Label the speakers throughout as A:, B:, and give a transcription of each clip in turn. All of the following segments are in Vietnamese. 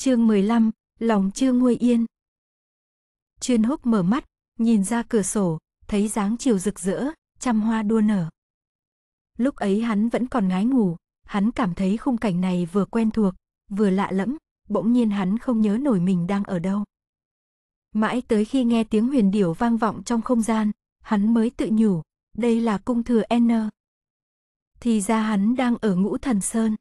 A: Chương 15, lòng chưa nguôi yên. Chuyên húc mở mắt, nhìn ra cửa sổ, thấy dáng chiều rực rỡ, trăm hoa đua nở. Lúc ấy hắn vẫn còn ngái ngủ, hắn cảm thấy khung cảnh này vừa quen thuộc, vừa lạ lẫm, bỗng nhiên hắn không nhớ nổi mình đang ở đâu. Mãi tới khi nghe tiếng huyền điểu vang vọng trong không gian, hắn mới tự nhủ, đây là cung thừa N. Thì ra hắn đang ở ngũ thần sơn.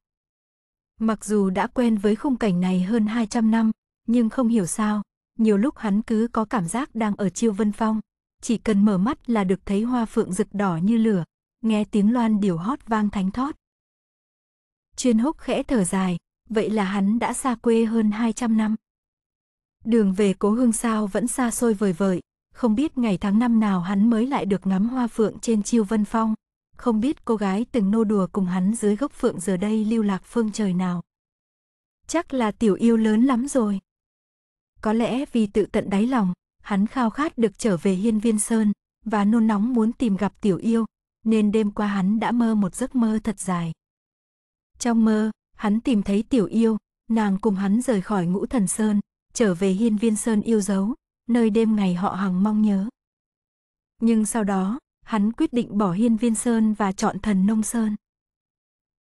A: Mặc dù đã quen với khung cảnh này hơn 200 năm, nhưng không hiểu sao, nhiều lúc hắn cứ có cảm giác đang ở chiêu vân phong. Chỉ cần mở mắt là được thấy hoa phượng rực đỏ như lửa, nghe tiếng loan điểu hót vang thánh thót. Chuyên húc khẽ thở dài, vậy là hắn đã xa quê hơn 200 năm. Đường về cố hương sao vẫn xa xôi vời vợi, không biết ngày tháng năm nào hắn mới lại được ngắm hoa phượng trên chiêu vân phong không biết cô gái từng nô đùa cùng hắn dưới gốc phượng giờ đây lưu lạc phương trời nào. Chắc là tiểu yêu lớn lắm rồi. Có lẽ vì tự tận đáy lòng, hắn khao khát được trở về hiên viên sơn, và nôn nóng muốn tìm gặp tiểu yêu, nên đêm qua hắn đã mơ một giấc mơ thật dài. Trong mơ, hắn tìm thấy tiểu yêu, nàng cùng hắn rời khỏi ngũ thần sơn, trở về hiên viên sơn yêu dấu, nơi đêm ngày họ hằng mong nhớ. Nhưng sau đó, hắn quyết định bỏ hiên viên sơn và chọn thần nông sơn.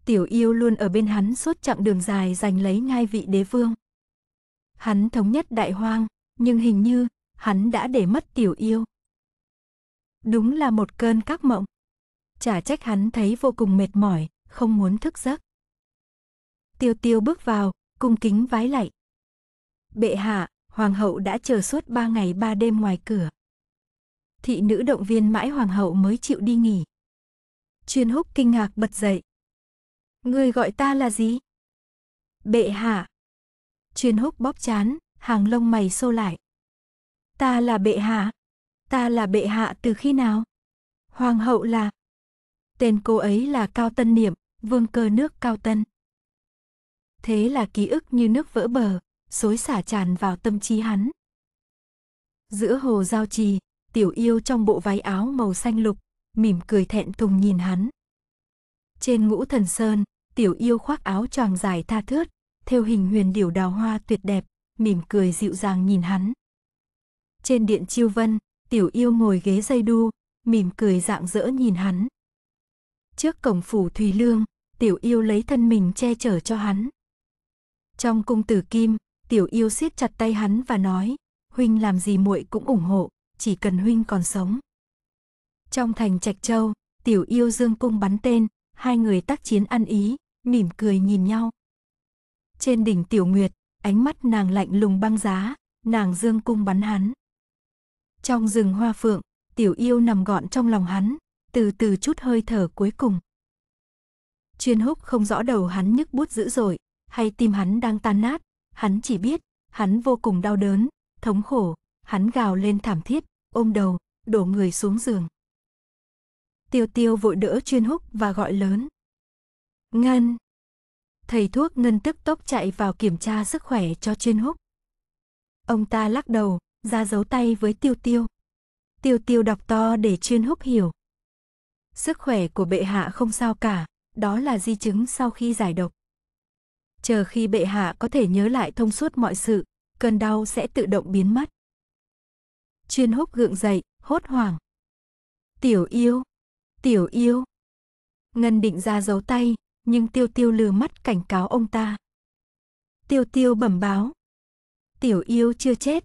A: Tiểu yêu luôn ở bên hắn suốt chặng đường dài giành lấy ngai vị đế vương. Hắn thống nhất đại hoang, nhưng hình như hắn đã để mất tiểu yêu. Đúng là một cơn các mộng. Chả trách hắn thấy vô cùng mệt mỏi, không muốn thức giấc. Tiêu tiêu bước vào, cung kính vái lạy. Bệ hạ, hoàng hậu đã chờ suốt ba ngày ba đêm ngoài cửa thị nữ động viên mãi hoàng hậu mới chịu đi nghỉ. Chuyên húc kinh ngạc bật dậy. người gọi ta là gì? Bệ hạ. Chuyên húc bóp chán, hàng lông mày xô lại. Ta là bệ hạ. Ta là bệ hạ từ khi nào? Hoàng hậu là... Tên cô ấy là Cao Tân Niệm, vương cơ nước Cao Tân. Thế là ký ức như nước vỡ bờ, xối xả tràn vào tâm trí hắn. Giữa hồ giao trì, tiểu yêu trong bộ váy áo màu xanh lục, mỉm cười thẹn thùng nhìn hắn. Trên ngũ thần sơn, tiểu yêu khoác áo choàng dài tha thướt, theo hình huyền điểu đào hoa tuyệt đẹp, mỉm cười dịu dàng nhìn hắn. Trên điện chiêu vân, tiểu yêu ngồi ghế dây đu, mỉm cười dạng dỡ nhìn hắn. Trước cổng phủ Thùy Lương, tiểu yêu lấy thân mình che chở cho hắn. Trong cung tử kim, tiểu yêu siết chặt tay hắn và nói, huynh làm gì muội cũng ủng hộ chỉ cần huynh còn sống. Trong thành Trạch Châu, tiểu yêu dương cung bắn tên, hai người tác chiến ăn ý, mỉm cười nhìn nhau. Trên đỉnh tiểu nguyệt, ánh mắt nàng lạnh lùng băng giá, nàng dương cung bắn hắn. Trong rừng hoa phượng, tiểu yêu nằm gọn trong lòng hắn, từ từ chút hơi thở cuối cùng. Chuyên húc không rõ đầu hắn nhức bút dữ dội, hay tim hắn đang tan nát, hắn chỉ biết, hắn vô cùng đau đớn, thống khổ, hắn gào lên thảm thiết, ôm đầu, đổ người xuống giường. Tiêu tiêu vội đỡ chuyên húc và gọi lớn. Ngân! Thầy thuốc ngân tức tốc chạy vào kiểm tra sức khỏe cho chuyên húc. Ông ta lắc đầu, ra dấu tay với tiêu tiêu. Tiêu tiêu đọc to để chuyên húc hiểu. Sức khỏe của bệ hạ không sao cả, đó là di chứng sau khi giải độc. Chờ khi bệ hạ có thể nhớ lại thông suốt mọi sự, cơn đau sẽ tự động biến mất. Chuyên húc gượng dậy, hốt hoảng. Tiểu yêu, tiểu yêu. Ngân định ra giấu tay, nhưng tiêu tiêu lừa mắt cảnh cáo ông ta. Tiêu tiêu bẩm báo. Tiểu yêu chưa chết.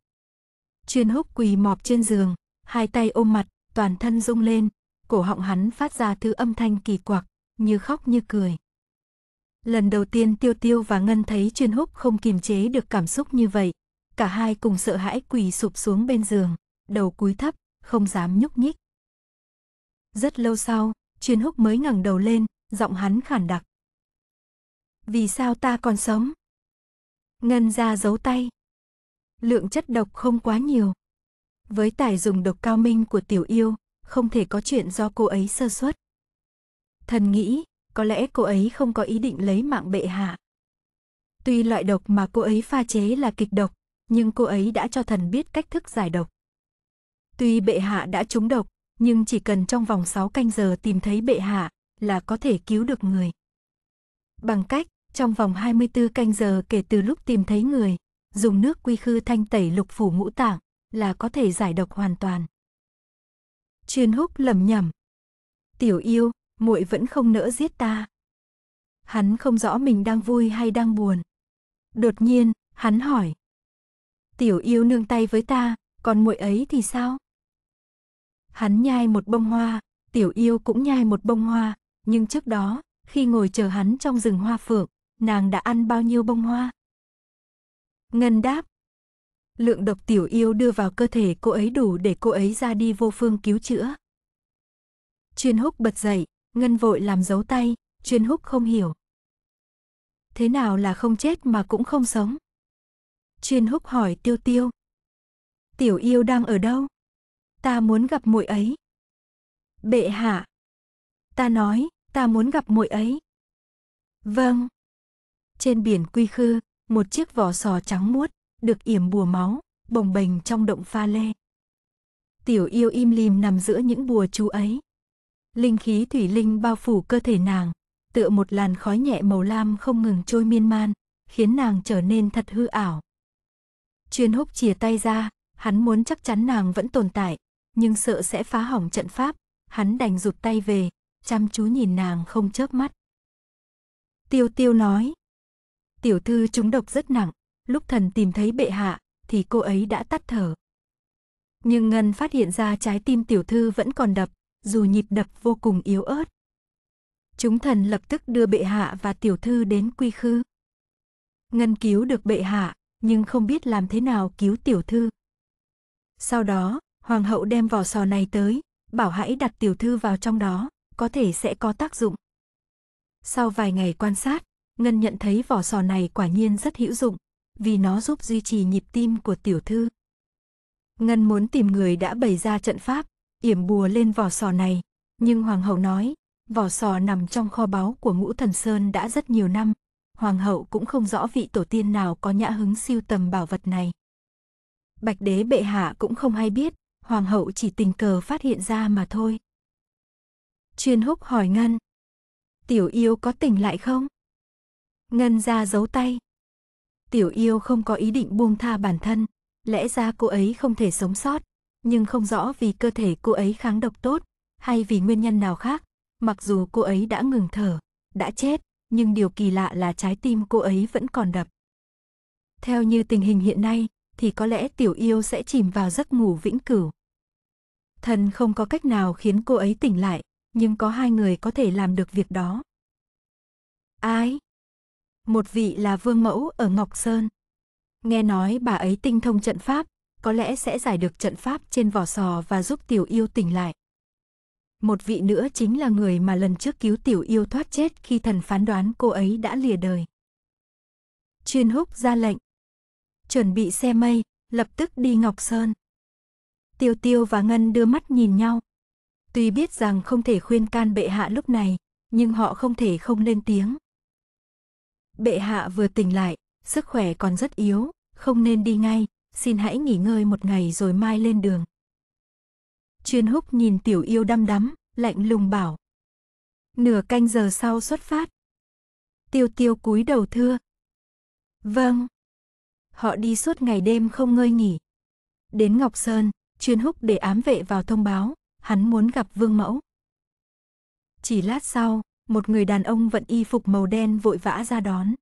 A: Chuyên húc quỳ mọp trên giường, hai tay ôm mặt, toàn thân rung lên, cổ họng hắn phát ra thứ âm thanh kỳ quặc, như khóc như cười. Lần đầu tiên Tiêu Tiêu và Ngân thấy chuyên húc không kiềm chế được cảm xúc như vậy, cả hai cùng sợ hãi quỳ sụp xuống bên giường đầu cúi thấp, không dám nhúc nhích. Rất lâu sau, Chuyên Húc mới ngẩng đầu lên, giọng hắn khản đặc. Vì sao ta còn sống? Ngân ra giấu tay. Lượng chất độc không quá nhiều. Với tài dùng độc cao minh của tiểu yêu, không thể có chuyện do cô ấy sơ suất. Thần nghĩ, có lẽ cô ấy không có ý định lấy mạng bệ hạ. Tuy loại độc mà cô ấy pha chế là kịch độc, nhưng cô ấy đã cho thần biết cách thức giải độc. Tuy bệ hạ đã trúng độc, nhưng chỉ cần trong vòng 6 canh giờ tìm thấy bệ hạ là có thể cứu được người. Bằng cách, trong vòng 24 canh giờ kể từ lúc tìm thấy người, dùng nước quy khư thanh tẩy lục phủ ngũ tạng là có thể giải độc hoàn toàn. Chuyên húc lầm nhầm. Tiểu yêu, muội vẫn không nỡ giết ta. Hắn không rõ mình đang vui hay đang buồn. Đột nhiên, hắn hỏi. Tiểu yêu nương tay với ta, còn muội ấy thì sao? Hắn nhai một bông hoa, tiểu yêu cũng nhai một bông hoa, nhưng trước đó, khi ngồi chờ hắn trong rừng hoa phượng, nàng đã ăn bao nhiêu bông hoa? Ngân đáp. Lượng độc tiểu yêu đưa vào cơ thể cô ấy đủ để cô ấy ra đi vô phương cứu chữa. Chuyên húc bật dậy, Ngân vội làm dấu tay, chuyên húc không hiểu. Thế nào là không chết mà cũng không sống? Chuyên húc hỏi tiêu tiêu. Tiểu yêu đang ở đâu? ta muốn gặp muội ấy. Bệ hạ. Ta nói, ta muốn gặp muội ấy. Vâng. Trên biển Quy Khư, một chiếc vỏ sò trắng muốt, được yểm bùa máu, bồng bềnh trong động pha lê. Tiểu yêu im lìm nằm giữa những bùa chú ấy. Linh khí thủy linh bao phủ cơ thể nàng, tựa một làn khói nhẹ màu lam không ngừng trôi miên man, khiến nàng trở nên thật hư ảo. Chuyên húc chìa tay ra, hắn muốn chắc chắn nàng vẫn tồn tại, nhưng sợ sẽ phá hỏng trận pháp, hắn đành rụt tay về, chăm chú nhìn nàng không chớp mắt. Tiêu tiêu nói, tiểu thư trúng độc rất nặng, lúc thần tìm thấy bệ hạ, thì cô ấy đã tắt thở. Nhưng Ngân phát hiện ra trái tim tiểu thư vẫn còn đập, dù nhịp đập vô cùng yếu ớt. Chúng thần lập tức đưa bệ hạ và tiểu thư đến quy khư. Ngân cứu được bệ hạ, nhưng không biết làm thế nào cứu tiểu thư. Sau đó, Hoàng hậu đem vỏ sò này tới, bảo hãy đặt tiểu thư vào trong đó, có thể sẽ có tác dụng. Sau vài ngày quan sát, Ngân nhận thấy vỏ sò này quả nhiên rất hữu dụng, vì nó giúp duy trì nhịp tim của tiểu thư. Ngân muốn tìm người đã bày ra trận pháp, yểm bùa lên vỏ sò này, nhưng hoàng hậu nói, vỏ sò nằm trong kho báu của Ngũ Thần Sơn đã rất nhiều năm, hoàng hậu cũng không rõ vị tổ tiên nào có nhã hứng siêu tầm bảo vật này. Bạch đế bệ hạ cũng không hay biết, hoàng hậu chỉ tình cờ phát hiện ra mà thôi. Chuyên húc hỏi Ngân. Tiểu yêu có tỉnh lại không? Ngân ra giấu tay. Tiểu yêu không có ý định buông tha bản thân, lẽ ra cô ấy không thể sống sót, nhưng không rõ vì cơ thể cô ấy kháng độc tốt, hay vì nguyên nhân nào khác, mặc dù cô ấy đã ngừng thở, đã chết, nhưng điều kỳ lạ là trái tim cô ấy vẫn còn đập. Theo như tình hình hiện nay, thì có lẽ tiểu yêu sẽ chìm vào giấc ngủ vĩnh cửu. Thần không có cách nào khiến cô ấy tỉnh lại, nhưng có hai người có thể làm được việc đó. Ai? Một vị là Vương Mẫu ở Ngọc Sơn. Nghe nói bà ấy tinh thông trận pháp, có lẽ sẽ giải được trận pháp trên vỏ sò và giúp tiểu yêu tỉnh lại. Một vị nữa chính là người mà lần trước cứu tiểu yêu thoát chết khi thần phán đoán cô ấy đã lìa đời. Chuyên húc ra lệnh, chuẩn bị xe mây, lập tức đi Ngọc Sơn. Tiêu Tiêu và Ngân đưa mắt nhìn nhau. Tuy biết rằng không thể khuyên can bệ hạ lúc này, nhưng họ không thể không lên tiếng. Bệ hạ vừa tỉnh lại, sức khỏe còn rất yếu, không nên đi ngay, xin hãy nghỉ ngơi một ngày rồi mai lên đường. Chuyên húc nhìn tiểu yêu đăm đắm, lạnh lùng bảo. Nửa canh giờ sau xuất phát. Tiêu tiêu cúi đầu thưa. Vâng họ đi suốt ngày đêm không ngơi nghỉ. Đến Ngọc Sơn, chuyên húc để ám vệ vào thông báo, hắn muốn gặp Vương Mẫu. Chỉ lát sau, một người đàn ông vận y phục màu đen vội vã ra đón.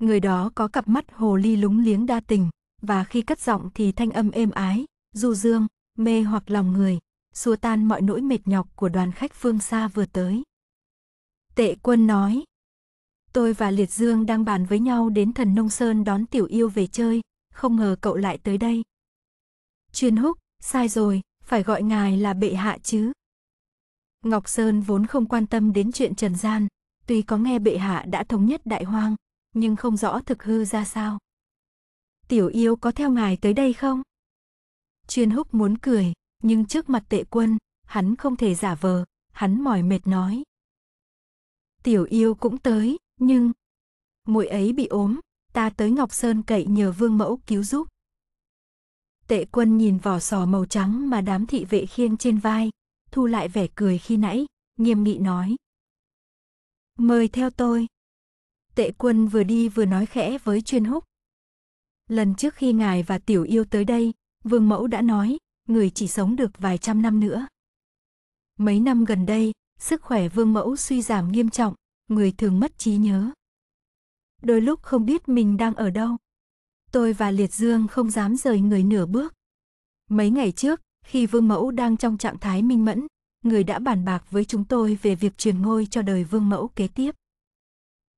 A: Người đó có cặp mắt hồ ly lúng liếng đa tình, và khi cất giọng thì thanh âm êm ái, du dương, mê hoặc lòng người, xua tan mọi nỗi mệt nhọc của đoàn khách phương xa vừa tới. Tệ quân nói, Tôi và Liệt Dương đang bàn với nhau đến thần nông sơn đón tiểu yêu về chơi, không ngờ cậu lại tới đây. Chuyên húc, sai rồi, phải gọi ngài là bệ hạ chứ. Ngọc Sơn vốn không quan tâm đến chuyện trần gian, tuy có nghe bệ hạ đã thống nhất đại hoang, nhưng không rõ thực hư ra sao. Tiểu yêu có theo ngài tới đây không? Chuyên húc muốn cười, nhưng trước mặt tệ quân, hắn không thể giả vờ, hắn mỏi mệt nói. Tiểu yêu cũng tới, nhưng muội ấy bị ốm, ta tới Ngọc Sơn cậy nhờ Vương Mẫu cứu giúp. Tệ quân nhìn vỏ sò màu trắng mà đám thị vệ khiêng trên vai, thu lại vẻ cười khi nãy, nghiêm nghị nói. Mời theo tôi. Tệ quân vừa đi vừa nói khẽ với chuyên húc. Lần trước khi ngài và tiểu yêu tới đây, vương mẫu đã nói, người chỉ sống được vài trăm năm nữa. Mấy năm gần đây, sức khỏe vương mẫu suy giảm nghiêm trọng, người thường mất trí nhớ. Đôi lúc không biết mình đang ở đâu. Tôi và Liệt Dương không dám rời người nửa bước. Mấy ngày trước, khi Vương Mẫu đang trong trạng thái minh mẫn, người đã bàn bạc với chúng tôi về việc truyền ngôi cho đời Vương Mẫu kế tiếp.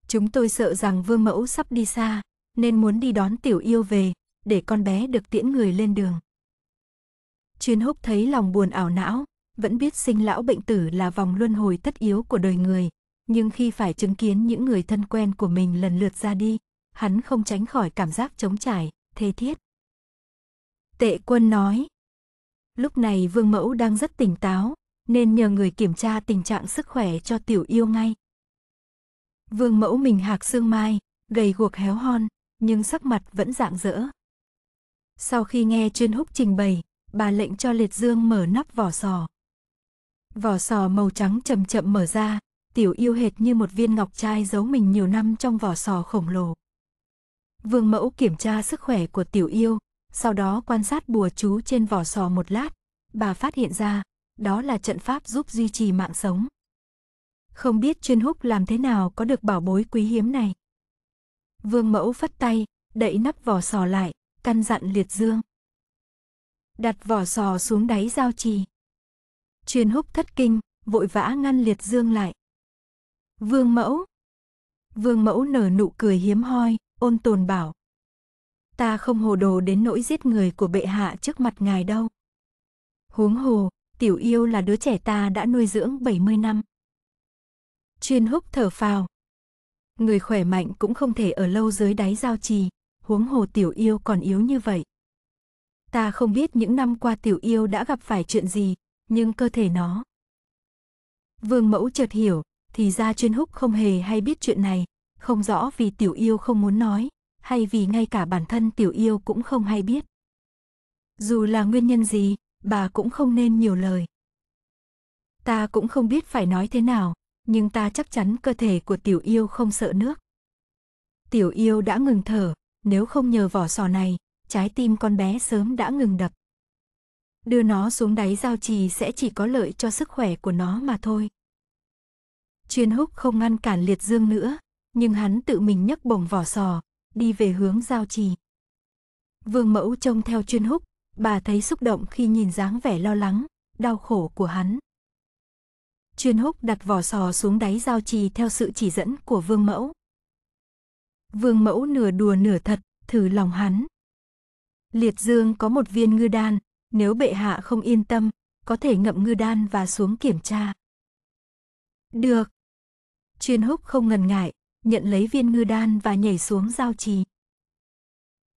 A: Chúng tôi sợ rằng Vương Mẫu sắp đi xa, nên muốn đi đón Tiểu Yêu về, để con bé được tiễn người lên đường. Chuyên húc thấy lòng buồn ảo não, vẫn biết sinh lão bệnh tử là vòng luân hồi tất yếu của đời người, nhưng khi phải chứng kiến những người thân quen của mình lần lượt ra đi, hắn không tránh khỏi cảm giác trống trải, thê thiết. Tệ quân nói, lúc này Vương Mẫu đang rất tỉnh táo, nên nhờ người kiểm tra tình trạng sức khỏe cho tiểu yêu ngay. Vương Mẫu mình hạc xương mai, gầy guộc héo hon, nhưng sắc mặt vẫn rạng rỡ. Sau khi nghe chuyên húc trình bày, bà lệnh cho Liệt Dương mở nắp vỏ sò. Vỏ sò màu trắng chậm chậm mở ra, tiểu yêu hệt như một viên ngọc trai giấu mình nhiều năm trong vỏ sò khổng lồ. Vương mẫu kiểm tra sức khỏe của tiểu yêu, sau đó quan sát bùa chú trên vỏ sò một lát, bà phát hiện ra, đó là trận pháp giúp duy trì mạng sống. Không biết chuyên húc làm thế nào có được bảo bối quý hiếm này. Vương mẫu phất tay, đậy nắp vỏ sò lại, căn dặn liệt dương. Đặt vỏ sò xuống đáy giao trì. Chuyên húc thất kinh, vội vã ngăn liệt dương lại. Vương mẫu. Vương mẫu nở nụ cười hiếm hoi, ôn tồn bảo. Ta không hồ đồ đến nỗi giết người của bệ hạ trước mặt ngài đâu. Huống hồ, tiểu yêu là đứa trẻ ta đã nuôi dưỡng 70 năm. Chuyên húc thở phào. Người khỏe mạnh cũng không thể ở lâu dưới đáy giao trì, huống hồ tiểu yêu còn yếu như vậy. Ta không biết những năm qua tiểu yêu đã gặp phải chuyện gì, nhưng cơ thể nó. Vương mẫu chợt hiểu, thì ra chuyên húc không hề hay biết chuyện này, không rõ vì tiểu yêu không muốn nói, hay vì ngay cả bản thân tiểu yêu cũng không hay biết. Dù là nguyên nhân gì, bà cũng không nên nhiều lời. Ta cũng không biết phải nói thế nào, nhưng ta chắc chắn cơ thể của tiểu yêu không sợ nước. Tiểu yêu đã ngừng thở, nếu không nhờ vỏ sò này, trái tim con bé sớm đã ngừng đập. Đưa nó xuống đáy giao trì sẽ chỉ có lợi cho sức khỏe của nó mà thôi. Chuyên húc không ngăn cản liệt dương nữa, nhưng hắn tự mình nhấc bổng vỏ sò, đi về hướng giao trì. Vương mẫu trông theo chuyên húc, bà thấy xúc động khi nhìn dáng vẻ lo lắng, đau khổ của hắn. Chuyên húc đặt vỏ sò xuống đáy giao trì theo sự chỉ dẫn của vương mẫu. Vương mẫu nửa đùa nửa thật, thử lòng hắn. Liệt dương có một viên ngư đan, nếu bệ hạ không yên tâm, có thể ngậm ngư đan và xuống kiểm tra. Được, Chuyên húc không ngần ngại, nhận lấy viên ngư đan và nhảy xuống giao trì.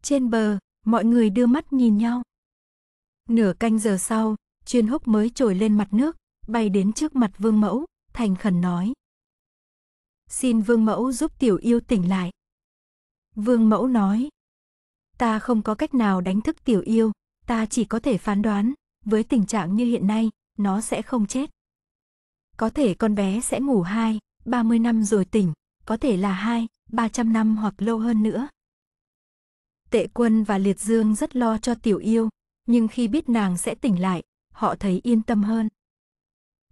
A: Trên bờ, mọi người đưa mắt nhìn nhau. Nửa canh giờ sau, chuyên húc mới trồi lên mặt nước, bay đến trước mặt vương mẫu, thành khẩn nói. Xin vương mẫu giúp tiểu yêu tỉnh lại. Vương mẫu nói. Ta không có cách nào đánh thức tiểu yêu, ta chỉ có thể phán đoán, với tình trạng như hiện nay, nó sẽ không chết. Có thể con bé sẽ ngủ hai 30 năm rồi tỉnh, có thể là 2, 300 năm hoặc lâu hơn nữa. Tệ quân và Liệt Dương rất lo cho tiểu yêu, nhưng khi biết nàng sẽ tỉnh lại, họ thấy yên tâm hơn.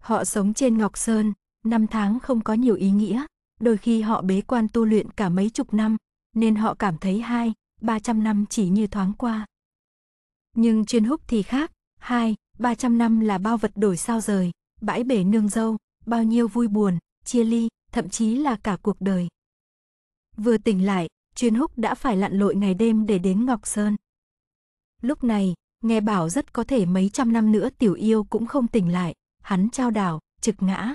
A: Họ sống trên Ngọc Sơn, năm tháng không có nhiều ý nghĩa, đôi khi họ bế quan tu luyện cả mấy chục năm, nên họ cảm thấy hai, ba trăm năm chỉ như thoáng qua. Nhưng chuyên húc thì khác, hai, ba trăm năm là bao vật đổi sao rời, bãi bể nương dâu, bao nhiêu vui buồn, chia ly, thậm chí là cả cuộc đời. Vừa tỉnh lại, chuyên húc đã phải lặn lội ngày đêm để đến Ngọc Sơn. Lúc này, nghe bảo rất có thể mấy trăm năm nữa tiểu yêu cũng không tỉnh lại, hắn trao đảo, trực ngã.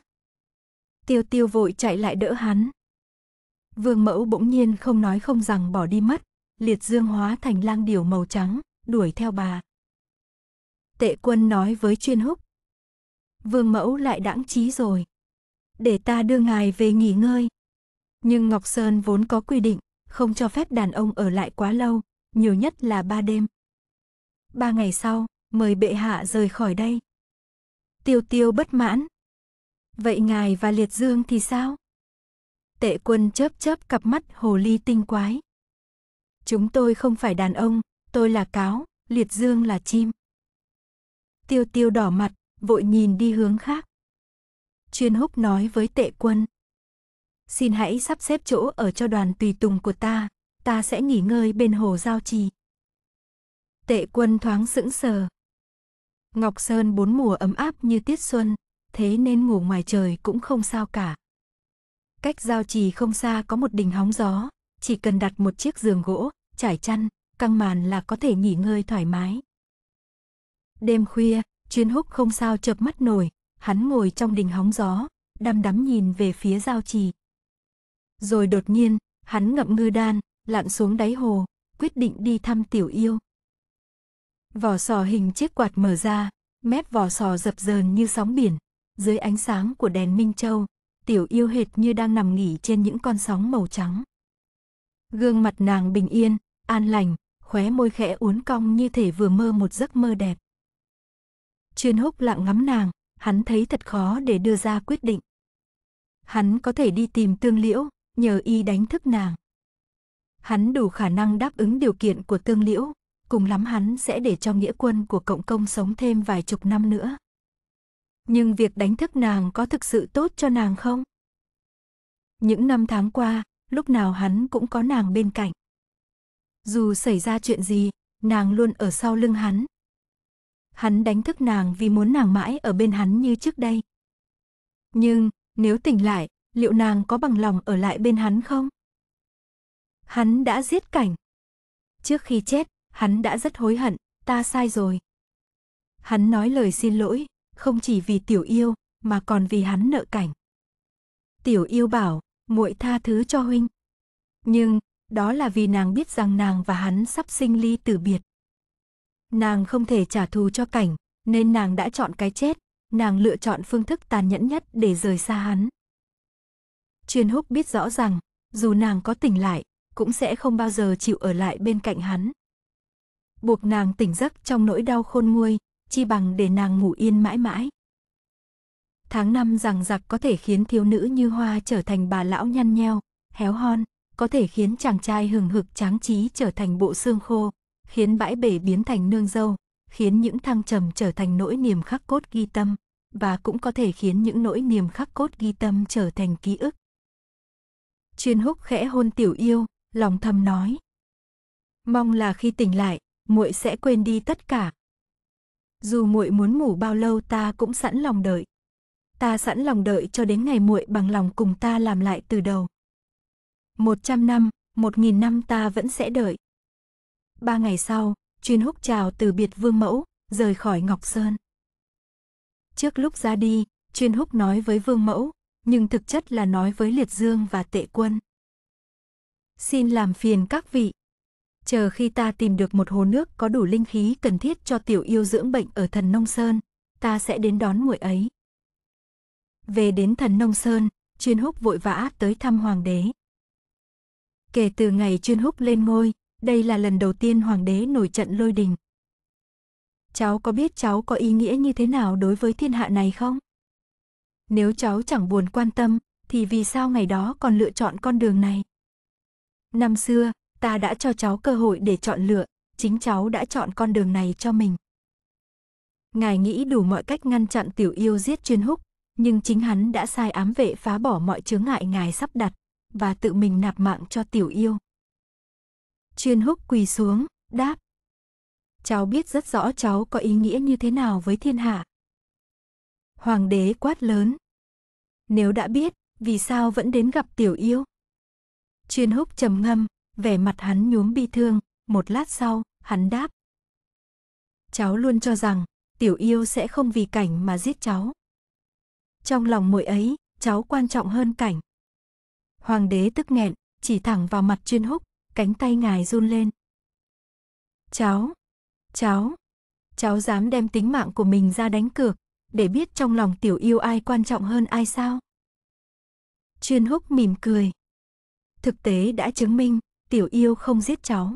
A: Tiêu tiêu vội chạy lại đỡ hắn. Vương mẫu bỗng nhiên không nói không rằng bỏ đi mất, liệt dương hóa thành lang điểu màu trắng, đuổi theo bà. Tệ quân nói với chuyên húc. Vương mẫu lại đãng trí rồi để ta đưa ngài về nghỉ ngơi. Nhưng Ngọc Sơn vốn có quy định, không cho phép đàn ông ở lại quá lâu, nhiều nhất là ba đêm. Ba ngày sau, mời bệ hạ rời khỏi đây. Tiêu tiêu bất mãn. Vậy ngài và Liệt Dương thì sao? Tệ quân chớp chớp cặp mắt hồ ly tinh quái. Chúng tôi không phải đàn ông, tôi là cáo, Liệt Dương là chim. Tiêu tiêu đỏ mặt, vội nhìn đi hướng khác. Chuyên húc nói với tệ quân. Xin hãy sắp xếp chỗ ở cho đoàn tùy tùng của ta, ta sẽ nghỉ ngơi bên hồ giao trì. Tệ quân thoáng sững sờ. Ngọc Sơn bốn mùa ấm áp như tiết xuân, thế nên ngủ ngoài trời cũng không sao cả. Cách giao trì không xa có một đỉnh hóng gió, chỉ cần đặt một chiếc giường gỗ, trải chăn, căng màn là có thể nghỉ ngơi thoải mái. Đêm khuya, chuyên húc không sao chợp mắt nổi, hắn ngồi trong đình hóng gió, đăm đắm nhìn về phía giao trì. Rồi đột nhiên, hắn ngậm ngư đan, lặn xuống đáy hồ, quyết định đi thăm tiểu yêu. Vỏ sò hình chiếc quạt mở ra, mép vỏ sò dập dờn như sóng biển, dưới ánh sáng của đèn Minh Châu, tiểu yêu hệt như đang nằm nghỉ trên những con sóng màu trắng. Gương mặt nàng bình yên, an lành, khóe môi khẽ uốn cong như thể vừa mơ một giấc mơ đẹp. Chuyên húc lặng ngắm nàng, hắn thấy thật khó để đưa ra quyết định. Hắn có thể đi tìm tương liễu, nhờ y đánh thức nàng. Hắn đủ khả năng đáp ứng điều kiện của tương liễu, cùng lắm hắn sẽ để cho nghĩa quân của cộng công sống thêm vài chục năm nữa. Nhưng việc đánh thức nàng có thực sự tốt cho nàng không? Những năm tháng qua, lúc nào hắn cũng có nàng bên cạnh. Dù xảy ra chuyện gì, nàng luôn ở sau lưng hắn, Hắn đánh thức nàng vì muốn nàng mãi ở bên hắn như trước đây. Nhưng, nếu tỉnh lại, liệu nàng có bằng lòng ở lại bên hắn không? Hắn đã giết cảnh. Trước khi chết, hắn đã rất hối hận, ta sai rồi. Hắn nói lời xin lỗi, không chỉ vì tiểu yêu, mà còn vì hắn nợ cảnh. Tiểu yêu bảo, muội tha thứ cho huynh. Nhưng, đó là vì nàng biết rằng nàng và hắn sắp sinh ly tử biệt. Nàng không thể trả thù cho cảnh, nên nàng đã chọn cái chết, nàng lựa chọn phương thức tàn nhẫn nhất để rời xa hắn. Chuyên húc biết rõ rằng, dù nàng có tỉnh lại, cũng sẽ không bao giờ chịu ở lại bên cạnh hắn. Buộc nàng tỉnh giấc trong nỗi đau khôn nguôi, chi bằng để nàng ngủ yên mãi mãi. Tháng năm rằng giặc có thể khiến thiếu nữ như hoa trở thành bà lão nhăn nheo, héo hon, có thể khiến chàng trai hừng hực tráng trí trở thành bộ xương khô, khiến bãi bể biến thành nương dâu, khiến những thăng trầm trở thành nỗi niềm khắc cốt ghi tâm, và cũng có thể khiến những nỗi niềm khắc cốt ghi tâm trở thành ký ức. Chuyên húc khẽ hôn tiểu yêu, lòng thầm nói. Mong là khi tỉnh lại, muội sẽ quên đi tất cả. Dù muội muốn ngủ bao lâu ta cũng sẵn lòng đợi. Ta sẵn lòng đợi cho đến ngày muội bằng lòng cùng ta làm lại từ đầu. Một trăm năm, một nghìn năm ta vẫn sẽ đợi. Ba ngày sau, chuyên húc chào từ biệt Vương Mẫu, rời khỏi Ngọc Sơn. Trước lúc ra đi, chuyên húc nói với Vương Mẫu, nhưng thực chất là nói với Liệt Dương và Tệ Quân. Xin làm phiền các vị. Chờ khi ta tìm được một hồ nước có đủ linh khí cần thiết cho tiểu yêu dưỡng bệnh ở thần Nông Sơn, ta sẽ đến đón muội ấy. Về đến thần Nông Sơn, chuyên húc vội vã tới thăm hoàng đế. Kể từ ngày chuyên húc lên ngôi, đây là lần đầu tiên hoàng đế nổi trận lôi đình. Cháu có biết cháu có ý nghĩa như thế nào đối với thiên hạ này không? Nếu cháu chẳng buồn quan tâm, thì vì sao ngày đó còn lựa chọn con đường này? Năm xưa, ta đã cho cháu cơ hội để chọn lựa, chính cháu đã chọn con đường này cho mình. Ngài nghĩ đủ mọi cách ngăn chặn tiểu yêu giết chuyên húc, nhưng chính hắn đã sai ám vệ phá bỏ mọi chướng ngại ngài sắp đặt và tự mình nạp mạng cho tiểu yêu. Chuyên húc quỳ xuống, đáp. Cháu biết rất rõ cháu có ý nghĩa như thế nào với thiên hạ. Hoàng đế quát lớn. Nếu đã biết, vì sao vẫn đến gặp tiểu yêu? Chuyên húc trầm ngâm, vẻ mặt hắn nhuốm bi thương, một lát sau, hắn đáp. Cháu luôn cho rằng, tiểu yêu sẽ không vì cảnh mà giết cháu. Trong lòng muội ấy, cháu quan trọng hơn cảnh. Hoàng đế tức nghẹn, chỉ thẳng vào mặt chuyên húc, cánh tay ngài run lên. Cháu, cháu, cháu dám đem tính mạng của mình ra đánh cược, để biết trong lòng tiểu yêu ai quan trọng hơn ai sao? Chuyên húc mỉm cười. Thực tế đã chứng minh, tiểu yêu không giết cháu.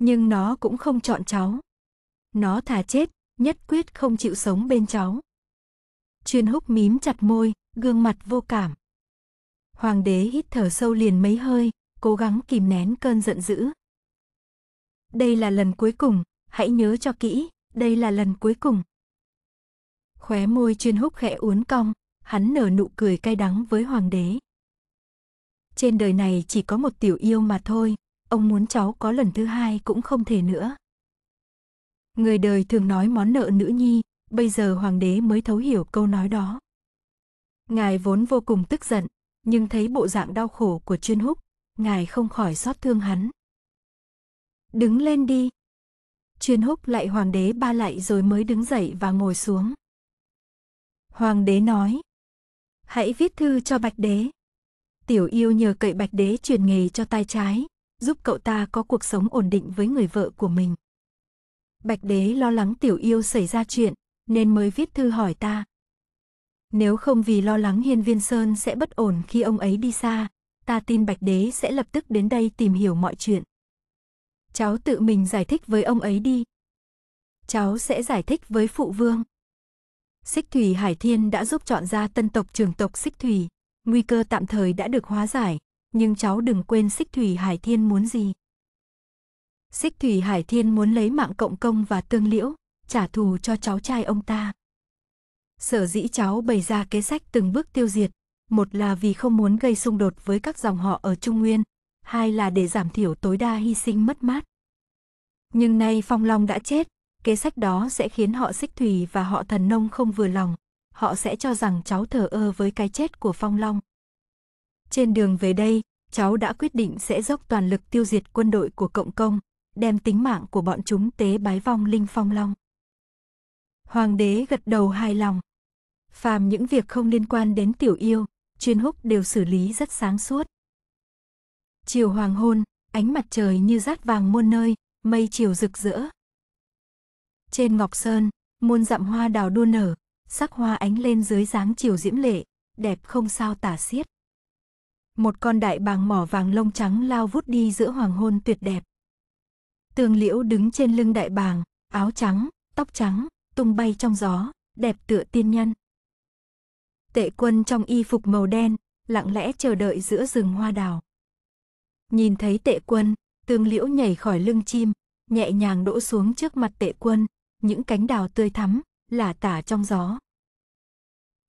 A: Nhưng nó cũng không chọn cháu. Nó thà chết, nhất quyết không chịu sống bên cháu. Chuyên húc mím chặt môi, gương mặt vô cảm. Hoàng đế hít thở sâu liền mấy hơi, cố gắng kìm nén cơn giận dữ. Đây là lần cuối cùng, hãy nhớ cho kỹ, đây là lần cuối cùng. Khóe môi chuyên húc khẽ uốn cong, hắn nở nụ cười cay đắng với hoàng đế. Trên đời này chỉ có một tiểu yêu mà thôi, ông muốn cháu có lần thứ hai cũng không thể nữa. Người đời thường nói món nợ nữ nhi, bây giờ hoàng đế mới thấu hiểu câu nói đó. Ngài vốn vô cùng tức giận, nhưng thấy bộ dạng đau khổ của chuyên húc, ngài không khỏi xót thương hắn. Đứng lên đi. Chuyên húc lại hoàng đế ba lạy rồi mới đứng dậy và ngồi xuống. Hoàng đế nói. Hãy viết thư cho bạch đế. Tiểu yêu nhờ cậy bạch đế truyền nghề cho tay trái, giúp cậu ta có cuộc sống ổn định với người vợ của mình. Bạch đế lo lắng tiểu yêu xảy ra chuyện, nên mới viết thư hỏi ta. Nếu không vì lo lắng Hiên Viên Sơn sẽ bất ổn khi ông ấy đi xa, ta tin Bạch Đế sẽ lập tức đến đây tìm hiểu mọi chuyện. Cháu tự mình giải thích với ông ấy đi. Cháu sẽ giải thích với phụ vương. Xích Thủy Hải Thiên đã giúp chọn ra tân tộc trường tộc Xích Thủy, nguy cơ tạm thời đã được hóa giải, nhưng cháu đừng quên Xích Thủy Hải Thiên muốn gì. Xích Thủy Hải Thiên muốn lấy mạng cộng công và tương liễu, trả thù cho cháu trai ông ta. Sở dĩ cháu bày ra kế sách từng bước tiêu diệt, một là vì không muốn gây xung đột với các dòng họ ở Trung Nguyên, hai là để giảm thiểu tối đa hy sinh mất mát. Nhưng nay Phong Long đã chết, kế sách đó sẽ khiến họ xích thủy và họ thần nông không vừa lòng, họ sẽ cho rằng cháu thờ ơ với cái chết của Phong Long. Trên đường về đây, cháu đã quyết định sẽ dốc toàn lực tiêu diệt quân đội của Cộng Công, đem tính mạng của bọn chúng tế bái vong linh Phong Long. Hoàng đế gật đầu hài lòng. Phàm những việc không liên quan đến tiểu yêu, chuyên húc đều xử lý rất sáng suốt. Chiều hoàng hôn, ánh mặt trời như rát vàng muôn nơi, mây chiều rực rỡ. Trên Ngọc Sơn, muôn dặm hoa đào đua nở, sắc hoa ánh lên dưới dáng chiều diễm lệ, đẹp không sao tả xiết. Một con đại bàng mỏ vàng lông trắng lao vút đi giữa hoàng hôn tuyệt đẹp. Tường liễu đứng trên lưng đại bàng, áo trắng, tóc trắng, tung bay trong gió, đẹp tựa tiên nhân. Tệ quân trong y phục màu đen, lặng lẽ chờ đợi giữa rừng hoa đào. Nhìn thấy tệ quân, tương liễu nhảy khỏi lưng chim, nhẹ nhàng đỗ xuống trước mặt tệ quân, những cánh đào tươi thắm, lả tả trong gió.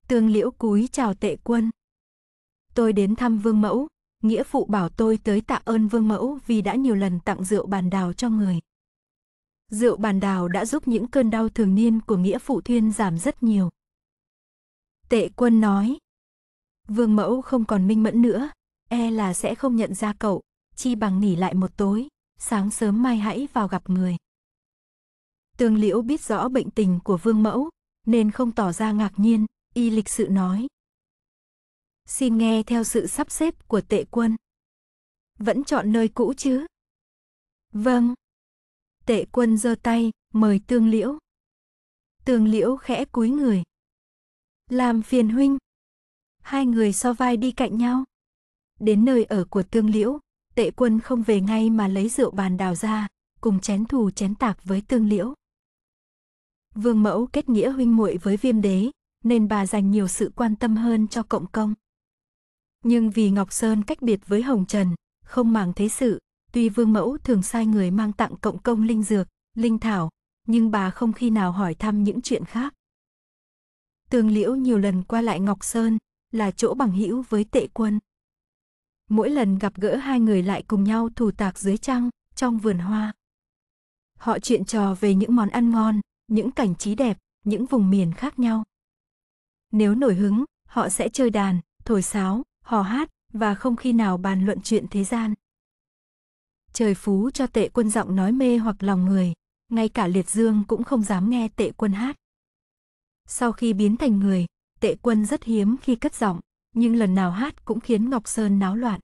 A: Tương liễu cúi chào tệ quân. Tôi đến thăm vương mẫu, nghĩa phụ bảo tôi tới tạ ơn vương mẫu vì đã nhiều lần tặng rượu bàn đào cho người. Rượu bàn đào đã giúp những cơn đau thường niên của nghĩa phụ thiên giảm rất nhiều. Tệ quân nói. Vương mẫu không còn minh mẫn nữa, e là sẽ không nhận ra cậu, chi bằng nỉ lại một tối, sáng sớm mai hãy vào gặp người. Tương liễu biết rõ bệnh tình của vương mẫu, nên không tỏ ra ngạc nhiên, y lịch sự nói. Xin nghe theo sự sắp xếp của tệ quân. Vẫn chọn nơi cũ chứ? Vâng. Tệ quân giơ tay, mời tương liễu. Tương liễu khẽ cúi người. Làm phiền huynh. Hai người so vai đi cạnh nhau. Đến nơi ở của tương liễu, tệ quân không về ngay mà lấy rượu bàn đào ra, cùng chén thù chén tạc với tương liễu. Vương mẫu kết nghĩa huynh muội với viêm đế, nên bà dành nhiều sự quan tâm hơn cho cộng công. Nhưng vì Ngọc Sơn cách biệt với Hồng Trần, không màng thế sự, tuy vương mẫu thường sai người mang tặng cộng công linh dược, linh thảo, nhưng bà không khi nào hỏi thăm những chuyện khác. Tương Liễu nhiều lần qua lại Ngọc Sơn, là chỗ bằng hữu với tệ quân. Mỗi lần gặp gỡ hai người lại cùng nhau thủ tạc dưới trăng, trong vườn hoa. Họ chuyện trò về những món ăn ngon, những cảnh trí đẹp, những vùng miền khác nhau. Nếu nổi hứng, họ sẽ chơi đàn, thổi sáo, hò hát và không khi nào bàn luận chuyện thế gian. Trời phú cho tệ quân giọng nói mê hoặc lòng người, ngay cả liệt dương cũng không dám nghe tệ quân hát. Sau khi biến thành người, tệ quân rất hiếm khi cất giọng, nhưng lần nào hát cũng khiến Ngọc Sơn náo loạn.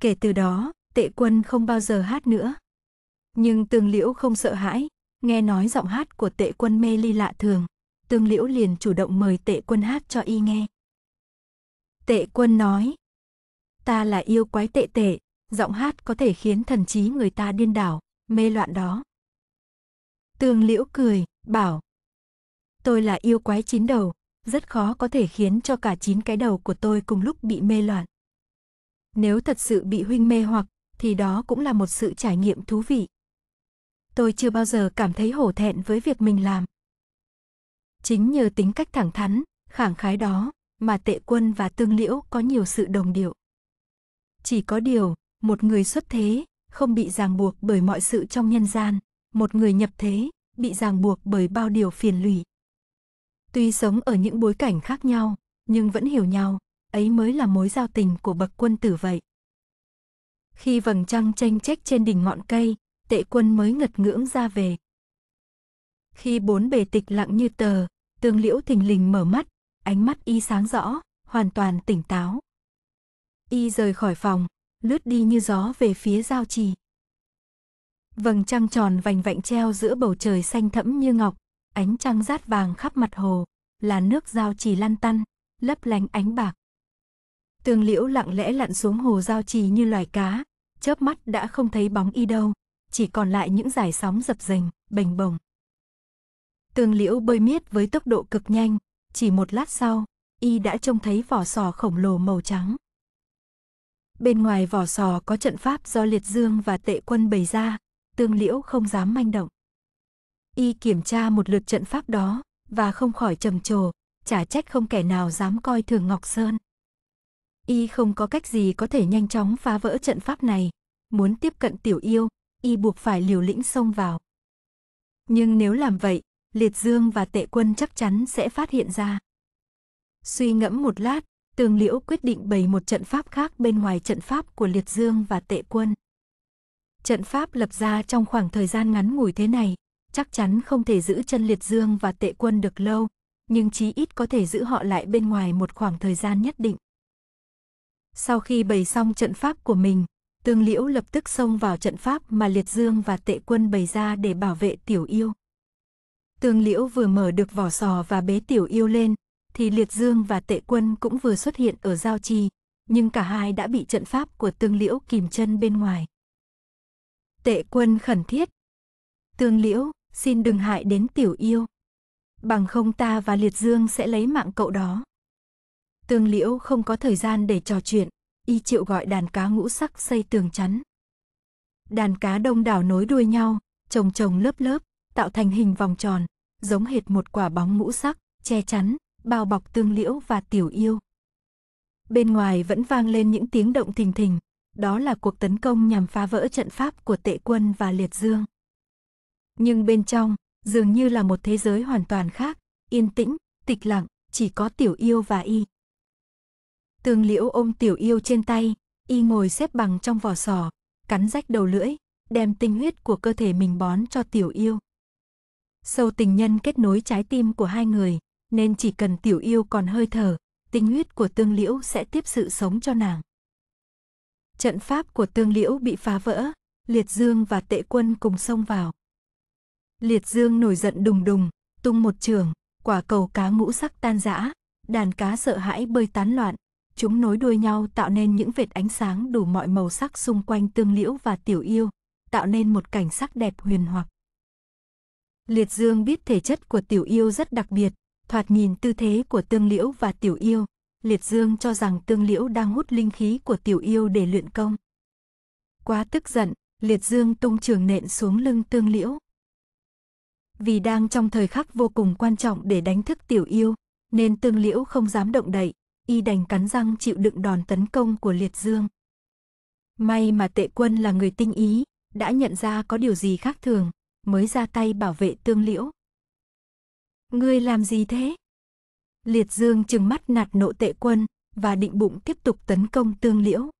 A: Kể từ đó, tệ quân không bao giờ hát nữa. Nhưng tương liễu không sợ hãi, nghe nói giọng hát của tệ quân mê ly lạ thường, tương liễu liền chủ động mời tệ quân hát cho y nghe. Tệ quân nói, ta là yêu quái tệ tệ, giọng hát có thể khiến thần trí người ta điên đảo, mê loạn đó. Tương liễu cười, bảo, Tôi là yêu quái chín đầu, rất khó có thể khiến cho cả chín cái đầu của tôi cùng lúc bị mê loạn. Nếu thật sự bị huynh mê hoặc, thì đó cũng là một sự trải nghiệm thú vị. Tôi chưa bao giờ cảm thấy hổ thẹn với việc mình làm. Chính nhờ tính cách thẳng thắn, khẳng khái đó mà tệ quân và tương liễu có nhiều sự đồng điệu. Chỉ có điều, một người xuất thế, không bị ràng buộc bởi mọi sự trong nhân gian, một người nhập thế, bị ràng buộc bởi bao điều phiền lụy. Tuy sống ở những bối cảnh khác nhau, nhưng vẫn hiểu nhau, ấy mới là mối giao tình của bậc quân tử vậy. Khi vầng trăng tranh trách trên đỉnh ngọn cây, tệ quân mới ngật ngưỡng ra về. Khi bốn bề tịch lặng như tờ, tương liễu thình lình mở mắt, ánh mắt y sáng rõ, hoàn toàn tỉnh táo. Y rời khỏi phòng, lướt đi như gió về phía giao trì. Vầng trăng tròn vành vạnh treo giữa bầu trời xanh thẫm như ngọc, ánh trăng rát vàng khắp mặt hồ, là nước giao trì lăn tăn, lấp lánh ánh bạc. Tường liễu lặng lẽ lặn xuống hồ giao trì như loài cá, chớp mắt đã không thấy bóng y đâu, chỉ còn lại những dải sóng dập dềnh, bềnh bồng. Tường liễu bơi miết với tốc độ cực nhanh, chỉ một lát sau, y đã trông thấy vỏ sò khổng lồ màu trắng. Bên ngoài vỏ sò có trận pháp do liệt dương và tệ quân bày ra, tương liễu không dám manh động. Y kiểm tra một lượt trận pháp đó, và không khỏi trầm trồ, chả trách không kẻ nào dám coi thường Ngọc Sơn. Y không có cách gì có thể nhanh chóng phá vỡ trận pháp này, muốn tiếp cận tiểu yêu, y buộc phải liều lĩnh xông vào. Nhưng nếu làm vậy, Liệt Dương và Tệ Quân chắc chắn sẽ phát hiện ra. Suy ngẫm một lát, Tường Liễu quyết định bày một trận pháp khác bên ngoài trận pháp của Liệt Dương và Tệ Quân. Trận pháp lập ra trong khoảng thời gian ngắn ngủi thế này, chắc chắn không thể giữ chân liệt dương và tệ quân được lâu, nhưng chí ít có thể giữ họ lại bên ngoài một khoảng thời gian nhất định. Sau khi bày xong trận pháp của mình, Tương Liễu lập tức xông vào trận pháp mà Liệt Dương và Tệ Quân bày ra để bảo vệ Tiểu Yêu. Tương Liễu vừa mở được vỏ sò và bế Tiểu Yêu lên, thì Liệt Dương và Tệ Quân cũng vừa xuất hiện ở giao trì, nhưng cả hai đã bị trận pháp của Tương Liễu kìm chân bên ngoài. Tệ Quân khẩn thiết. Tương Liễu, xin đừng hại đến tiểu yêu. Bằng không ta và Liệt Dương sẽ lấy mạng cậu đó. Tương Liễu không có thời gian để trò chuyện, y chịu gọi đàn cá ngũ sắc xây tường chắn. Đàn cá đông đảo nối đuôi nhau, chồng chồng lớp lớp, tạo thành hình vòng tròn, giống hệt một quả bóng ngũ sắc, che chắn, bao bọc Tương Liễu và tiểu yêu. Bên ngoài vẫn vang lên những tiếng động thình thình, đó là cuộc tấn công nhằm phá vỡ trận pháp của tệ quân và liệt dương. Nhưng bên trong, dường như là một thế giới hoàn toàn khác, yên tĩnh, tịch lặng, chỉ có tiểu yêu và y. Tương liễu ôm tiểu yêu trên tay, y ngồi xếp bằng trong vỏ sò, cắn rách đầu lưỡi, đem tinh huyết của cơ thể mình bón cho tiểu yêu. Sâu tình nhân kết nối trái tim của hai người, nên chỉ cần tiểu yêu còn hơi thở, tinh huyết của tương liễu sẽ tiếp sự sống cho nàng. Trận pháp của tương liễu bị phá vỡ, liệt dương và tệ quân cùng xông vào. Liệt Dương nổi giận đùng đùng, tung một trường, quả cầu cá ngũ sắc tan rã, đàn cá sợ hãi bơi tán loạn, chúng nối đuôi nhau tạo nên những vệt ánh sáng đủ mọi màu sắc xung quanh Tương Liễu và Tiểu Yêu, tạo nên một cảnh sắc đẹp huyền hoặc. Liệt Dương biết thể chất của Tiểu Yêu rất đặc biệt, thoạt nhìn tư thế của Tương Liễu và Tiểu Yêu, Liệt Dương cho rằng Tương Liễu đang hút linh khí của Tiểu Yêu để luyện công. Quá tức giận, Liệt Dương tung trường nện xuống lưng Tương Liễu, vì đang trong thời khắc vô cùng quan trọng để đánh thức tiểu yêu, nên tương liễu không dám động đậy, y đành cắn răng chịu đựng đòn tấn công của liệt dương. May mà tệ quân là người tinh ý, đã nhận ra có điều gì khác thường, mới ra tay bảo vệ tương liễu. Ngươi làm gì thế? Liệt dương chừng mắt nạt nộ tệ quân và định bụng tiếp tục tấn công tương liễu.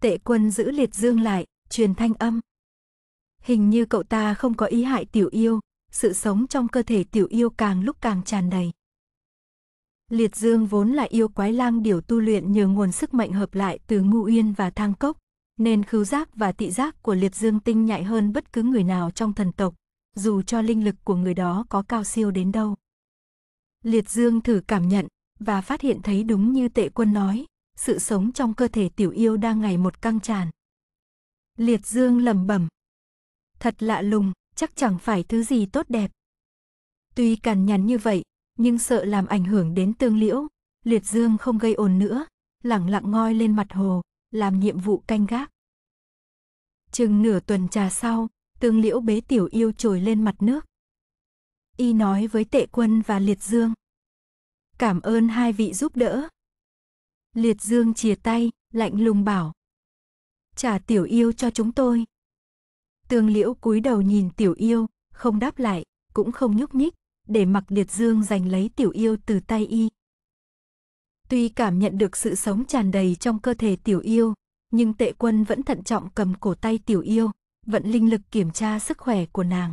A: Tệ quân giữ liệt dương lại, truyền thanh âm, Hình như cậu ta không có ý hại tiểu yêu, sự sống trong cơ thể tiểu yêu càng lúc càng tràn đầy. Liệt Dương vốn là yêu quái lang điểu tu luyện nhờ nguồn sức mạnh hợp lại từ Ngu Uyên và Thang Cốc, nên khứu giác và tị giác của Liệt Dương tinh nhạy hơn bất cứ người nào trong thần tộc, dù cho linh lực của người đó có cao siêu đến đâu. Liệt Dương thử cảm nhận và phát hiện thấy đúng như tệ quân nói, sự sống trong cơ thể tiểu yêu đang ngày một căng tràn. Liệt Dương lẩm bẩm, thật lạ lùng, chắc chẳng phải thứ gì tốt đẹp. Tuy cằn nhằn như vậy, nhưng sợ làm ảnh hưởng đến tương liễu, liệt dương không gây ồn nữa, lẳng lặng ngoi lên mặt hồ, làm nhiệm vụ canh gác. Chừng nửa tuần trà sau, tương liễu bế tiểu yêu trồi lên mặt nước. Y nói với tệ quân và liệt dương. Cảm ơn hai vị giúp đỡ. Liệt dương chìa tay, lạnh lùng bảo. Trả tiểu yêu cho chúng tôi. Tương liễu cúi đầu nhìn tiểu yêu, không đáp lại, cũng không nhúc nhích, để mặc liệt dương giành lấy tiểu yêu từ tay y. Tuy cảm nhận được sự sống tràn đầy trong cơ thể tiểu yêu, nhưng tệ quân vẫn thận trọng cầm cổ tay tiểu yêu, vận linh lực kiểm tra sức khỏe của nàng.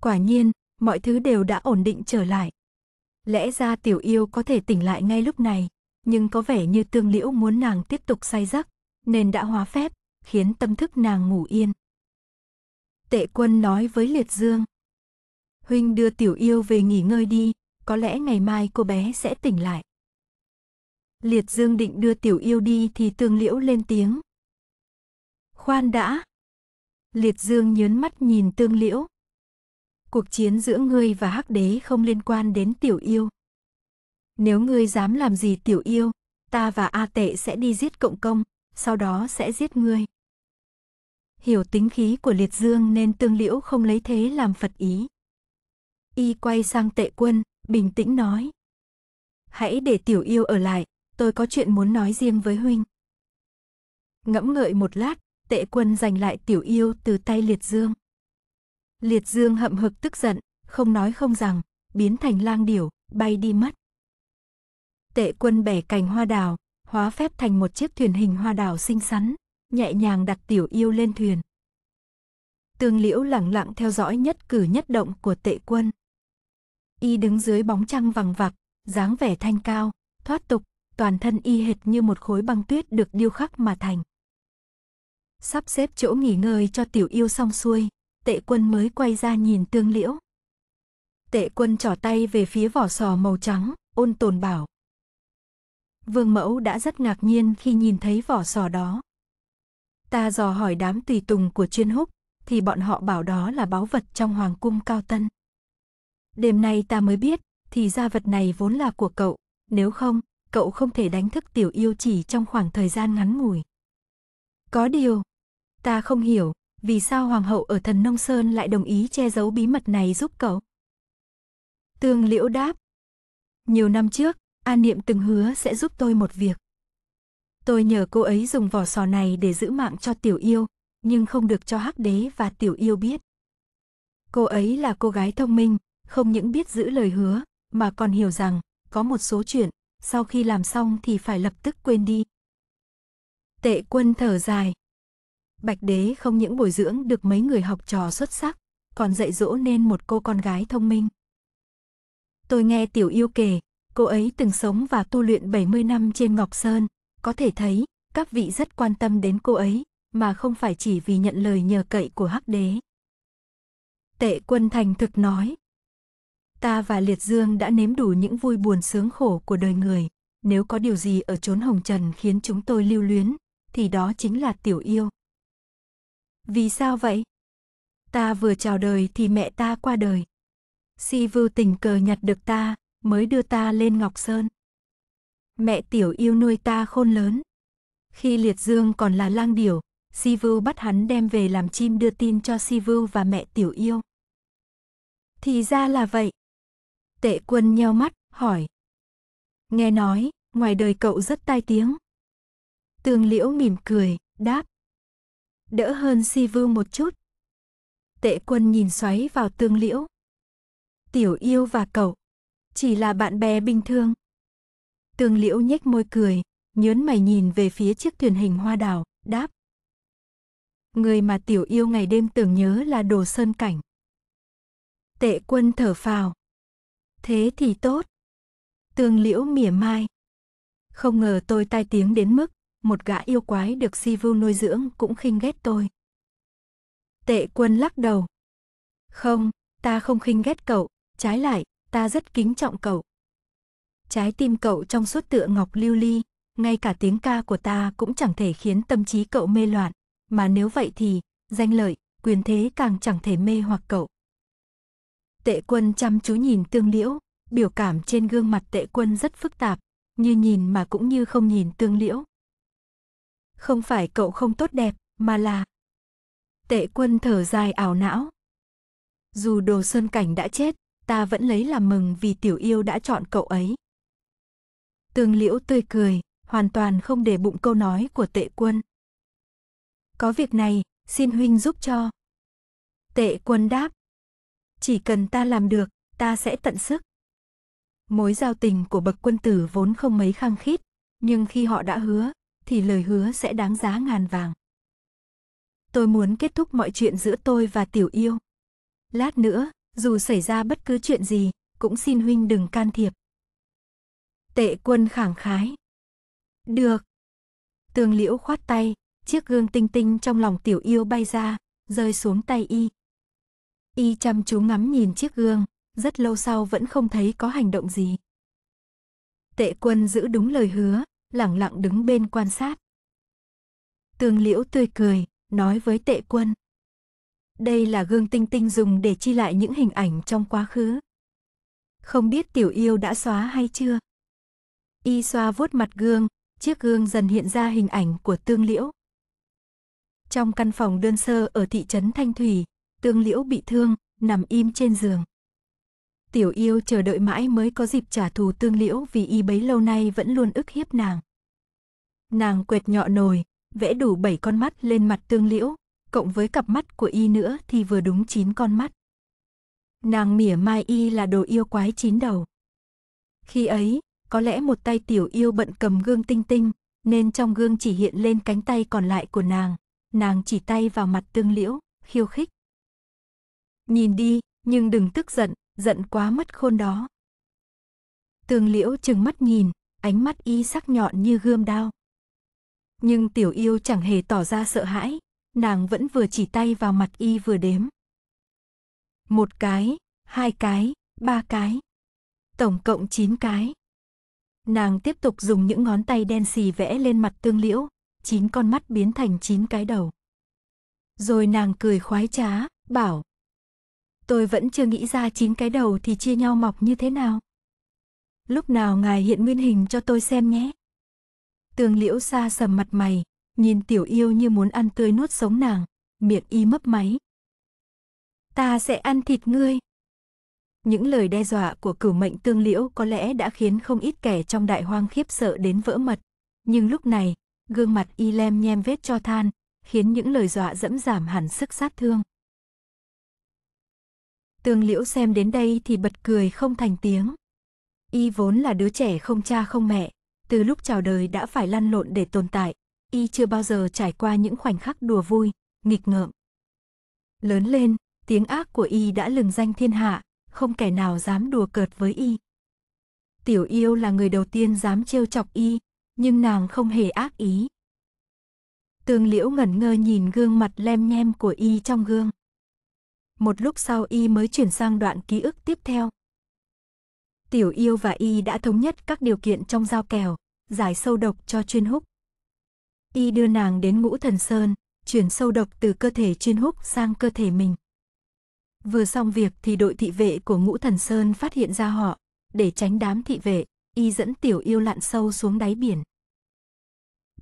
A: Quả nhiên, mọi thứ đều đã ổn định trở lại. Lẽ ra tiểu yêu có thể tỉnh lại ngay lúc này, nhưng có vẻ như tương liễu muốn nàng tiếp tục say giấc, nên đã hóa phép, khiến tâm thức nàng ngủ yên. Tệ quân nói với Liệt Dương. Huynh đưa tiểu yêu về nghỉ ngơi đi, có lẽ ngày mai cô bé sẽ tỉnh lại. Liệt Dương định đưa tiểu yêu đi thì tương liễu lên tiếng. Khoan đã. Liệt Dương nhớn mắt nhìn tương liễu. Cuộc chiến giữa ngươi và hắc đế không liên quan đến tiểu yêu. Nếu ngươi dám làm gì tiểu yêu, ta và A tệ sẽ đi giết cộng công, sau đó sẽ giết ngươi hiểu tính khí của liệt dương nên tương liễu không lấy thế làm phật ý. Y quay sang tệ quân, bình tĩnh nói. Hãy để tiểu yêu ở lại, tôi có chuyện muốn nói riêng với huynh. Ngẫm ngợi một lát, tệ quân giành lại tiểu yêu từ tay liệt dương. Liệt dương hậm hực tức giận, không nói không rằng, biến thành lang điểu, bay đi mất. Tệ quân bẻ cành hoa đào, hóa phép thành một chiếc thuyền hình hoa đào xinh xắn, nhẹ nhàng đặt tiểu yêu lên thuyền. Tương liễu lặng lặng theo dõi nhất cử nhất động của tệ quân. Y đứng dưới bóng trăng vằng vặc, dáng vẻ thanh cao, thoát tục, toàn thân y hệt như một khối băng tuyết được điêu khắc mà thành. Sắp xếp chỗ nghỉ ngơi cho tiểu yêu xong xuôi, tệ quân mới quay ra nhìn tương liễu. Tệ quân trỏ tay về phía vỏ sò màu trắng, ôn tồn bảo. Vương mẫu đã rất ngạc nhiên khi nhìn thấy vỏ sò đó. Ta dò hỏi đám tùy tùng của chuyên húc, thì bọn họ bảo đó là báu vật trong hoàng cung cao tân. Đêm nay ta mới biết, thì ra vật này vốn là của cậu, nếu không, cậu không thể đánh thức tiểu yêu chỉ trong khoảng thời gian ngắn ngủi. Có điều, ta không hiểu, vì sao hoàng hậu ở thần nông sơn lại đồng ý che giấu bí mật này giúp cậu? Tương liễu đáp. Nhiều năm trước, An Niệm từng hứa sẽ giúp tôi một việc. Tôi nhờ cô ấy dùng vỏ sò này để giữ mạng cho tiểu yêu, nhưng không được cho hắc đế và tiểu yêu biết. Cô ấy là cô gái thông minh, không những biết giữ lời hứa, mà còn hiểu rằng, có một số chuyện, sau khi làm xong thì phải lập tức quên đi. Tệ quân thở dài. Bạch đế không những bồi dưỡng được mấy người học trò xuất sắc, còn dạy dỗ nên một cô con gái thông minh. Tôi nghe tiểu yêu kể, cô ấy từng sống và tu luyện 70 năm trên Ngọc Sơn, có thể thấy, các vị rất quan tâm đến cô ấy, mà không phải chỉ vì nhận lời nhờ cậy của Hắc Đế. Tệ quân thành thực nói. Ta và Liệt Dương đã nếm đủ những vui buồn sướng khổ của đời người. Nếu có điều gì ở chốn hồng trần khiến chúng tôi lưu luyến, thì đó chính là tiểu yêu. Vì sao vậy? Ta vừa chào đời thì mẹ ta qua đời. Si Vưu tình cờ nhặt được ta, mới đưa ta lên Ngọc Sơn mẹ tiểu yêu nuôi ta khôn lớn. Khi Liệt Dương còn là lang điểu, Sivu bắt hắn đem về làm chim đưa tin cho Sivu và mẹ tiểu yêu. Thì ra là vậy. Tệ quân nheo mắt, hỏi. Nghe nói, ngoài đời cậu rất tai tiếng. Tương liễu mỉm cười, đáp. Đỡ hơn Sivu một chút. Tệ quân nhìn xoáy vào tương liễu. Tiểu yêu và cậu, chỉ là bạn bè bình thường. Tương liễu nhếch môi cười, nhớn mày nhìn về phía chiếc thuyền hình hoa đào, đáp. Người mà tiểu yêu ngày đêm tưởng nhớ là đồ sơn cảnh. Tệ quân thở phào. Thế thì tốt. Tương liễu mỉa mai. Không ngờ tôi tai tiếng đến mức, một gã yêu quái được si Vưu nuôi dưỡng cũng khinh ghét tôi. Tệ quân lắc đầu. Không, ta không khinh ghét cậu, trái lại, ta rất kính trọng cậu. Trái tim cậu trong suốt tựa ngọc lưu ly, ngay cả tiếng ca của ta cũng chẳng thể khiến tâm trí cậu mê loạn, mà nếu vậy thì, danh lợi, quyền thế càng chẳng thể mê hoặc cậu. Tệ quân chăm chú nhìn tương liễu, biểu cảm trên gương mặt tệ quân rất phức tạp, như nhìn mà cũng như không nhìn tương liễu. Không phải cậu không tốt đẹp, mà là... Tệ quân thở dài ảo não. Dù đồ sơn cảnh đã chết, ta vẫn lấy làm mừng vì tiểu yêu đã chọn cậu ấy. Tương liễu tươi cười, hoàn toàn không để bụng câu nói của tệ quân. Có việc này, xin huynh giúp cho. Tệ quân đáp. Chỉ cần ta làm được, ta sẽ tận sức. Mối giao tình của bậc quân tử vốn không mấy khăng khít, nhưng khi họ đã hứa, thì lời hứa sẽ đáng giá ngàn vàng. Tôi muốn kết thúc mọi chuyện giữa tôi và tiểu yêu. Lát nữa, dù xảy ra bất cứ chuyện gì, cũng xin huynh đừng can thiệp. Tệ quân khẳng khái. Được. Tường liễu khoát tay, chiếc gương tinh tinh trong lòng tiểu yêu bay ra, rơi xuống tay y. Y chăm chú ngắm nhìn chiếc gương, rất lâu sau vẫn không thấy có hành động gì. Tệ quân giữ đúng lời hứa, lặng lặng đứng bên quan sát. Tường liễu tươi cười, nói với tệ quân. Đây là gương tinh tinh dùng để chi lại những hình ảnh trong quá khứ. Không biết tiểu yêu đã xóa hay chưa? Y xoa vuốt mặt gương, chiếc gương dần hiện ra hình ảnh của Tương Liễu. Trong căn phòng đơn sơ ở thị trấn Thanh Thủy, Tương Liễu bị thương, nằm im trên giường. Tiểu yêu chờ đợi mãi mới có dịp trả thù Tương Liễu vì y bấy lâu nay vẫn luôn ức hiếp nàng. Nàng quệt nhọ nồi, vẽ đủ bảy con mắt lên mặt Tương Liễu, cộng với cặp mắt của y nữa thì vừa đúng chín con mắt. Nàng mỉa mai y là đồ yêu quái chín đầu. Khi ấy, có lẽ một tay tiểu yêu bận cầm gương tinh tinh, nên trong gương chỉ hiện lên cánh tay còn lại của nàng. Nàng chỉ tay vào mặt tương liễu, khiêu khích. Nhìn đi, nhưng đừng tức giận, giận quá mất khôn đó. Tương liễu chừng mắt nhìn, ánh mắt y sắc nhọn như gươm đao. Nhưng tiểu yêu chẳng hề tỏ ra sợ hãi, nàng vẫn vừa chỉ tay vào mặt y vừa đếm. Một cái, hai cái, ba cái. Tổng cộng chín cái. Nàng tiếp tục dùng những ngón tay đen xì vẽ lên mặt tương liễu, chín con mắt biến thành chín cái đầu. Rồi nàng cười khoái trá, bảo. Tôi vẫn chưa nghĩ ra chín cái đầu thì chia nhau mọc như thế nào. Lúc nào ngài hiện nguyên hình cho tôi xem nhé. Tương liễu xa sầm mặt mày, nhìn tiểu yêu như muốn ăn tươi nuốt sống nàng, miệng y mấp máy. Ta sẽ ăn thịt ngươi. Những lời đe dọa của cửu mệnh tương liễu có lẽ đã khiến không ít kẻ trong đại hoang khiếp sợ đến vỡ mật. Nhưng lúc này, gương mặt y lem nhem vết cho than, khiến những lời dọa dẫm giảm hẳn sức sát thương. Tương liễu xem đến đây thì bật cười không thành tiếng. Y vốn là đứa trẻ không cha không mẹ, từ lúc chào đời đã phải lăn lộn để tồn tại, y chưa bao giờ trải qua những khoảnh khắc đùa vui, nghịch ngợm. Lớn lên, tiếng ác của y đã lừng danh thiên hạ, không kẻ nào dám đùa cợt với y. Tiểu yêu là người đầu tiên dám trêu chọc y, nhưng nàng không hề ác ý. Tương liễu ngẩn ngơ nhìn gương mặt lem nhem của y trong gương. Một lúc sau y mới chuyển sang đoạn ký ức tiếp theo. Tiểu yêu và y đã thống nhất các điều kiện trong giao kèo, giải sâu độc cho chuyên húc. Y đưa nàng đến ngũ thần sơn, chuyển sâu độc từ cơ thể chuyên húc sang cơ thể mình. Vừa xong việc thì đội thị vệ của ngũ thần Sơn phát hiện ra họ, để tránh đám thị vệ, y dẫn tiểu yêu lặn sâu xuống đáy biển.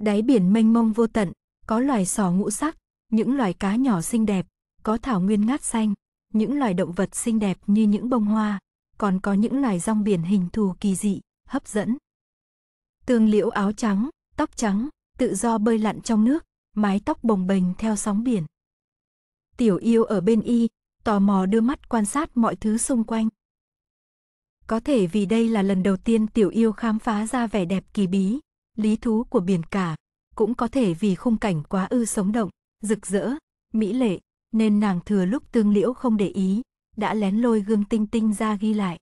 A: Đáy biển mênh mông vô tận, có loài sò ngũ sắc, những loài cá nhỏ xinh đẹp, có thảo nguyên ngát xanh, những loài động vật xinh đẹp như những bông hoa, còn có những loài rong biển hình thù kỳ dị, hấp dẫn. Tương liễu áo trắng, tóc trắng, tự do bơi lặn trong nước, mái tóc bồng bềnh theo sóng biển. Tiểu yêu ở bên y, tò mò đưa mắt quan sát mọi thứ xung quanh. Có thể vì đây là lần đầu tiên tiểu yêu khám phá ra vẻ đẹp kỳ bí, lý thú của biển cả, cũng có thể vì khung cảnh quá ư sống động, rực rỡ, mỹ lệ, nên nàng thừa lúc tương liễu không để ý, đã lén lôi gương tinh tinh ra ghi lại.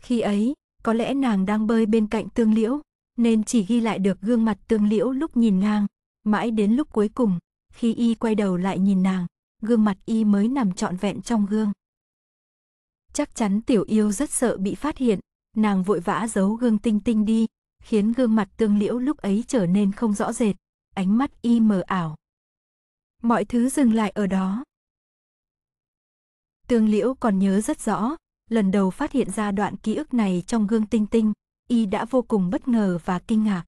A: Khi ấy, có lẽ nàng đang bơi bên cạnh tương liễu, nên chỉ ghi lại được gương mặt tương liễu lúc nhìn ngang, mãi đến lúc cuối cùng, khi y quay đầu lại nhìn nàng, gương mặt y mới nằm trọn vẹn trong gương. Chắc chắn tiểu yêu rất sợ bị phát hiện, nàng vội vã giấu gương tinh tinh đi, khiến gương mặt tương liễu lúc ấy trở nên không rõ rệt, ánh mắt y mờ ảo. Mọi thứ dừng lại ở đó. Tương liễu còn nhớ rất rõ, lần đầu phát hiện ra đoạn ký ức này trong gương tinh tinh, y đã vô cùng bất ngờ và kinh ngạc.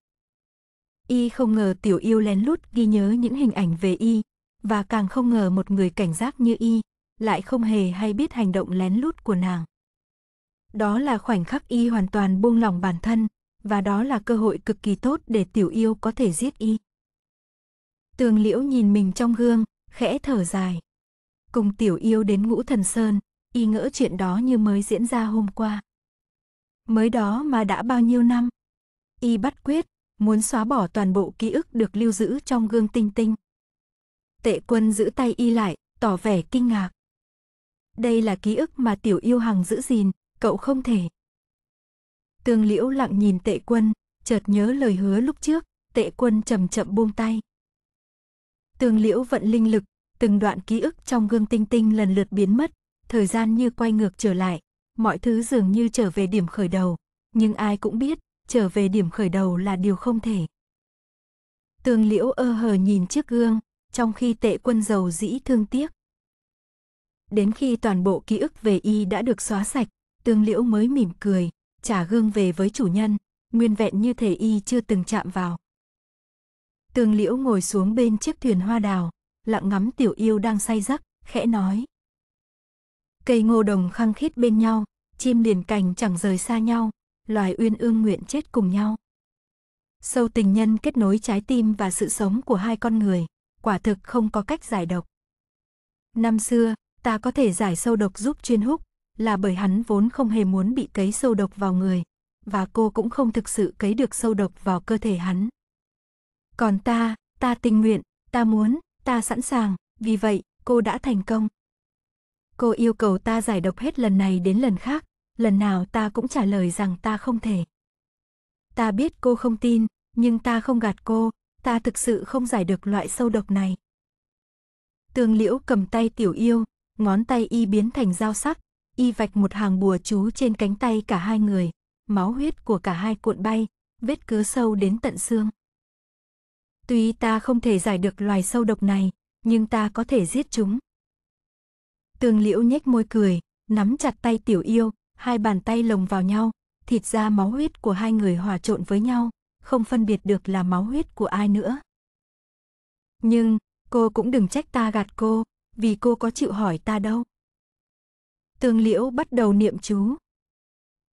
A: Y không ngờ tiểu yêu lén lút ghi nhớ những hình ảnh về y, và càng không ngờ một người cảnh giác như y lại không hề hay biết hành động lén lút của nàng. Đó là khoảnh khắc y hoàn toàn buông lòng bản thân và đó là cơ hội cực kỳ tốt để tiểu yêu có thể giết y. Tường Liễu nhìn mình trong gương, khẽ thở dài. Cùng tiểu yêu đến Ngũ Thần Sơn, y ngỡ chuyện đó như mới diễn ra hôm qua. Mới đó mà đã bao nhiêu năm? Y bắt quyết, muốn xóa bỏ toàn bộ ký ức được lưu giữ trong gương tinh tinh. Tệ quân giữ tay y lại, tỏ vẻ kinh ngạc. Đây là ký ức mà tiểu yêu hằng giữ gìn, cậu không thể. Tương liễu lặng nhìn tệ quân, chợt nhớ lời hứa lúc trước, tệ quân chậm chậm buông tay. Tương liễu vận linh lực, từng đoạn ký ức trong gương tinh tinh lần lượt biến mất, thời gian như quay ngược trở lại, mọi thứ dường như trở về điểm khởi đầu, nhưng ai cũng biết, trở về điểm khởi đầu là điều không thể. Tương liễu ơ hờ nhìn chiếc gương, trong khi tệ quân giàu dĩ thương tiếc. Đến khi toàn bộ ký ức về y đã được xóa sạch, tương liễu mới mỉm cười, trả gương về với chủ nhân, nguyên vẹn như thể y chưa từng chạm vào. Tương liễu ngồi xuống bên chiếc thuyền hoa đào, lặng ngắm tiểu yêu đang say giấc, khẽ nói. Cây ngô đồng khăng khít bên nhau, chim liền cành chẳng rời xa nhau, loài uyên ương nguyện chết cùng nhau. Sâu tình nhân kết nối trái tim và sự sống của hai con người quả thực không có cách giải độc. Năm xưa, ta có thể giải sâu độc giúp chuyên húc, là bởi hắn vốn không hề muốn bị cấy sâu độc vào người, và cô cũng không thực sự cấy được sâu độc vào cơ thể hắn. Còn ta, ta tình nguyện, ta muốn, ta sẵn sàng, vì vậy, cô đã thành công. Cô yêu cầu ta giải độc hết lần này đến lần khác, lần nào ta cũng trả lời rằng ta không thể. Ta biết cô không tin, nhưng ta không gạt cô, ta thực sự không giải được loại sâu độc này. Tương liễu cầm tay tiểu yêu, ngón tay y biến thành dao sắc, y vạch một hàng bùa chú trên cánh tay cả hai người, máu huyết của cả hai cuộn bay, vết cứa sâu đến tận xương. Tuy ta không thể giải được loài sâu độc này, nhưng ta có thể giết chúng. Tương liễu nhếch môi cười, nắm chặt tay tiểu yêu, hai bàn tay lồng vào nhau, thịt da máu huyết của hai người hòa trộn với nhau, không phân biệt được là máu huyết của ai nữa. Nhưng, cô cũng đừng trách ta gạt cô, vì cô có chịu hỏi ta đâu. Tương Liễu bắt đầu niệm chú.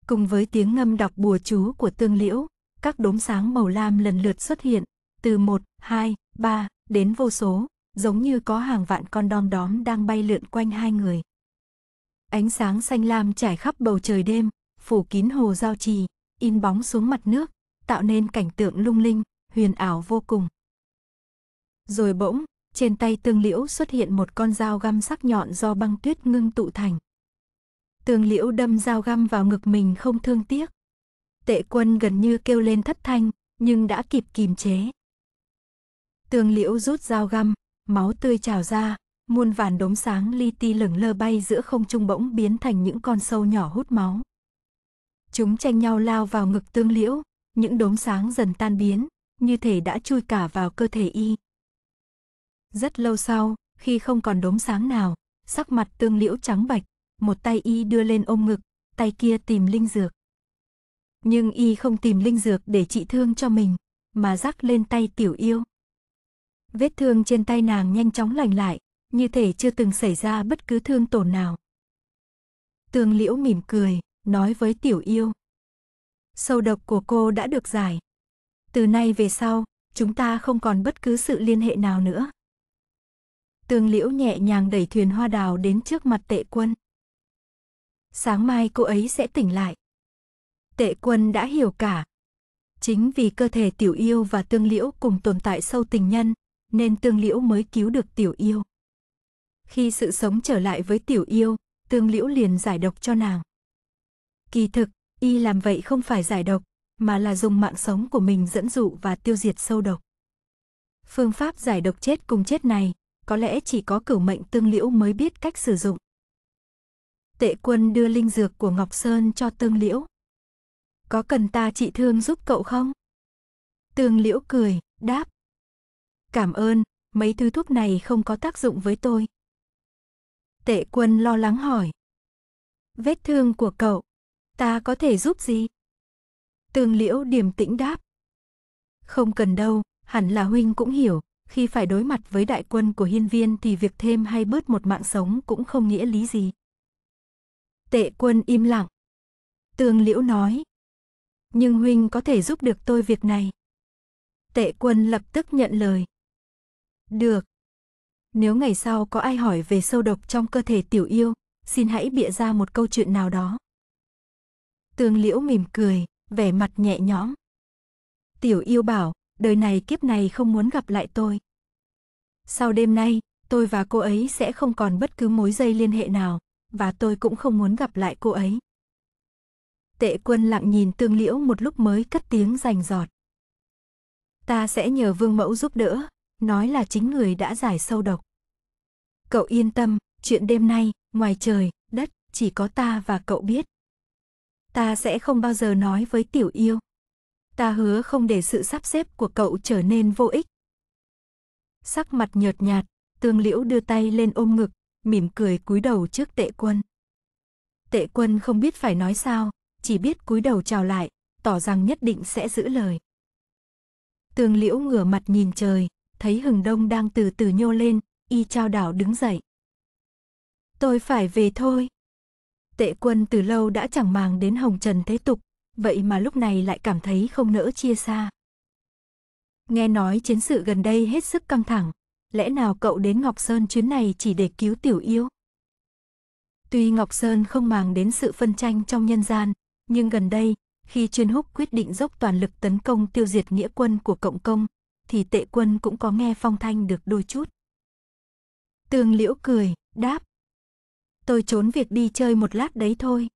A: Cùng với tiếng ngâm đọc bùa chú của Tương Liễu, các đốm sáng màu lam lần lượt xuất hiện, từ 1, 2, 3 đến vô số, giống như có hàng vạn con đom đóm đang bay lượn quanh hai người. Ánh sáng xanh lam trải khắp bầu trời đêm, phủ kín hồ giao trì, in bóng xuống mặt nước, tạo nên cảnh tượng lung linh, huyền ảo vô cùng. Rồi bỗng, trên tay tương liễu xuất hiện một con dao găm sắc nhọn do băng tuyết ngưng tụ thành. Tương liễu đâm dao găm vào ngực mình không thương tiếc. Tệ quân gần như kêu lên thất thanh, nhưng đã kịp kìm chế. Tương liễu rút dao găm, máu tươi trào ra, muôn vàn đốm sáng li ti lửng lơ bay giữa không trung bỗng biến thành những con sâu nhỏ hút máu. Chúng tranh nhau lao vào ngực tương liễu, những đốm sáng dần tan biến, như thể đã chui cả vào cơ thể y. Rất lâu sau, khi không còn đốm sáng nào, sắc mặt tương liễu trắng bạch, một tay y đưa lên ôm ngực, tay kia tìm linh dược. Nhưng y không tìm linh dược để trị thương cho mình, mà rắc lên tay tiểu yêu. Vết thương trên tay nàng nhanh chóng lành lại, như thể chưa từng xảy ra bất cứ thương tổn nào. Tương liễu mỉm cười, nói với tiểu yêu sâu độc của cô đã được giải. Từ nay về sau, chúng ta không còn bất cứ sự liên hệ nào nữa. Tương Liễu nhẹ nhàng đẩy thuyền hoa đào đến trước mặt tệ quân. Sáng mai cô ấy sẽ tỉnh lại. Tệ quân đã hiểu cả. Chính vì cơ thể tiểu yêu và tương liễu cùng tồn tại sâu tình nhân, nên tương liễu mới cứu được tiểu yêu. Khi sự sống trở lại với tiểu yêu, tương liễu liền giải độc cho nàng. Kỳ thực, y làm vậy không phải giải độc, mà là dùng mạng sống của mình dẫn dụ và tiêu diệt sâu độc. Phương pháp giải độc chết cùng chết này, có lẽ chỉ có cửu mệnh tương liễu mới biết cách sử dụng. Tệ quân đưa linh dược của Ngọc Sơn cho tương liễu. Có cần ta trị thương giúp cậu không? Tương liễu cười, đáp. Cảm ơn, mấy thứ thuốc này không có tác dụng với tôi. Tệ quân lo lắng hỏi. Vết thương của cậu ta có thể giúp gì? Tương liễu điềm tĩnh đáp. Không cần đâu, hẳn là huynh cũng hiểu, khi phải đối mặt với đại quân của hiên viên thì việc thêm hay bớt một mạng sống cũng không nghĩa lý gì. Tệ quân im lặng. Tương liễu nói. Nhưng huynh có thể giúp được tôi việc này. Tệ quân lập tức nhận lời. Được. Nếu ngày sau có ai hỏi về sâu độc trong cơ thể tiểu yêu, xin hãy bịa ra một câu chuyện nào đó. Tương liễu mỉm cười, vẻ mặt nhẹ nhõm. Tiểu yêu bảo, đời này kiếp này không muốn gặp lại tôi. Sau đêm nay, tôi và cô ấy sẽ không còn bất cứ mối dây liên hệ nào, và tôi cũng không muốn gặp lại cô ấy. Tệ quân lặng nhìn tương liễu một lúc mới cất tiếng rành giọt. Ta sẽ nhờ vương mẫu giúp đỡ, nói là chính người đã giải sâu độc. Cậu yên tâm, chuyện đêm nay, ngoài trời, đất, chỉ có ta và cậu biết ta sẽ không bao giờ nói với tiểu yêu. Ta hứa không để sự sắp xếp của cậu trở nên vô ích. Sắc mặt nhợt nhạt, tương liễu đưa tay lên ôm ngực, mỉm cười cúi đầu trước tệ quân. Tệ quân không biết phải nói sao, chỉ biết cúi đầu chào lại, tỏ rằng nhất định sẽ giữ lời. Tương liễu ngửa mặt nhìn trời, thấy hừng đông đang từ từ nhô lên, y trao đảo đứng dậy. Tôi phải về thôi. Tệ quân từ lâu đã chẳng màng đến hồng trần thế tục, vậy mà lúc này lại cảm thấy không nỡ chia xa. Nghe nói chiến sự gần đây hết sức căng thẳng, lẽ nào cậu đến Ngọc Sơn chuyến này chỉ để cứu tiểu yêu? Tuy Ngọc Sơn không màng đến sự phân tranh trong nhân gian, nhưng gần đây, khi chuyên húc quyết định dốc toàn lực tấn công tiêu diệt nghĩa quân của Cộng Công, thì tệ quân cũng có nghe phong thanh được đôi chút. Tương Liễu cười, đáp, tôi trốn việc đi chơi một lát đấy thôi.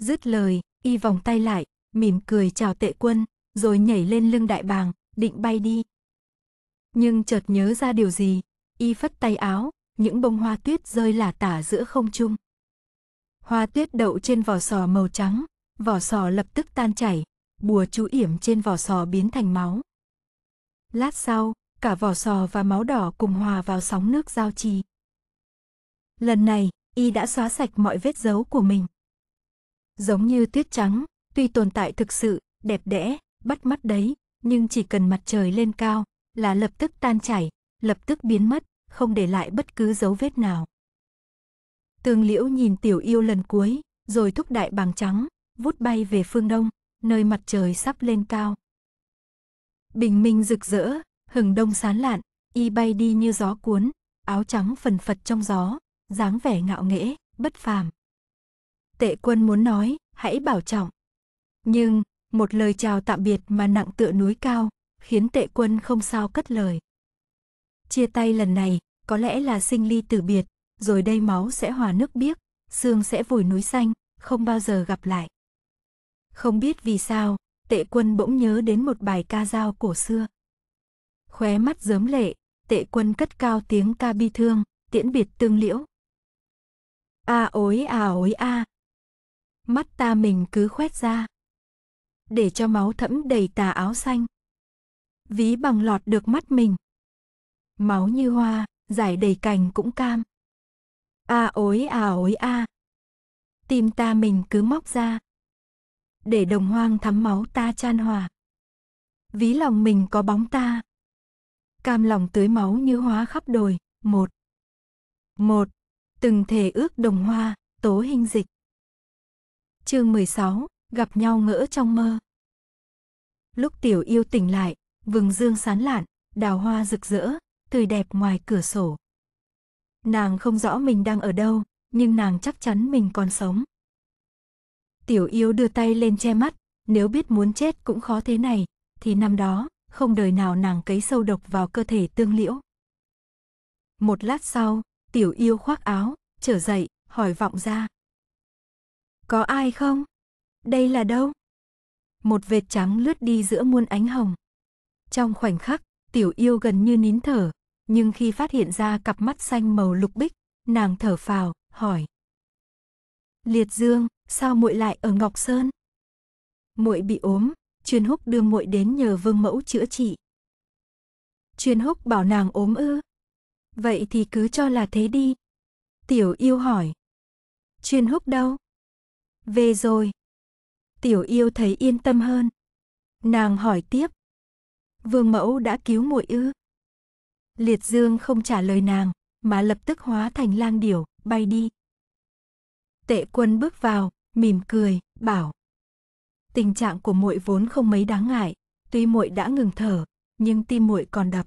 A: Dứt lời, y vòng tay lại, mỉm cười chào tệ quân, rồi nhảy lên lưng đại bàng, định bay đi. Nhưng chợt nhớ ra điều gì, y phất tay áo, những bông hoa tuyết rơi lả tả giữa không trung. Hoa tuyết đậu trên vỏ sò màu trắng, vỏ sò lập tức tan chảy, bùa chú yểm trên vỏ sò biến thành máu. Lát sau, cả vỏ sò và máu đỏ cùng hòa vào sóng nước giao trì. Lần này, y đã xóa sạch mọi vết dấu của mình. Giống như tuyết trắng, tuy tồn tại thực sự, đẹp đẽ, bắt mắt đấy, nhưng chỉ cần mặt trời lên cao, là lập tức tan chảy, lập tức biến mất, không để lại bất cứ dấu vết nào. Tương Liễu nhìn tiểu yêu lần cuối, rồi thúc đại bàng trắng, vút bay về phương đông, nơi mặt trời sắp lên cao. Bình minh rực rỡ, hừng đông sán lạn, y bay đi như gió cuốn, áo trắng phần phật trong gió, dáng vẻ ngạo nghễ, bất phàm. Tệ quân muốn nói, hãy bảo trọng. Nhưng, một lời chào tạm biệt mà nặng tựa núi cao, khiến tệ quân không sao cất lời. Chia tay lần này, có lẽ là sinh ly tử biệt, rồi đây máu sẽ hòa nước biếc, xương sẽ vùi núi xanh, không bao giờ gặp lại. Không biết vì sao, tệ quân bỗng nhớ đến một bài ca dao cổ xưa. Khóe mắt dớm lệ, tệ quân cất cao tiếng ca bi thương, tiễn biệt tương liễu, a à ối à ối a. À. Mắt ta mình cứ khoét ra. Để cho máu thẫm đầy tà áo xanh. Ví bằng lọt được mắt mình. Máu như hoa, giải đầy cành cũng cam. a à ối à ối a. Tim ta mình cứ móc ra. Để đồng hoang thắm máu ta chan hòa. Ví lòng mình có bóng ta. Cam lòng tưới máu như hóa khắp đồi. Một. Một từng thể ước đồng hoa, tố hình dịch. Chương 16, gặp nhau ngỡ trong mơ. Lúc tiểu yêu tỉnh lại, vừng dương sán lạn, đào hoa rực rỡ, tươi đẹp ngoài cửa sổ. Nàng không rõ mình đang ở đâu, nhưng nàng chắc chắn mình còn sống. Tiểu yêu đưa tay lên che mắt, nếu biết muốn chết cũng khó thế này, thì năm đó, không đời nào nàng cấy sâu độc vào cơ thể tương liễu. Một lát sau, Tiểu yêu khoác áo, trở dậy, hỏi vọng ra. Có ai không? Đây là đâu? Một vệt trắng lướt đi giữa muôn ánh hồng. Trong khoảnh khắc, tiểu yêu gần như nín thở, nhưng khi phát hiện ra cặp mắt xanh màu lục bích, nàng thở phào, hỏi. Liệt Dương, sao muội lại ở Ngọc Sơn? Muội bị ốm, Truyền Húc đưa muội đến nhờ Vương Mẫu chữa trị. Truyền Húc bảo nàng ốm ư? Vậy thì cứ cho là thế đi. Tiểu yêu hỏi. Chuyên hút đâu? Về rồi. Tiểu yêu thấy yên tâm hơn. Nàng hỏi tiếp. Vương mẫu đã cứu muội ư? Liệt dương không trả lời nàng, mà lập tức hóa thành lang điểu, bay đi. Tệ quân bước vào, mỉm cười, bảo. Tình trạng của muội vốn không mấy đáng ngại, tuy muội đã ngừng thở, nhưng tim muội còn đập.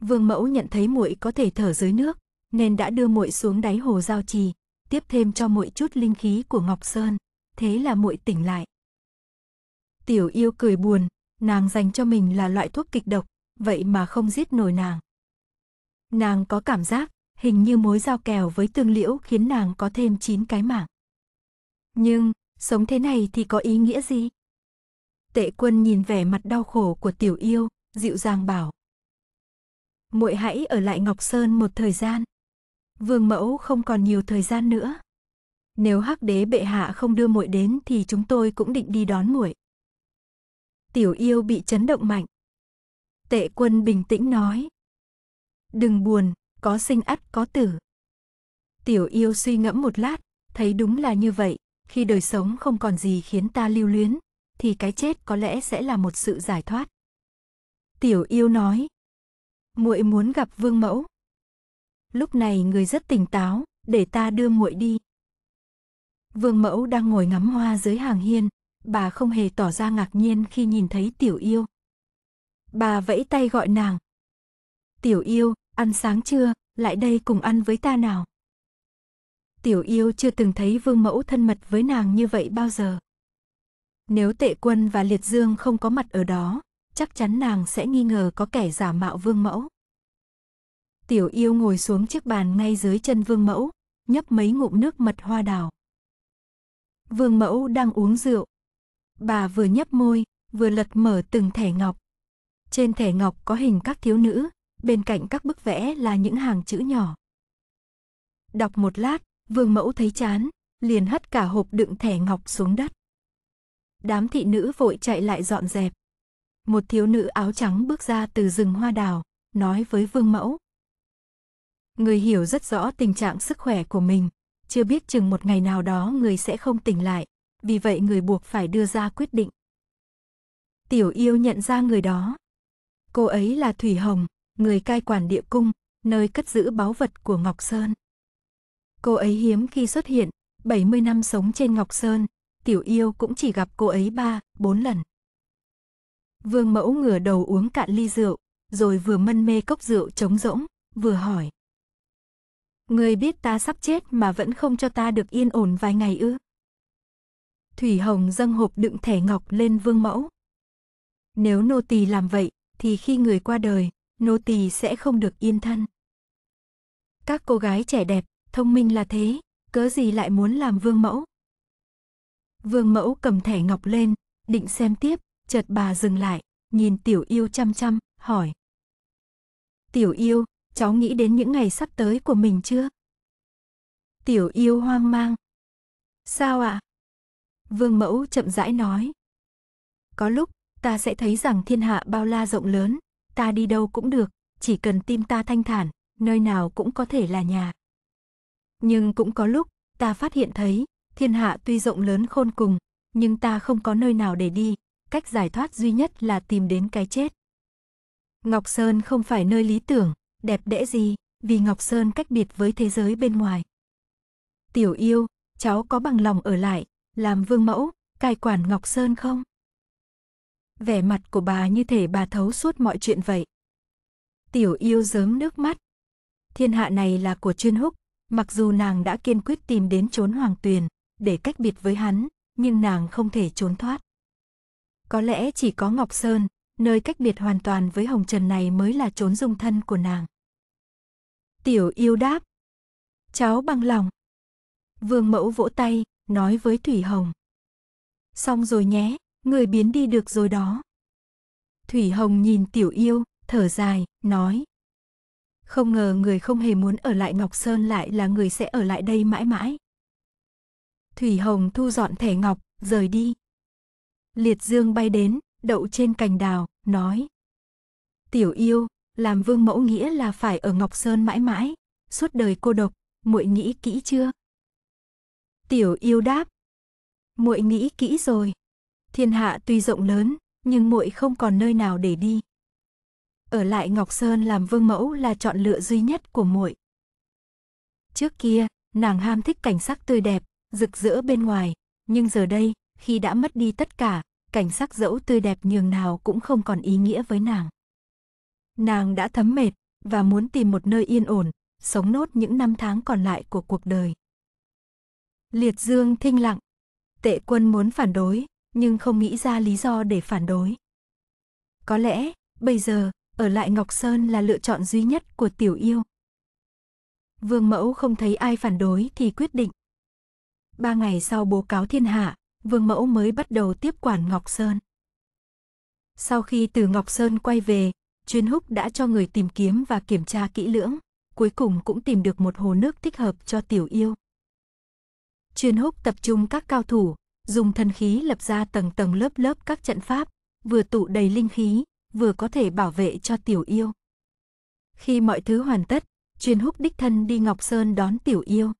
A: Vương Mẫu nhận thấy muội có thể thở dưới nước, nên đã đưa muội xuống đáy hồ giao trì, tiếp thêm cho muội chút linh khí của Ngọc Sơn, thế là muội tỉnh lại. Tiểu yêu cười buồn, nàng dành cho mình là loại thuốc kịch độc, vậy mà không giết nổi nàng. Nàng có cảm giác, hình như mối giao kèo với tương liễu khiến nàng có thêm 9 cái mạng. Nhưng, sống thế này thì có ý nghĩa gì? Tệ quân nhìn vẻ mặt đau khổ của tiểu yêu, dịu dàng bảo muội hãy ở lại Ngọc Sơn một thời gian. Vương mẫu không còn nhiều thời gian nữa. Nếu Hắc đế bệ hạ không đưa muội đến thì chúng tôi cũng định đi đón muội. Tiểu yêu bị chấn động mạnh. Tệ quân bình tĩnh nói. Đừng buồn, có sinh ắt có tử. Tiểu yêu suy ngẫm một lát, thấy đúng là như vậy, khi đời sống không còn gì khiến ta lưu luyến, thì cái chết có lẽ sẽ là một sự giải thoát. Tiểu yêu nói, muội muốn gặp vương mẫu. Lúc này người rất tỉnh táo, để ta đưa muội đi. Vương mẫu đang ngồi ngắm hoa dưới hàng hiên, bà không hề tỏ ra ngạc nhiên khi nhìn thấy tiểu yêu. Bà vẫy tay gọi nàng. Tiểu yêu, ăn sáng chưa, lại đây cùng ăn với ta nào. Tiểu yêu chưa từng thấy vương mẫu thân mật với nàng như vậy bao giờ. Nếu tệ quân và liệt dương không có mặt ở đó, chắc chắn nàng sẽ nghi ngờ có kẻ giả mạo vương mẫu. Tiểu yêu ngồi xuống chiếc bàn ngay dưới chân vương mẫu, nhấp mấy ngụm nước mật hoa đào. Vương mẫu đang uống rượu. Bà vừa nhấp môi, vừa lật mở từng thẻ ngọc. Trên thẻ ngọc có hình các thiếu nữ, bên cạnh các bức vẽ là những hàng chữ nhỏ. Đọc một lát, vương mẫu thấy chán, liền hất cả hộp đựng thẻ ngọc xuống đất. Đám thị nữ vội chạy lại dọn dẹp một thiếu nữ áo trắng bước ra từ rừng hoa đào, nói với Vương Mẫu. Người hiểu rất rõ tình trạng sức khỏe của mình, chưa biết chừng một ngày nào đó người sẽ không tỉnh lại, vì vậy người buộc phải đưa ra quyết định. Tiểu yêu nhận ra người đó. Cô ấy là Thủy Hồng, người cai quản địa cung, nơi cất giữ báu vật của Ngọc Sơn. Cô ấy hiếm khi xuất hiện, 70 năm sống trên Ngọc Sơn, tiểu yêu cũng chỉ gặp cô ấy ba, bốn lần. Vương mẫu ngửa đầu uống cạn ly rượu, rồi vừa mân mê cốc rượu trống rỗng, vừa hỏi. Người biết ta sắp chết mà vẫn không cho ta được yên ổn vài ngày ư? Thủy Hồng dâng hộp đựng thẻ ngọc lên vương mẫu. Nếu nô tỳ làm vậy, thì khi người qua đời, nô tỳ sẽ không được yên thân. Các cô gái trẻ đẹp, thông minh là thế, cớ gì lại muốn làm vương mẫu? Vương mẫu cầm thẻ ngọc lên, định xem tiếp, chợt bà dừng lại, nhìn tiểu yêu chăm chăm, hỏi. Tiểu yêu, cháu nghĩ đến những ngày sắp tới của mình chưa? Tiểu yêu hoang mang. Sao ạ? Vương mẫu chậm rãi nói. Có lúc, ta sẽ thấy rằng thiên hạ bao la rộng lớn, ta đi đâu cũng được, chỉ cần tim ta thanh thản, nơi nào cũng có thể là nhà. Nhưng cũng có lúc, ta phát hiện thấy, thiên hạ tuy rộng lớn khôn cùng, nhưng ta không có nơi nào để đi, cách giải thoát duy nhất là tìm đến cái chết. Ngọc Sơn không phải nơi lý tưởng, đẹp đẽ gì, vì Ngọc Sơn cách biệt với thế giới bên ngoài. Tiểu yêu, cháu có bằng lòng ở lại, làm vương mẫu, cai quản Ngọc Sơn không? Vẻ mặt của bà như thể bà thấu suốt mọi chuyện vậy. Tiểu yêu dớm nước mắt. Thiên hạ này là của chuyên húc, mặc dù nàng đã kiên quyết tìm đến trốn hoàng tuyền, để cách biệt với hắn, nhưng nàng không thể trốn thoát. Có lẽ chỉ có Ngọc Sơn, nơi cách biệt hoàn toàn với Hồng Trần này mới là chốn dung thân của nàng. Tiểu yêu đáp. Cháu bằng lòng. Vương mẫu vỗ tay, nói với Thủy Hồng. Xong rồi nhé, người biến đi được rồi đó. Thủy Hồng nhìn tiểu yêu, thở dài, nói. Không ngờ người không hề muốn ở lại Ngọc Sơn lại là người sẽ ở lại đây mãi mãi. Thủy Hồng thu dọn thẻ ngọc, rời đi. Liệt Dương bay đến, đậu trên cành đào, nói. Tiểu yêu, làm vương mẫu nghĩa là phải ở Ngọc Sơn mãi mãi, suốt đời cô độc, muội nghĩ kỹ chưa? Tiểu yêu đáp. muội nghĩ kỹ rồi. Thiên hạ tuy rộng lớn, nhưng muội không còn nơi nào để đi. Ở lại Ngọc Sơn làm vương mẫu là chọn lựa duy nhất của muội. Trước kia, nàng ham thích cảnh sắc tươi đẹp, rực rỡ bên ngoài, nhưng giờ đây, khi đã mất đi tất cả, cảnh sắc dẫu tươi đẹp nhường nào cũng không còn ý nghĩa với nàng. Nàng đã thấm mệt và muốn tìm một nơi yên ổn, sống nốt những năm tháng còn lại của cuộc đời. Liệt Dương thinh lặng. Tệ quân muốn phản đối, nhưng không nghĩ ra lý do để phản đối. Có lẽ, bây giờ, ở lại Ngọc Sơn là lựa chọn duy nhất của tiểu yêu. Vương Mẫu không thấy ai phản đối thì quyết định. Ba ngày sau bố cáo thiên hạ, Vương Mẫu mới bắt đầu tiếp quản Ngọc Sơn. Sau khi từ Ngọc Sơn quay về, chuyên húc đã cho người tìm kiếm và kiểm tra kỹ lưỡng, cuối cùng cũng tìm được một hồ nước thích hợp cho tiểu yêu. Chuyên húc tập trung các cao thủ, dùng thần khí lập ra tầng tầng lớp lớp các trận pháp, vừa tụ đầy linh khí, vừa có thể bảo vệ cho tiểu yêu. Khi mọi thứ hoàn tất, chuyên húc đích thân đi Ngọc Sơn đón tiểu yêu.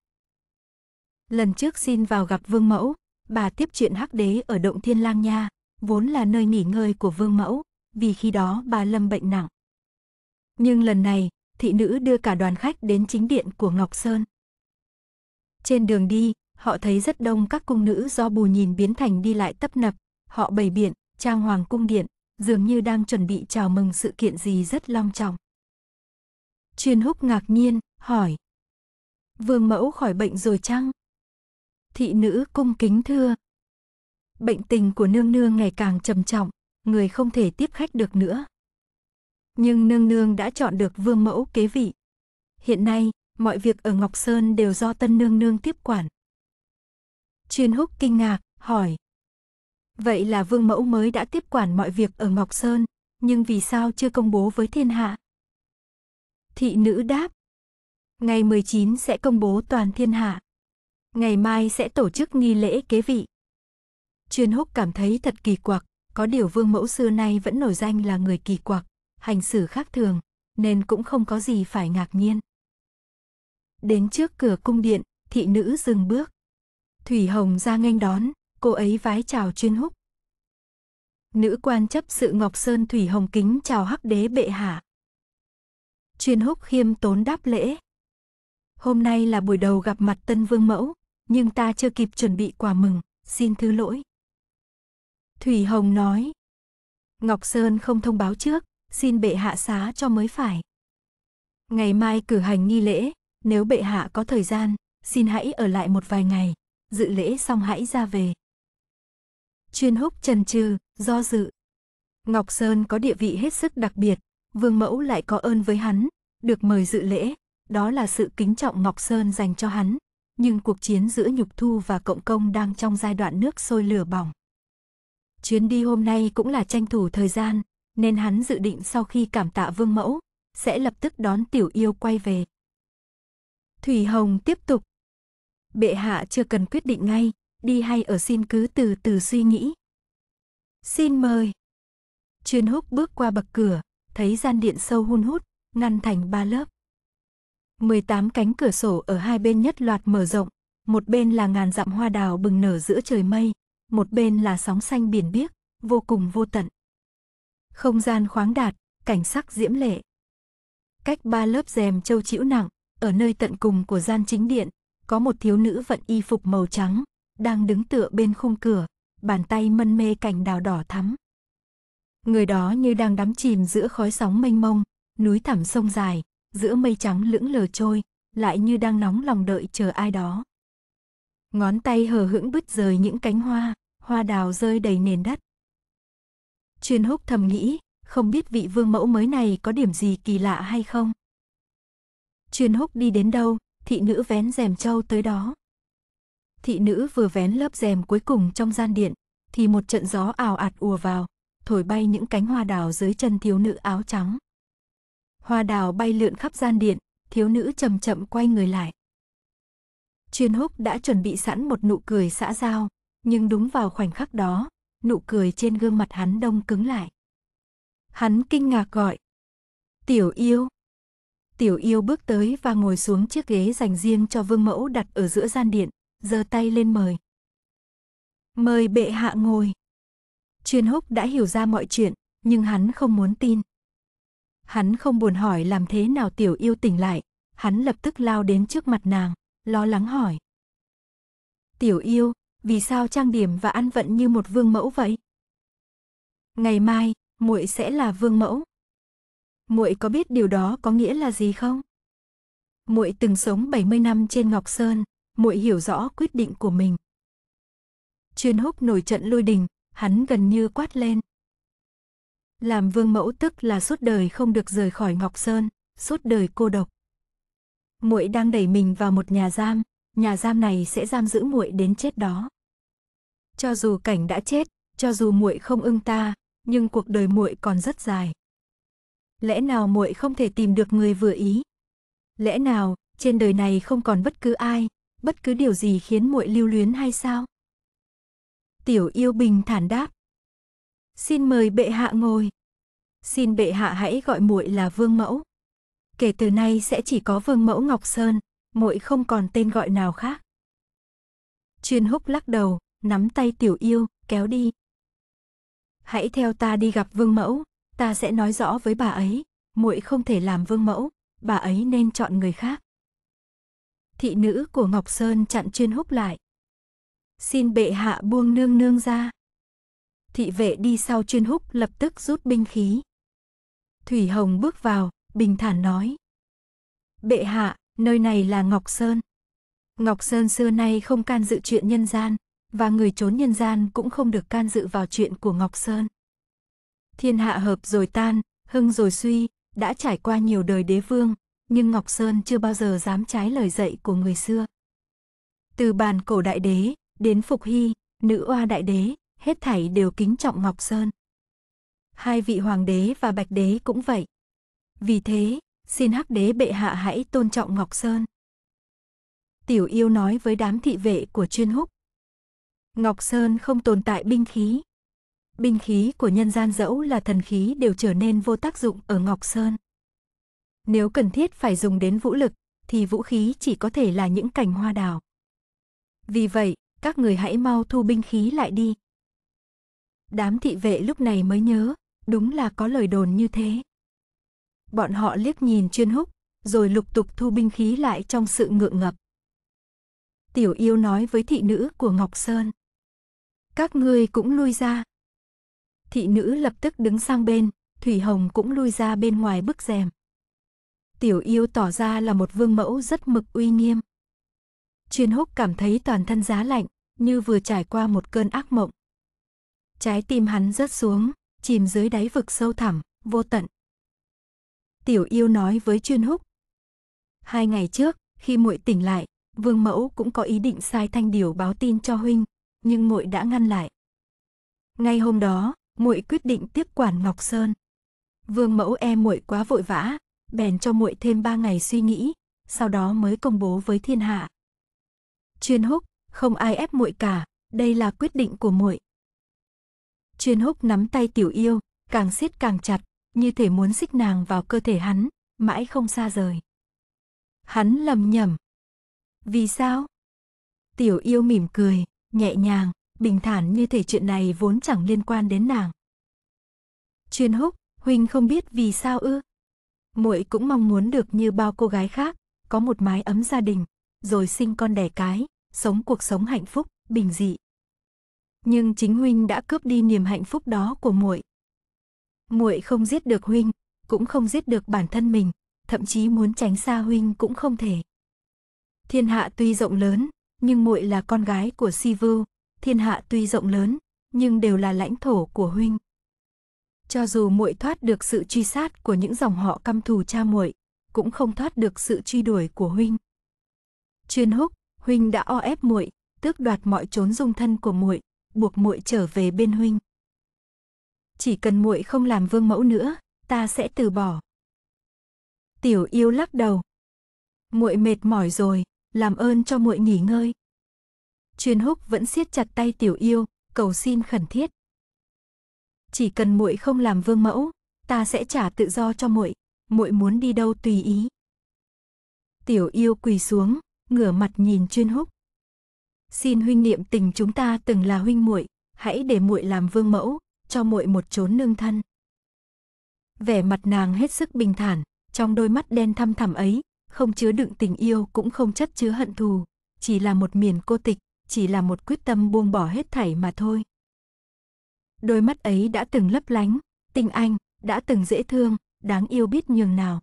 A: Lần trước xin vào gặp Vương Mẫu, bà tiếp chuyện hắc đế ở động thiên lang nha, vốn là nơi nghỉ ngơi của vương mẫu, vì khi đó bà lâm bệnh nặng. Nhưng lần này, thị nữ đưa cả đoàn khách đến chính điện của Ngọc Sơn. Trên đường đi, họ thấy rất đông các cung nữ do bù nhìn biến thành đi lại tấp nập, họ bày biện, trang hoàng cung điện, dường như đang chuẩn bị chào mừng sự kiện gì rất long trọng. Chuyên húc ngạc nhiên, hỏi. Vương mẫu khỏi bệnh rồi chăng? thị nữ cung kính thưa. Bệnh tình của nương nương ngày càng trầm trọng, người không thể tiếp khách được nữa. Nhưng nương nương đã chọn được vương mẫu kế vị. Hiện nay, mọi việc ở Ngọc Sơn đều do tân nương nương tiếp quản. Chuyên húc kinh ngạc, hỏi. Vậy là vương mẫu mới đã tiếp quản mọi việc ở Ngọc Sơn, nhưng vì sao chưa công bố với thiên hạ? Thị nữ đáp. Ngày 19 sẽ công bố toàn thiên hạ ngày mai sẽ tổ chức nghi lễ kế vị. Chuyên húc cảm thấy thật kỳ quặc, có điều vương mẫu xưa nay vẫn nổi danh là người kỳ quặc, hành xử khác thường, nên cũng không có gì phải ngạc nhiên. Đến trước cửa cung điện, thị nữ dừng bước. Thủy Hồng ra nghênh đón, cô ấy vái chào chuyên húc. Nữ quan chấp sự Ngọc Sơn Thủy Hồng kính chào hắc đế bệ hạ. Chuyên húc khiêm tốn đáp lễ. Hôm nay là buổi đầu gặp mặt tân vương mẫu, nhưng ta chưa kịp chuẩn bị quà mừng, xin thứ lỗi. Thủy Hồng nói, Ngọc Sơn không thông báo trước, xin bệ hạ xá cho mới phải. Ngày mai cử hành nghi lễ, nếu bệ hạ có thời gian, xin hãy ở lại một vài ngày, dự lễ xong hãy ra về. Chuyên húc trần trừ, do dự. Ngọc Sơn có địa vị hết sức đặc biệt, vương mẫu lại có ơn với hắn, được mời dự lễ, đó là sự kính trọng Ngọc Sơn dành cho hắn, nhưng cuộc chiến giữa Nhục Thu và Cộng Công đang trong giai đoạn nước sôi lửa bỏng. Chuyến đi hôm nay cũng là tranh thủ thời gian, nên hắn dự định sau khi cảm tạ Vương Mẫu, sẽ lập tức đón Tiểu Yêu quay về. Thủy Hồng tiếp tục. Bệ hạ chưa cần quyết định ngay, đi hay ở xin cứ từ từ suy nghĩ. Xin mời. Chuyên húc bước qua bậc cửa, thấy gian điện sâu hun hút, ngăn thành ba lớp. 18 cánh cửa sổ ở hai bên nhất loạt mở rộng, một bên là ngàn dặm hoa đào bừng nở giữa trời mây, một bên là sóng xanh biển biếc, vô cùng vô tận. Không gian khoáng đạt, cảnh sắc diễm lệ. Cách ba lớp rèm châu chĩu nặng, ở nơi tận cùng của gian chính điện, có một thiếu nữ vận y phục màu trắng, đang đứng tựa bên khung cửa, bàn tay mân mê cành đào đỏ thắm. Người đó như đang đắm chìm giữa khói sóng mênh mông, núi thẳm sông dài, giữa mây trắng lững lờ trôi, lại như đang nóng lòng đợi chờ ai đó. Ngón tay hờ hững bứt rời những cánh hoa, hoa đào rơi đầy nền đất. Chuyên húc thầm nghĩ, không biết vị vương mẫu mới này có điểm gì kỳ lạ hay không. Chuyên húc đi đến đâu, thị nữ vén rèm châu tới đó. Thị nữ vừa vén lớp rèm cuối cùng trong gian điện, thì một trận gió ảo ạt ùa vào, thổi bay những cánh hoa đào dưới chân thiếu nữ áo trắng hoa đào bay lượn khắp gian điện, thiếu nữ chậm chậm quay người lại. Chuyên húc đã chuẩn bị sẵn một nụ cười xã giao, nhưng đúng vào khoảnh khắc đó, nụ cười trên gương mặt hắn đông cứng lại. Hắn kinh ngạc gọi. Tiểu yêu. Tiểu yêu bước tới và ngồi xuống chiếc ghế dành riêng cho vương mẫu đặt ở giữa gian điện, giơ tay lên mời. Mời bệ hạ ngồi. Chuyên húc đã hiểu ra mọi chuyện, nhưng hắn không muốn tin. Hắn không buồn hỏi làm thế nào tiểu yêu tỉnh lại, hắn lập tức lao đến trước mặt nàng, lo lắng hỏi. Tiểu yêu, vì sao trang điểm và ăn vận như một vương mẫu vậy? Ngày mai, muội sẽ là vương mẫu. Muội có biết điều đó có nghĩa là gì không? Muội từng sống 70 năm trên Ngọc Sơn, muội hiểu rõ quyết định của mình. Chuyên húc nổi trận lôi đình, hắn gần như quát lên. Làm vương mẫu tức là suốt đời không được rời khỏi Ngọc Sơn, suốt đời cô độc. Muội đang đẩy mình vào một nhà giam, nhà giam này sẽ giam giữ muội đến chết đó. Cho dù cảnh đã chết, cho dù muội không ưng ta, nhưng cuộc đời muội còn rất dài. Lẽ nào muội không thể tìm được người vừa ý? Lẽ nào trên đời này không còn bất cứ ai, bất cứ điều gì khiến muội lưu luyến hay sao? Tiểu Yêu bình thản đáp, Xin mời bệ hạ ngồi. Xin bệ hạ hãy gọi muội là Vương Mẫu. Kể từ nay sẽ chỉ có Vương Mẫu Ngọc Sơn, muội không còn tên gọi nào khác. Chuyên húc lắc đầu, nắm tay tiểu yêu, kéo đi. Hãy theo ta đi gặp Vương Mẫu, ta sẽ nói rõ với bà ấy, muội không thể làm Vương Mẫu, bà ấy nên chọn người khác. Thị nữ của Ngọc Sơn chặn chuyên húc lại. Xin bệ hạ buông nương nương ra thị vệ đi sau chuyên húc lập tức rút binh khí. Thủy Hồng bước vào, bình thản nói. Bệ hạ, nơi này là Ngọc Sơn. Ngọc Sơn xưa nay không can dự chuyện nhân gian, và người trốn nhân gian cũng không được can dự vào chuyện của Ngọc Sơn. Thiên hạ hợp rồi tan, hưng rồi suy, đã trải qua nhiều đời đế vương, nhưng Ngọc Sơn chưa bao giờ dám trái lời dạy của người xưa. Từ bàn cổ đại đế, đến phục hy, nữ oa đại đế, hết thảy đều kính trọng Ngọc Sơn. Hai vị hoàng đế và bạch đế cũng vậy. Vì thế, xin hắc đế bệ hạ hãy tôn trọng Ngọc Sơn. Tiểu yêu nói với đám thị vệ của chuyên húc. Ngọc Sơn không tồn tại binh khí. Binh khí của nhân gian dẫu là thần khí đều trở nên vô tác dụng ở Ngọc Sơn. Nếu cần thiết phải dùng đến vũ lực, thì vũ khí chỉ có thể là những cành hoa đào. Vì vậy, các người hãy mau thu binh khí lại đi. Đám thị vệ lúc này mới nhớ, đúng là có lời đồn như thế. Bọn họ liếc nhìn chuyên húc, rồi lục tục thu binh khí lại trong sự ngượng ngập. Tiểu yêu nói với thị nữ của Ngọc Sơn. Các ngươi cũng lui ra. Thị nữ lập tức đứng sang bên, Thủy Hồng cũng lui ra bên ngoài bức rèm. Tiểu yêu tỏ ra là một vương mẫu rất mực uy nghiêm. Chuyên húc cảm thấy toàn thân giá lạnh, như vừa trải qua một cơn ác mộng. Trái tim hắn rớt xuống, chìm dưới đáy vực sâu thẳm, vô tận. Tiểu yêu nói với chuyên húc. Hai ngày trước, khi muội tỉnh lại, vương mẫu cũng có ý định sai thanh điều báo tin cho huynh, nhưng muội đã ngăn lại. Ngay hôm đó, muội quyết định tiếp quản Ngọc Sơn. Vương mẫu e muội quá vội vã, bèn cho muội thêm ba ngày suy nghĩ, sau đó mới công bố với thiên hạ. Chuyên húc, không ai ép muội cả, đây là quyết định của muội. Chuyên húc nắm tay tiểu yêu, càng siết càng chặt, như thể muốn xích nàng vào cơ thể hắn, mãi không xa rời. Hắn lầm nhầm. Vì sao? Tiểu yêu mỉm cười, nhẹ nhàng, bình thản như thể chuyện này vốn chẳng liên quan đến nàng. Chuyên húc, huynh không biết vì sao ư? Muội cũng mong muốn được như bao cô gái khác, có một mái ấm gia đình, rồi sinh con đẻ cái, sống cuộc sống hạnh phúc, bình dị nhưng chính huynh đã cướp đi niềm hạnh phúc đó của muội. Muội không giết được huynh, cũng không giết được bản thân mình, thậm chí muốn tránh xa huynh cũng không thể. Thiên hạ tuy rộng lớn, nhưng muội là con gái của Si Vưu, thiên hạ tuy rộng lớn, nhưng đều là lãnh thổ của huynh. Cho dù muội thoát được sự truy sát của những dòng họ căm thù cha muội, cũng không thoát được sự truy đuổi của huynh. Chuyên Húc, huynh đã o ép muội, tước đoạt mọi chốn dung thân của muội, buộc muội trở về bên huynh. Chỉ cần muội không làm vương mẫu nữa, ta sẽ từ bỏ. Tiểu yêu lắc đầu. Muội mệt mỏi rồi, làm ơn cho muội nghỉ ngơi. Truyền húc vẫn siết chặt tay tiểu yêu, cầu xin khẩn thiết. Chỉ cần muội không làm vương mẫu, ta sẽ trả tự do cho muội, muội muốn đi đâu tùy ý. Tiểu yêu quỳ xuống, ngửa mặt nhìn chuyên húc xin huynh niệm tình chúng ta từng là huynh muội, hãy để muội làm vương mẫu, cho muội một chốn nương thân. Vẻ mặt nàng hết sức bình thản, trong đôi mắt đen thăm thẳm ấy, không chứa đựng tình yêu cũng không chất chứa hận thù, chỉ là một miền cô tịch, chỉ là một quyết tâm buông bỏ hết thảy mà thôi. Đôi mắt ấy đã từng lấp lánh, tình anh, đã từng dễ thương, đáng yêu biết nhường nào.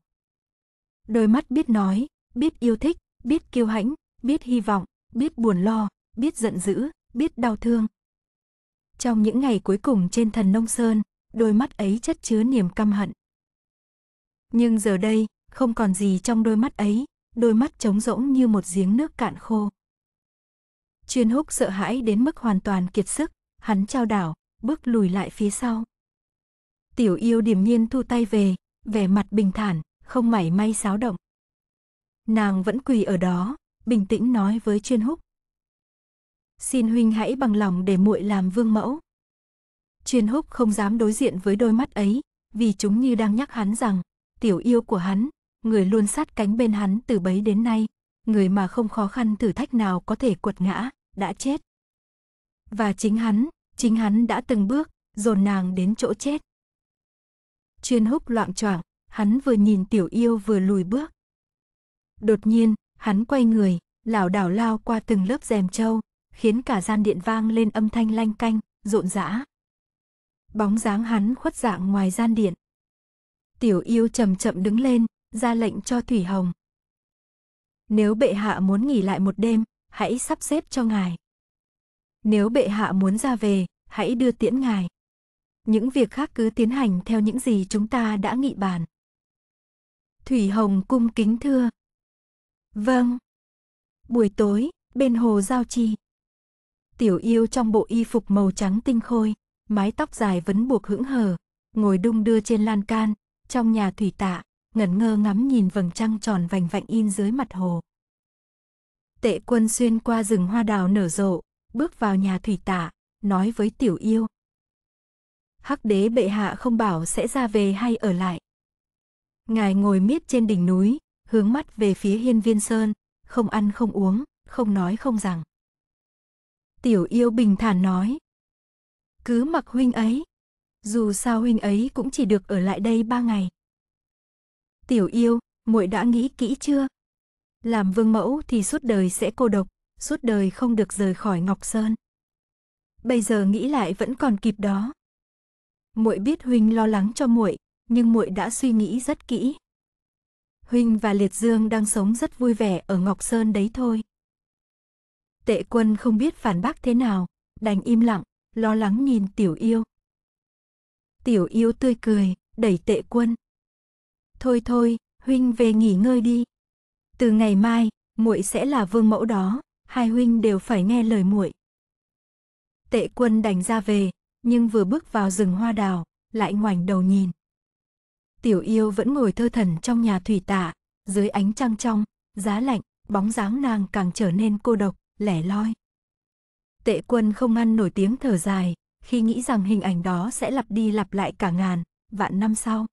A: Đôi mắt biết nói, biết yêu thích, biết kiêu hãnh, biết hy vọng, biết buồn lo, biết giận dữ, biết đau thương. Trong những ngày cuối cùng trên thần nông sơn, đôi mắt ấy chất chứa niềm căm hận. Nhưng giờ đây, không còn gì trong đôi mắt ấy, đôi mắt trống rỗng như một giếng nước cạn khô. Chuyên húc sợ hãi đến mức hoàn toàn kiệt sức, hắn trao đảo, bước lùi lại phía sau. Tiểu yêu điểm nhiên thu tay về, vẻ mặt bình thản, không mảy may xáo động. Nàng vẫn quỳ ở đó, bình tĩnh nói với chuyên húc. Xin huynh hãy bằng lòng để muội làm vương mẫu. Chuyên húc không dám đối diện với đôi mắt ấy, vì chúng như đang nhắc hắn rằng, tiểu yêu của hắn, người luôn sát cánh bên hắn từ bấy đến nay, người mà không khó khăn thử thách nào có thể quật ngã, đã chết. Và chính hắn, chính hắn đã từng bước, dồn nàng đến chỗ chết. Chuyên húc loạn choạng, hắn vừa nhìn tiểu yêu vừa lùi bước. Đột nhiên, Hắn quay người, lảo đảo lao qua từng lớp rèm trâu, khiến cả gian điện vang lên âm thanh lanh canh, rộn rã. Bóng dáng hắn khuất dạng ngoài gian điện. Tiểu yêu chậm chậm đứng lên, ra lệnh cho Thủy Hồng. Nếu bệ hạ muốn nghỉ lại một đêm, hãy sắp xếp cho ngài. Nếu bệ hạ muốn ra về, hãy đưa tiễn ngài. Những việc khác cứ tiến hành theo những gì chúng ta đã nghị bàn. Thủy Hồng cung kính thưa, Vâng. Buổi tối, bên hồ giao trì. Tiểu yêu trong bộ y phục màu trắng tinh khôi, mái tóc dài vấn buộc hững hờ, ngồi đung đưa trên lan can, trong nhà thủy tạ, ngẩn ngơ ngắm nhìn vầng trăng tròn vành vạnh in dưới mặt hồ. Tệ quân xuyên qua rừng hoa đào nở rộ, bước vào nhà thủy tạ, nói với tiểu yêu. Hắc đế bệ hạ không bảo sẽ ra về hay ở lại. Ngài ngồi miết trên đỉnh núi, hướng mắt về phía hiên viên sơn, không ăn không uống, không nói không rằng. Tiểu yêu bình thản nói. Cứ mặc huynh ấy, dù sao huynh ấy cũng chỉ được ở lại đây ba ngày. Tiểu yêu, muội đã nghĩ kỹ chưa? Làm vương mẫu thì suốt đời sẽ cô độc, suốt đời không được rời khỏi Ngọc Sơn. Bây giờ nghĩ lại vẫn còn kịp đó. Muội biết huynh lo lắng cho muội, nhưng muội đã suy nghĩ rất kỹ. Huynh và Liệt Dương đang sống rất vui vẻ ở Ngọc Sơn đấy thôi. Tệ quân không biết phản bác thế nào, đành im lặng, lo lắng nhìn tiểu yêu. Tiểu yêu tươi cười, đẩy tệ quân. Thôi thôi, huynh về nghỉ ngơi đi. Từ ngày mai, muội sẽ là vương mẫu đó, hai huynh đều phải nghe lời muội. Tệ quân đành ra về, nhưng vừa bước vào rừng hoa đào, lại ngoảnh đầu nhìn tiểu yêu vẫn ngồi thơ thần trong nhà thủy tạ, dưới ánh trăng trong, giá lạnh, bóng dáng nàng càng trở nên cô độc, lẻ loi. Tệ quân không ăn nổi tiếng thở dài, khi nghĩ rằng hình ảnh đó sẽ lặp đi lặp lại cả ngàn, vạn năm sau.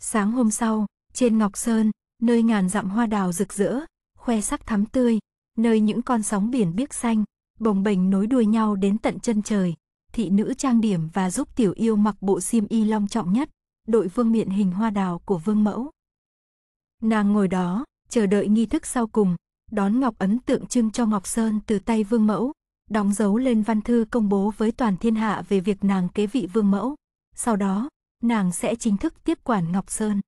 A: Sáng hôm sau, trên Ngọc Sơn, nơi ngàn dặm hoa đào rực rỡ, khoe sắc thắm tươi, nơi những con sóng biển biếc xanh, bồng bềnh nối đuôi nhau đến tận chân trời, thị nữ trang điểm và giúp tiểu yêu mặc bộ xiêm y long trọng nhất, đội vương miện hình hoa đào của vương mẫu. Nàng ngồi đó, chờ đợi nghi thức sau cùng, đón ngọc ấn tượng trưng cho Ngọc Sơn từ tay vương mẫu, đóng dấu lên văn thư công bố với toàn thiên hạ về việc nàng kế vị vương mẫu. Sau đó, nàng sẽ chính thức tiếp quản Ngọc Sơn.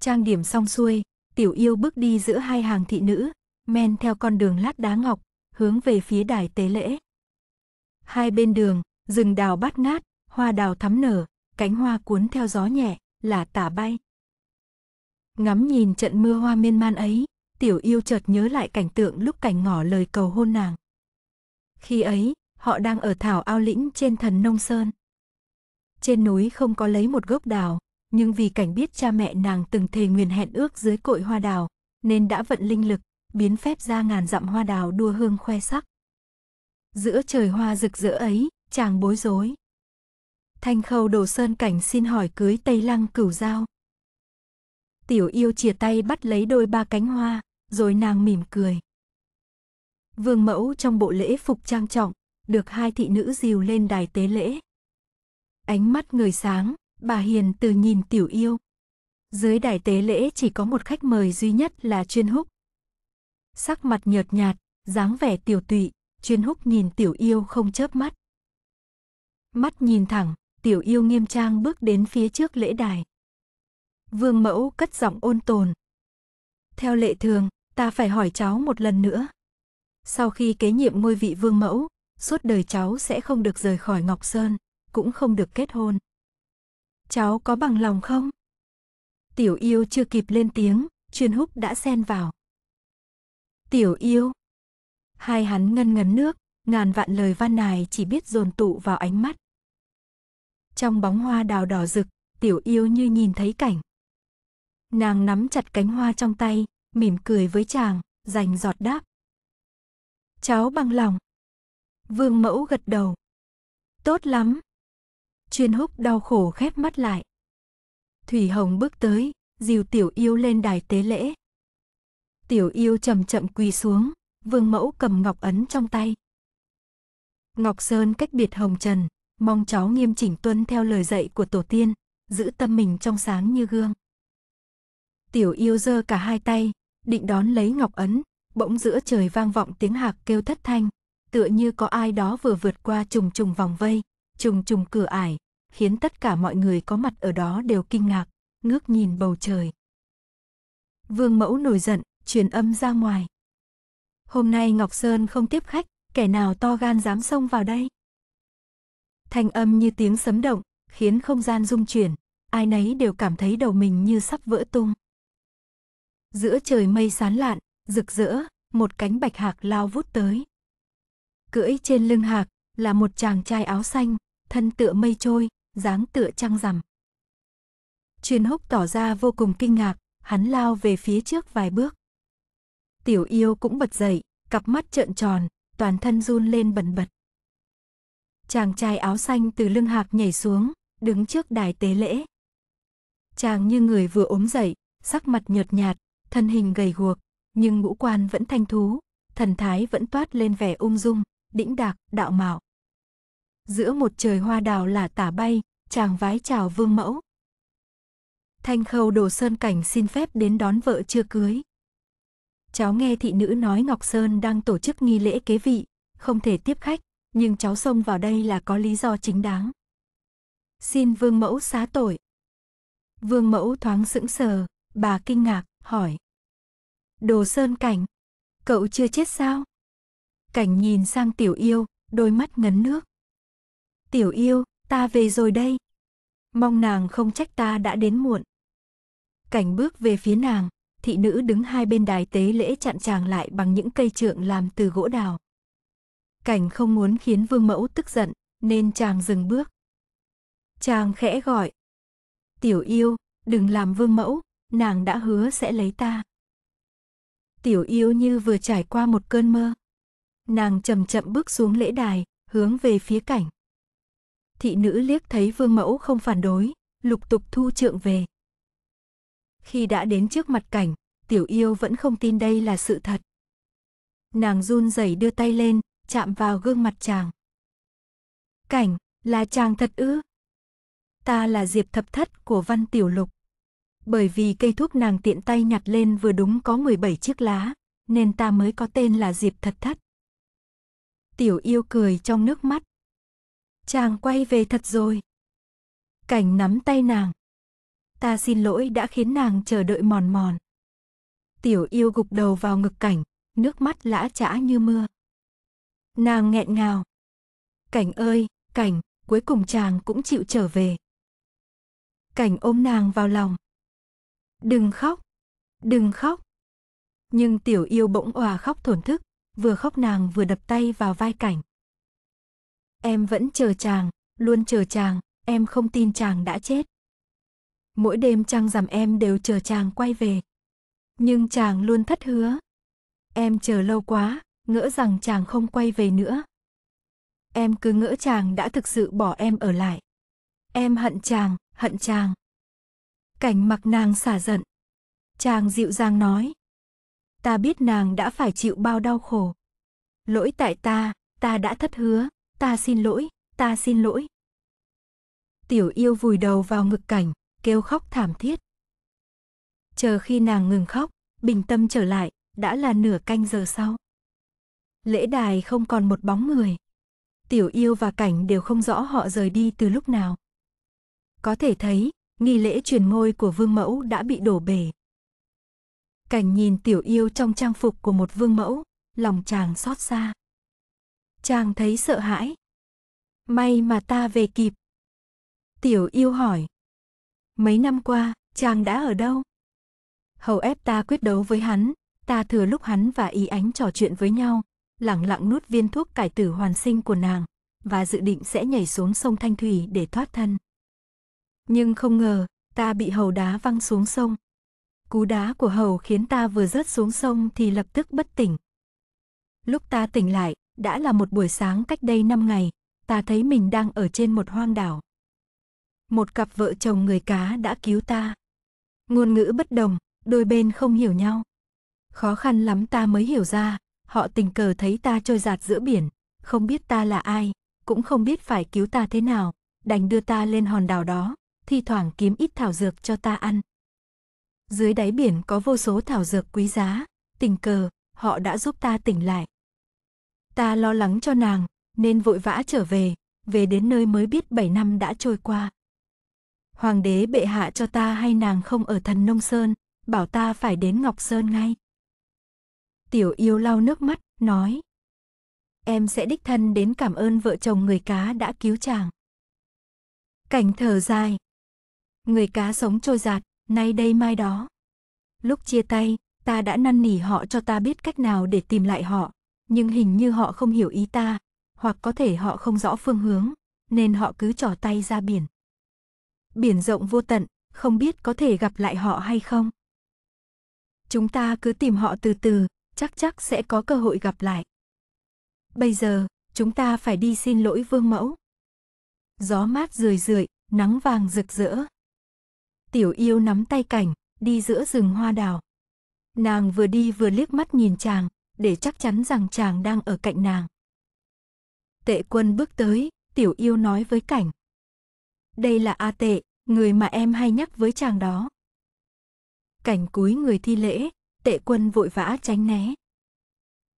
A: Trang điểm xong xuôi, tiểu yêu bước đi giữa hai hàng thị nữ, men theo con đường lát đá ngọc, hướng về phía đài tế lễ. Hai bên đường, rừng đào bát ngát, hoa đào thắm nở, cánh hoa cuốn theo gió nhẹ, là tả bay. Ngắm nhìn trận mưa hoa miên man ấy, tiểu yêu chợt nhớ lại cảnh tượng lúc cảnh ngỏ lời cầu hôn nàng. Khi ấy, họ đang ở thảo ao lĩnh trên thần nông sơn. Trên núi không có lấy một gốc đào, nhưng vì cảnh biết cha mẹ nàng từng thề nguyện hẹn ước dưới cội hoa đào, nên đã vận linh lực, biến phép ra ngàn dặm hoa đào đua hương khoe sắc. Giữa trời hoa rực rỡ ấy, chàng bối rối. Thanh khâu đồ sơn cảnh xin hỏi cưới Tây Lăng cửu giao. Tiểu yêu chia tay bắt lấy đôi ba cánh hoa, rồi nàng mỉm cười. Vương mẫu trong bộ lễ phục trang trọng, được hai thị nữ dìu lên đài tế lễ. Ánh mắt người sáng, bà hiền từ nhìn tiểu yêu. Dưới đài tế lễ chỉ có một khách mời duy nhất là chuyên húc. Sắc mặt nhợt nhạt, dáng vẻ tiểu tụy, chuyên húc nhìn tiểu yêu không chớp mắt. Mắt nhìn thẳng, tiểu yêu nghiêm trang bước đến phía trước lễ đài. Vương mẫu cất giọng ôn tồn. Theo lệ thường, ta phải hỏi cháu một lần nữa. Sau khi kế nhiệm ngôi vị vương mẫu, suốt đời cháu sẽ không được rời khỏi Ngọc Sơn, cũng không được kết hôn. Cháu có bằng lòng không? Tiểu yêu chưa kịp lên tiếng, chuyên húc đã xen vào. Tiểu yêu. Hai hắn ngân ngấn nước, ngàn vạn lời van nài chỉ biết dồn tụ vào ánh mắt, trong bóng hoa đào đỏ rực, tiểu yêu như nhìn thấy cảnh. Nàng nắm chặt cánh hoa trong tay, mỉm cười với chàng, dành giọt đáp. Cháu bằng lòng. Vương mẫu gật đầu. Tốt lắm. Chuyên húc đau khổ khép mắt lại. Thủy Hồng bước tới, dìu tiểu yêu lên đài tế lễ. Tiểu yêu chậm chậm quỳ xuống, vương mẫu cầm ngọc ấn trong tay. Ngọc Sơn cách biệt Hồng Trần, mong cháu nghiêm chỉnh tuân theo lời dạy của tổ tiên, giữ tâm mình trong sáng như gương. Tiểu yêu giơ cả hai tay, định đón lấy ngọc ấn, bỗng giữa trời vang vọng tiếng hạc kêu thất thanh, tựa như có ai đó vừa vượt qua trùng trùng vòng vây, trùng trùng cửa ải, khiến tất cả mọi người có mặt ở đó đều kinh ngạc, ngước nhìn bầu trời. Vương mẫu nổi giận, truyền âm ra ngoài. Hôm nay Ngọc Sơn không tiếp khách, kẻ nào to gan dám xông vào đây? thanh âm như tiếng sấm động, khiến không gian rung chuyển, ai nấy đều cảm thấy đầu mình như sắp vỡ tung. Giữa trời mây sán lạn, rực rỡ, một cánh bạch hạc lao vút tới. Cưỡi trên lưng hạc là một chàng trai áo xanh, thân tựa mây trôi, dáng tựa trăng rằm. Truyền húc tỏ ra vô cùng kinh ngạc, hắn lao về phía trước vài bước. Tiểu yêu cũng bật dậy, cặp mắt trợn tròn, toàn thân run lên bần bật. Chàng trai áo xanh từ lưng hạc nhảy xuống, đứng trước đài tế lễ. Chàng như người vừa ốm dậy, sắc mặt nhợt nhạt, thân hình gầy guộc, nhưng ngũ quan vẫn thanh thú, thần thái vẫn toát lên vẻ ung dung, đĩnh đạc, đạo mạo. Giữa một trời hoa đào là tả bay, chàng vái chào vương mẫu. Thanh khâu đồ sơn cảnh xin phép đến đón vợ chưa cưới. Cháu nghe thị nữ nói Ngọc Sơn đang tổ chức nghi lễ kế vị, không thể tiếp khách, nhưng cháu xông vào đây là có lý do chính đáng. Xin vương mẫu xá tội. Vương mẫu thoáng sững sờ, bà kinh ngạc, hỏi. Đồ sơn cảnh, cậu chưa chết sao? Cảnh nhìn sang tiểu yêu, đôi mắt ngấn nước. Tiểu yêu, ta về rồi đây. Mong nàng không trách ta đã đến muộn. Cảnh bước về phía nàng, thị nữ đứng hai bên đài tế lễ chặn chàng lại bằng những cây trượng làm từ gỗ đào. Cảnh không muốn khiến vương mẫu tức giận, nên chàng dừng bước. Chàng khẽ gọi. Tiểu yêu, đừng làm vương mẫu, nàng đã hứa sẽ lấy ta. Tiểu yêu như vừa trải qua một cơn mơ. Nàng chậm chậm bước xuống lễ đài, hướng về phía cảnh. Thị nữ liếc thấy vương mẫu không phản đối, lục tục thu trượng về. Khi đã đến trước mặt cảnh, tiểu yêu vẫn không tin đây là sự thật. Nàng run rẩy đưa tay lên, chạm vào gương mặt chàng. Cảnh, là chàng thật ư? Ta là Diệp Thập Thất của Văn Tiểu Lục. Bởi vì cây thuốc nàng tiện tay nhặt lên vừa đúng có 17 chiếc lá, nên ta mới có tên là Diệp Thật Thất. Tiểu yêu cười trong nước mắt. Chàng quay về thật rồi. Cảnh nắm tay nàng. Ta xin lỗi đã khiến nàng chờ đợi mòn mòn. Tiểu yêu gục đầu vào ngực cảnh, nước mắt lã chã như mưa. Nàng nghẹn ngào. Cảnh ơi, cảnh, cuối cùng chàng cũng chịu trở về. Cảnh ôm nàng vào lòng. Đừng khóc, đừng khóc. Nhưng tiểu yêu bỗng òa khóc thổn thức, vừa khóc nàng vừa đập tay vào vai cảnh. Em vẫn chờ chàng, luôn chờ chàng, em không tin chàng đã chết. Mỗi đêm trăng rằm em đều chờ chàng quay về. Nhưng chàng luôn thất hứa. Em chờ lâu quá, ngỡ rằng chàng không quay về nữa. Em cứ ngỡ chàng đã thực sự bỏ em ở lại. Em hận chàng, hận chàng. Cảnh mặc nàng xả giận. Chàng dịu dàng nói. Ta biết nàng đã phải chịu bao đau khổ. Lỗi tại ta, ta đã thất hứa, ta xin lỗi, ta xin lỗi. Tiểu yêu vùi đầu vào ngực cảnh, kêu khóc thảm thiết. Chờ khi nàng ngừng khóc, bình tâm trở lại, đã là nửa canh giờ sau lễ đài không còn một bóng người. Tiểu yêu và cảnh đều không rõ họ rời đi từ lúc nào. Có thể thấy, nghi lễ truyền ngôi của vương mẫu đã bị đổ bể. Cảnh nhìn tiểu yêu trong trang phục của một vương mẫu, lòng chàng xót xa. Chàng thấy sợ hãi. May mà ta về kịp. Tiểu yêu hỏi. Mấy năm qua, chàng đã ở đâu? Hầu ép ta quyết đấu với hắn, ta thừa lúc hắn và ý ánh trò chuyện với nhau, lặng lặng nuốt viên thuốc cải tử hoàn sinh của nàng, và dự định sẽ nhảy xuống sông Thanh Thủy để thoát thân. Nhưng không ngờ, ta bị hầu đá văng xuống sông. Cú đá của hầu khiến ta vừa rớt xuống sông thì lập tức bất tỉnh. Lúc ta tỉnh lại, đã là một buổi sáng cách đây 5 ngày, ta thấy mình đang ở trên một hoang đảo. Một cặp vợ chồng người cá đã cứu ta. Ngôn ngữ bất đồng, đôi bên không hiểu nhau. Khó khăn lắm ta mới hiểu ra, họ tình cờ thấy ta trôi giạt giữa biển, không biết ta là ai, cũng không biết phải cứu ta thế nào, đành đưa ta lên hòn đảo đó, thi thoảng kiếm ít thảo dược cho ta ăn. Dưới đáy biển có vô số thảo dược quý giá, tình cờ, họ đã giúp ta tỉnh lại. Ta lo lắng cho nàng, nên vội vã trở về, về đến nơi mới biết 7 năm đã trôi qua. Hoàng đế bệ hạ cho ta hay nàng không ở thần Nông Sơn, bảo ta phải đến Ngọc Sơn ngay. Tiểu yêu lau nước mắt, nói. Em sẽ đích thân đến cảm ơn vợ chồng người cá đã cứu chàng. Cảnh thở dài. Người cá sống trôi giạt, nay đây mai đó. Lúc chia tay, ta đã năn nỉ họ cho ta biết cách nào để tìm lại họ, nhưng hình như họ không hiểu ý ta, hoặc có thể họ không rõ phương hướng, nên họ cứ trỏ tay ra biển. Biển rộng vô tận, không biết có thể gặp lại họ hay không. Chúng ta cứ tìm họ từ từ, chắc chắc sẽ có cơ hội gặp lại. Bây giờ, chúng ta phải đi xin lỗi vương mẫu. Gió mát rười rượi, nắng vàng rực rỡ. Tiểu yêu nắm tay cảnh, đi giữa rừng hoa đào. Nàng vừa đi vừa liếc mắt nhìn chàng, để chắc chắn rằng chàng đang ở cạnh nàng. Tệ quân bước tới, tiểu yêu nói với cảnh. Đây là A tệ, người mà em hay nhắc với chàng đó. Cảnh cúi người thi lễ, tệ quân vội vã tránh né.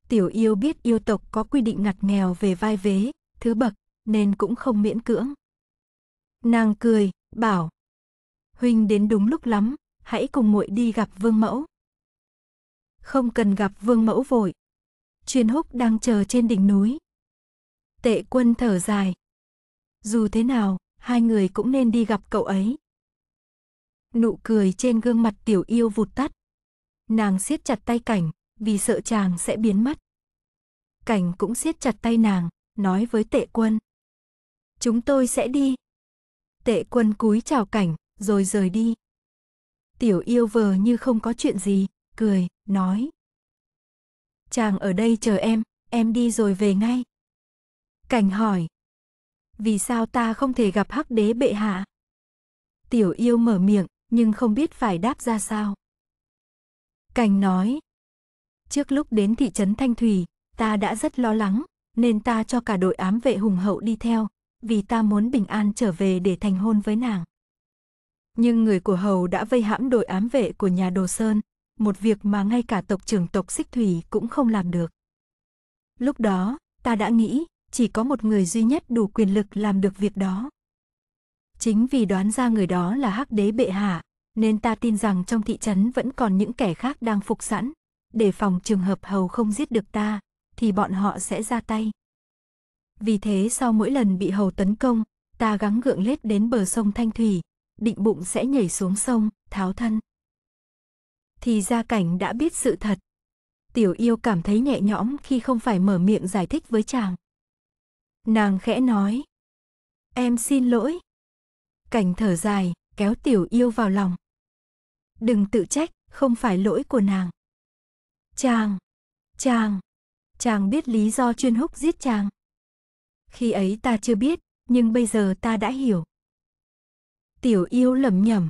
A: Tiểu yêu biết yêu tộc có quy định ngặt nghèo về vai vế, thứ bậc, nên cũng không miễn cưỡng. Nàng cười, bảo. Huynh đến đúng lúc lắm, hãy cùng muội đi gặp vương mẫu. Không cần gặp vương mẫu vội. Chuyên húc đang chờ trên đỉnh núi. Tệ quân thở dài. Dù thế nào, hai người cũng nên đi gặp cậu ấy. Nụ cười trên gương mặt tiểu yêu vụt tắt. Nàng siết chặt tay cảnh, vì sợ chàng sẽ biến mất. Cảnh cũng siết chặt tay nàng, nói với tệ quân. Chúng tôi sẽ đi. Tệ quân cúi chào cảnh, rồi rời đi. Tiểu yêu vờ như không có chuyện gì, cười, nói. Chàng ở đây chờ em, em đi rồi về ngay. Cảnh hỏi. Vì sao ta không thể gặp hắc đế bệ hạ? Tiểu yêu mở miệng, nhưng không biết phải đáp ra sao. Cành nói. Trước lúc đến thị trấn Thanh Thủy, ta đã rất lo lắng, nên ta cho cả đội ám vệ hùng hậu đi theo, vì ta muốn bình an trở về để thành hôn với nàng. Nhưng người của hầu đã vây hãm đội ám vệ của nhà Đồ Sơn, một việc mà ngay cả tộc trưởng tộc Xích Thủy cũng không làm được. Lúc đó, ta đã nghĩ chỉ có một người duy nhất đủ quyền lực làm được việc đó. Chính vì đoán ra người đó là Hắc Đế Bệ Hạ, nên ta tin rằng trong thị trấn vẫn còn những kẻ khác đang phục sẵn. Để phòng trường hợp hầu không giết được ta, thì bọn họ sẽ ra tay. Vì thế sau mỗi lần bị hầu tấn công, ta gắng gượng lết đến bờ sông Thanh Thủy, định bụng sẽ nhảy xuống sông, tháo thân. Thì gia cảnh đã biết sự thật. Tiểu yêu cảm thấy nhẹ nhõm khi không phải mở miệng giải thích với chàng. Nàng khẽ nói. Em xin lỗi. Cảnh thở dài, kéo tiểu yêu vào lòng. Đừng tự trách, không phải lỗi của nàng. Chàng, chàng, chàng biết lý do chuyên húc giết chàng. Khi ấy ta chưa biết, nhưng bây giờ ta đã hiểu. Tiểu yêu lẩm nhẩm.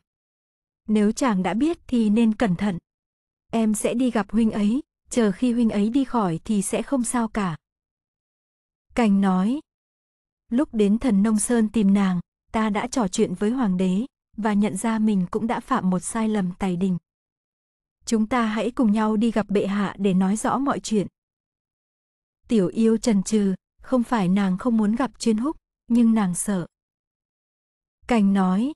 A: Nếu chàng đã biết thì nên cẩn thận. Em sẽ đi gặp huynh ấy, chờ khi huynh ấy đi khỏi thì sẽ không sao cả. Cành nói. Lúc đến thần nông sơn tìm nàng, ta đã trò chuyện với hoàng đế và nhận ra mình cũng đã phạm một sai lầm tài đình. Chúng ta hãy cùng nhau đi gặp bệ hạ để nói rõ mọi chuyện. Tiểu yêu trần trừ, không phải nàng không muốn gặp chuyên húc, nhưng nàng sợ. Cành nói,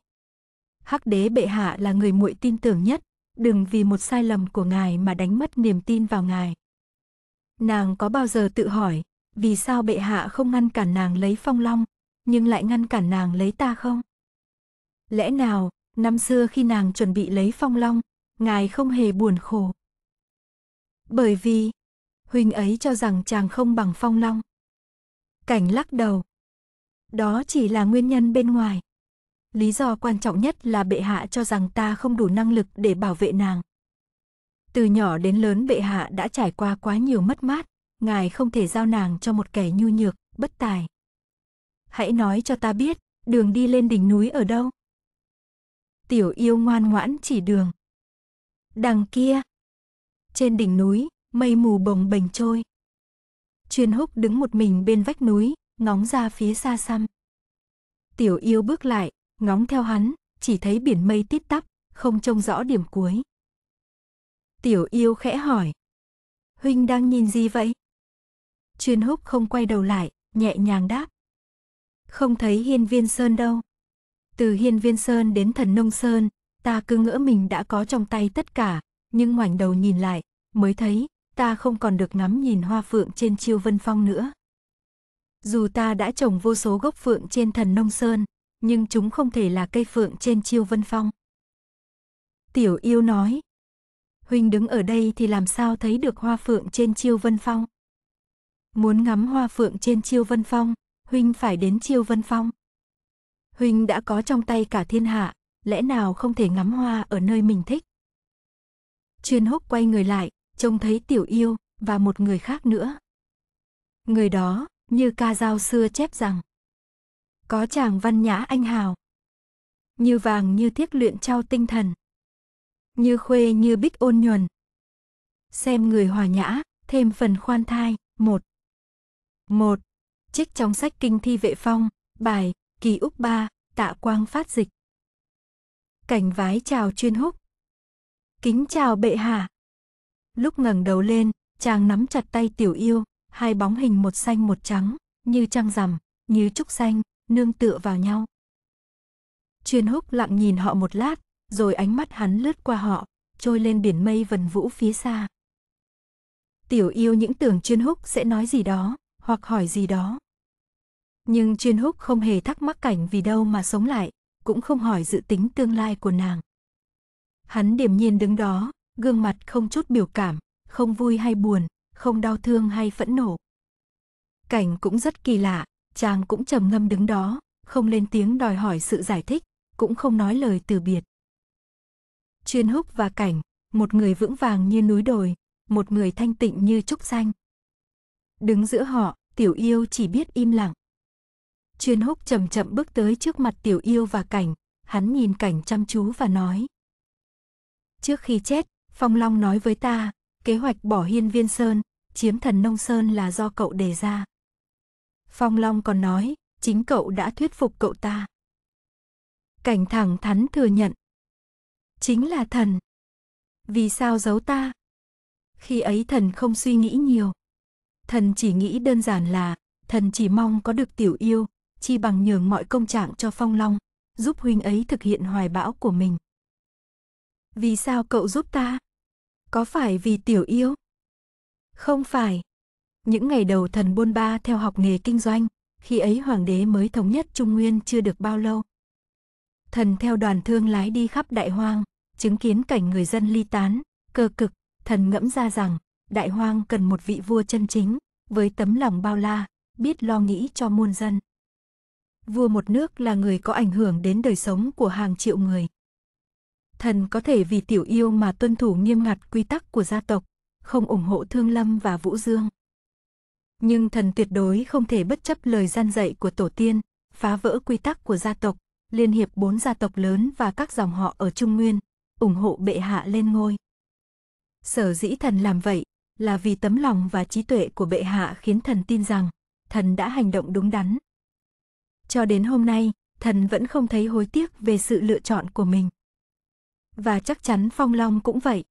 A: hắc đế bệ hạ là người muội tin tưởng nhất, đừng vì một sai lầm của ngài mà đánh mất niềm tin vào ngài. Nàng có bao giờ tự hỏi, vì sao bệ hạ không ngăn cản nàng lấy phong long, nhưng lại ngăn cản nàng lấy ta không? Lẽ nào, năm xưa khi nàng chuẩn bị lấy phong long, ngài không hề buồn khổ. Bởi vì, huynh ấy cho rằng chàng không bằng phong long. Cảnh lắc đầu. Đó chỉ là nguyên nhân bên ngoài. Lý do quan trọng nhất là bệ hạ cho rằng ta không đủ năng lực để bảo vệ nàng. Từ nhỏ đến lớn bệ hạ đã trải qua quá nhiều mất mát, ngài không thể giao nàng cho một kẻ nhu nhược, bất tài. Hãy nói cho ta biết, đường đi lên đỉnh núi ở đâu? tiểu yêu ngoan ngoãn chỉ đường. Đằng kia, trên đỉnh núi, mây mù bồng bềnh trôi. Chuyên húc đứng một mình bên vách núi, ngóng ra phía xa xăm. Tiểu yêu bước lại, ngóng theo hắn, chỉ thấy biển mây tít tắp, không trông rõ điểm cuối. Tiểu yêu khẽ hỏi. Huynh đang nhìn gì vậy? Chuyên húc không quay đầu lại, nhẹ nhàng đáp. Không thấy hiên viên sơn đâu. Từ hiên viên sơn đến thần nông sơn, ta cứ ngỡ mình đã có trong tay tất cả, nhưng ngoảnh đầu nhìn lại, mới thấy, ta không còn được ngắm nhìn hoa phượng trên chiêu vân phong nữa. Dù ta đã trồng vô số gốc phượng trên thần nông sơn, nhưng chúng không thể là cây phượng trên chiêu vân phong. Tiểu yêu nói, huynh đứng ở đây thì làm sao thấy được hoa phượng trên chiêu vân phong. Muốn ngắm hoa phượng trên chiêu vân phong, huynh phải đến chiêu vân phong huynh đã có trong tay cả thiên hạ, lẽ nào không thể ngắm hoa ở nơi mình thích? Chuyên húc quay người lại, trông thấy tiểu yêu và một người khác nữa. Người đó, như ca dao xưa chép rằng, có chàng văn nhã anh hào, như vàng như thiết luyện trao tinh thần, như khuê như bích ôn nhuần. Xem người hòa nhã, thêm phần khoan thai, một. Một. Trích trong sách Kinh Thi Vệ Phong, bài Kỳ Úc Ba, Tạ Quang phát dịch. Cảnh vái chào chuyên húc. Kính chào bệ hạ. Lúc ngẩng đầu lên, chàng nắm chặt tay tiểu yêu, hai bóng hình một xanh một trắng, như trăng rằm, như trúc xanh, nương tựa vào nhau. Chuyên húc lặng nhìn họ một lát, rồi ánh mắt hắn lướt qua họ, trôi lên biển mây vần vũ phía xa. Tiểu yêu những tưởng chuyên húc sẽ nói gì đó, hoặc hỏi gì đó, nhưng Chuyên Húc không hề thắc mắc cảnh vì đâu mà sống lại, cũng không hỏi dự tính tương lai của nàng. Hắn điềm nhiên đứng đó, gương mặt không chút biểu cảm, không vui hay buồn, không đau thương hay phẫn nộ. Cảnh cũng rất kỳ lạ, chàng cũng trầm ngâm đứng đó, không lên tiếng đòi hỏi sự giải thích, cũng không nói lời từ biệt. Chuyên húc và cảnh, một người vững vàng như núi đồi, một người thanh tịnh như trúc xanh. Đứng giữa họ, tiểu yêu chỉ biết im lặng. Chuyên húc chậm chậm bước tới trước mặt tiểu yêu và cảnh, hắn nhìn cảnh chăm chú và nói. Trước khi chết, Phong Long nói với ta, kế hoạch bỏ hiên viên sơn, chiếm thần nông sơn là do cậu đề ra. Phong Long còn nói, chính cậu đã thuyết phục cậu ta. Cảnh thẳng thắn thừa nhận. Chính là thần. Vì sao giấu ta? Khi ấy thần không suy nghĩ nhiều. Thần chỉ nghĩ đơn giản là, thần chỉ mong có được tiểu yêu, chi bằng nhường mọi công trạng cho Phong Long, giúp huynh ấy thực hiện hoài bão của mình. Vì sao cậu giúp ta? Có phải vì tiểu yêu? Không phải. Những ngày đầu thần buôn ba theo học nghề kinh doanh, khi ấy hoàng đế mới thống nhất Trung Nguyên chưa được bao lâu. Thần theo đoàn thương lái đi khắp đại hoang, chứng kiến cảnh người dân ly tán, cơ cực, thần ngẫm ra rằng, đại hoang cần một vị vua chân chính, với tấm lòng bao la, biết lo nghĩ cho muôn dân vua một nước là người có ảnh hưởng đến đời sống của hàng triệu người. Thần có thể vì tiểu yêu mà tuân thủ nghiêm ngặt quy tắc của gia tộc, không ủng hộ Thương Lâm và Vũ Dương. Nhưng thần tuyệt đối không thể bất chấp lời gian dạy của tổ tiên, phá vỡ quy tắc của gia tộc, liên hiệp bốn gia tộc lớn và các dòng họ ở Trung Nguyên, ủng hộ bệ hạ lên ngôi. Sở dĩ thần làm vậy là vì tấm lòng và trí tuệ của bệ hạ khiến thần tin rằng thần đã hành động đúng đắn, cho đến hôm nay, thần vẫn không thấy hối tiếc về sự lựa chọn của mình. Và chắc chắn Phong Long cũng vậy.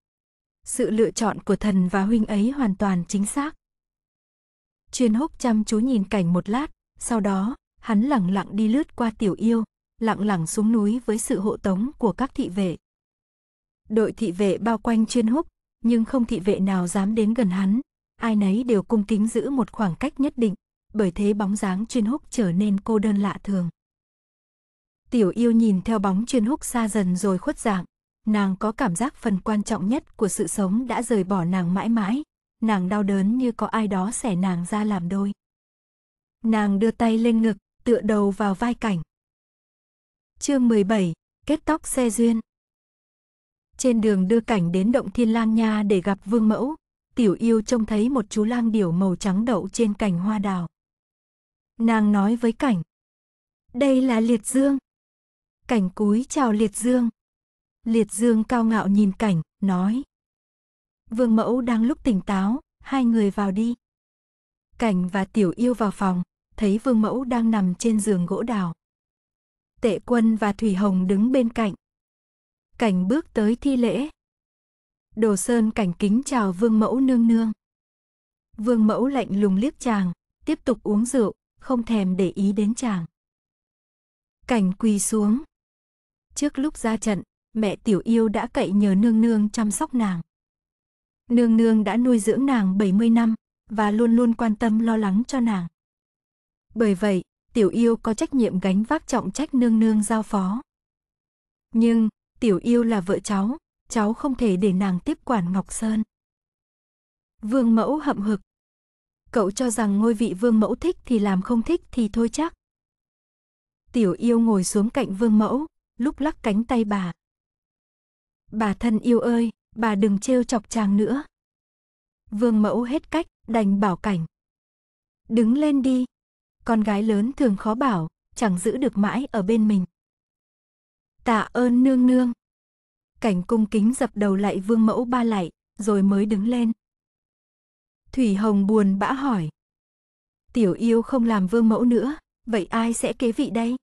A: Sự lựa chọn của thần và huynh ấy hoàn toàn chính xác. Chuyên húc chăm chú nhìn cảnh một lát, sau đó, hắn lẳng lặng đi lướt qua tiểu yêu, lặng lặng xuống núi với sự hộ tống của các thị vệ. Đội thị vệ bao quanh chuyên húc, nhưng không thị vệ nào dám đến gần hắn, ai nấy đều cung kính giữ một khoảng cách nhất định bởi thế bóng dáng chuyên húc trở nên cô đơn lạ thường. Tiểu yêu nhìn theo bóng chuyên húc xa dần rồi khuất dạng, nàng có cảm giác phần quan trọng nhất của sự sống đã rời bỏ nàng mãi mãi, nàng đau đớn như có ai đó xẻ nàng ra làm đôi. Nàng đưa tay lên ngực, tựa đầu vào vai cảnh. Chương 17, kết tóc xe duyên. Trên đường đưa cảnh đến động Thiên Lang Nha để gặp Vương Mẫu, Tiểu Yêu trông thấy một chú lang điểu màu trắng đậu trên cành hoa đào. Nàng nói với cảnh. Đây là Liệt Dương. Cảnh cúi chào Liệt Dương. Liệt Dương cao ngạo nhìn cảnh, nói. Vương mẫu đang lúc tỉnh táo, hai người vào đi. Cảnh và tiểu yêu vào phòng, thấy vương mẫu đang nằm trên giường gỗ đào. Tệ quân và Thủy Hồng đứng bên cạnh. Cảnh bước tới thi lễ. Đồ Sơn cảnh kính chào vương mẫu nương nương. Vương mẫu lạnh lùng liếc chàng, tiếp tục uống rượu, không thèm để ý đến chàng. Cảnh quỳ xuống. Trước lúc ra trận, mẹ tiểu yêu đã cậy nhờ nương nương chăm sóc nàng. Nương nương đã nuôi dưỡng nàng 70 năm và luôn luôn quan tâm lo lắng cho nàng. Bởi vậy, tiểu yêu có trách nhiệm gánh vác trọng trách nương nương giao phó. Nhưng, tiểu yêu là vợ cháu, cháu không thể để nàng tiếp quản Ngọc Sơn. Vương mẫu hậm hực, Cậu cho rằng ngôi vị vương mẫu thích thì làm không thích thì thôi chắc. Tiểu yêu ngồi xuống cạnh vương mẫu, lúc lắc cánh tay bà. Bà thân yêu ơi, bà đừng trêu chọc chàng nữa. Vương mẫu hết cách, đành bảo cảnh. Đứng lên đi. Con gái lớn thường khó bảo, chẳng giữ được mãi ở bên mình. Tạ ơn nương nương. Cảnh cung kính dập đầu lại vương mẫu ba lạy, rồi mới đứng lên. Thủy Hồng buồn bã hỏi. Tiểu yêu không làm vương mẫu nữa, vậy ai sẽ kế vị đây?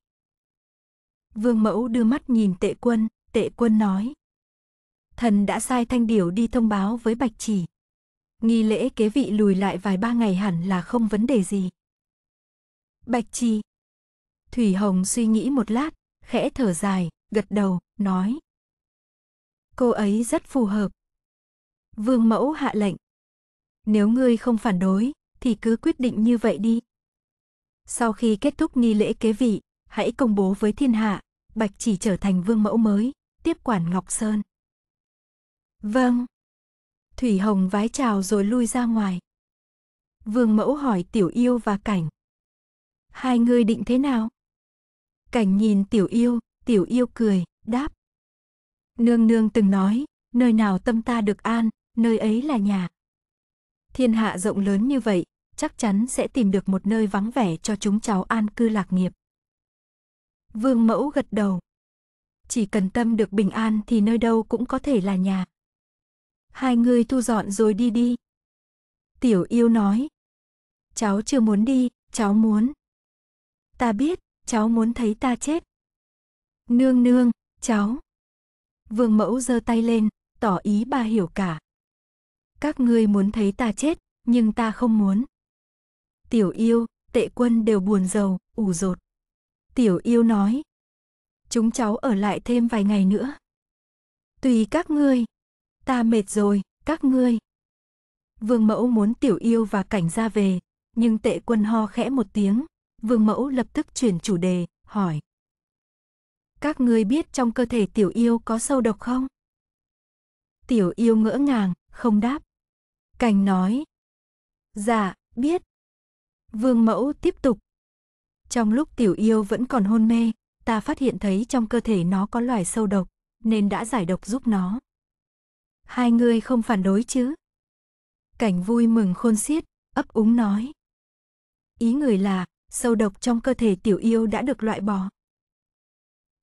A: Vương mẫu đưa mắt nhìn tệ quân, tệ quân nói. Thần đã sai thanh điểu đi thông báo với bạch chỉ. Nghi lễ kế vị lùi lại vài ba ngày hẳn là không vấn đề gì. Bạch chỉ. Thủy Hồng suy nghĩ một lát, khẽ thở dài, gật đầu, nói. Cô ấy rất phù hợp. Vương mẫu hạ lệnh, nếu ngươi không phản đối, thì cứ quyết định như vậy đi. Sau khi kết thúc nghi lễ kế vị, hãy công bố với thiên hạ, Bạch chỉ trở thành vương mẫu mới, tiếp quản Ngọc Sơn. Vâng. Thủy Hồng vái chào rồi lui ra ngoài. Vương mẫu hỏi tiểu yêu và cảnh. Hai người định thế nào? Cảnh nhìn tiểu yêu, tiểu yêu cười, đáp. Nương nương từng nói, nơi nào tâm ta được an, nơi ấy là nhà. Thiên hạ rộng lớn như vậy, chắc chắn sẽ tìm được một nơi vắng vẻ cho chúng cháu an cư lạc nghiệp. Vương Mẫu gật đầu. Chỉ cần tâm được bình an thì nơi đâu cũng có thể là nhà. Hai người thu dọn rồi đi đi. Tiểu yêu nói. Cháu chưa muốn đi, cháu muốn. Ta biết, cháu muốn thấy ta chết. Nương nương, cháu. Vương mẫu giơ tay lên, tỏ ý bà hiểu cả các ngươi muốn thấy ta chết, nhưng ta không muốn. Tiểu yêu, tệ quân đều buồn rầu ủ rột. Tiểu yêu nói, chúng cháu ở lại thêm vài ngày nữa. Tùy các ngươi, ta mệt rồi, các ngươi. Vương mẫu muốn tiểu yêu và cảnh ra về, nhưng tệ quân ho khẽ một tiếng, vương mẫu lập tức chuyển chủ đề, hỏi. Các ngươi biết trong cơ thể tiểu yêu có sâu độc không? Tiểu yêu ngỡ ngàng, không đáp. Cảnh nói. Dạ, biết. Vương mẫu tiếp tục. Trong lúc tiểu yêu vẫn còn hôn mê, ta phát hiện thấy trong cơ thể nó có loài sâu độc, nên đã giải độc giúp nó. Hai người không phản đối chứ? Cảnh vui mừng khôn xiết, ấp úng nói. Ý người là, sâu độc trong cơ thể tiểu yêu đã được loại bỏ.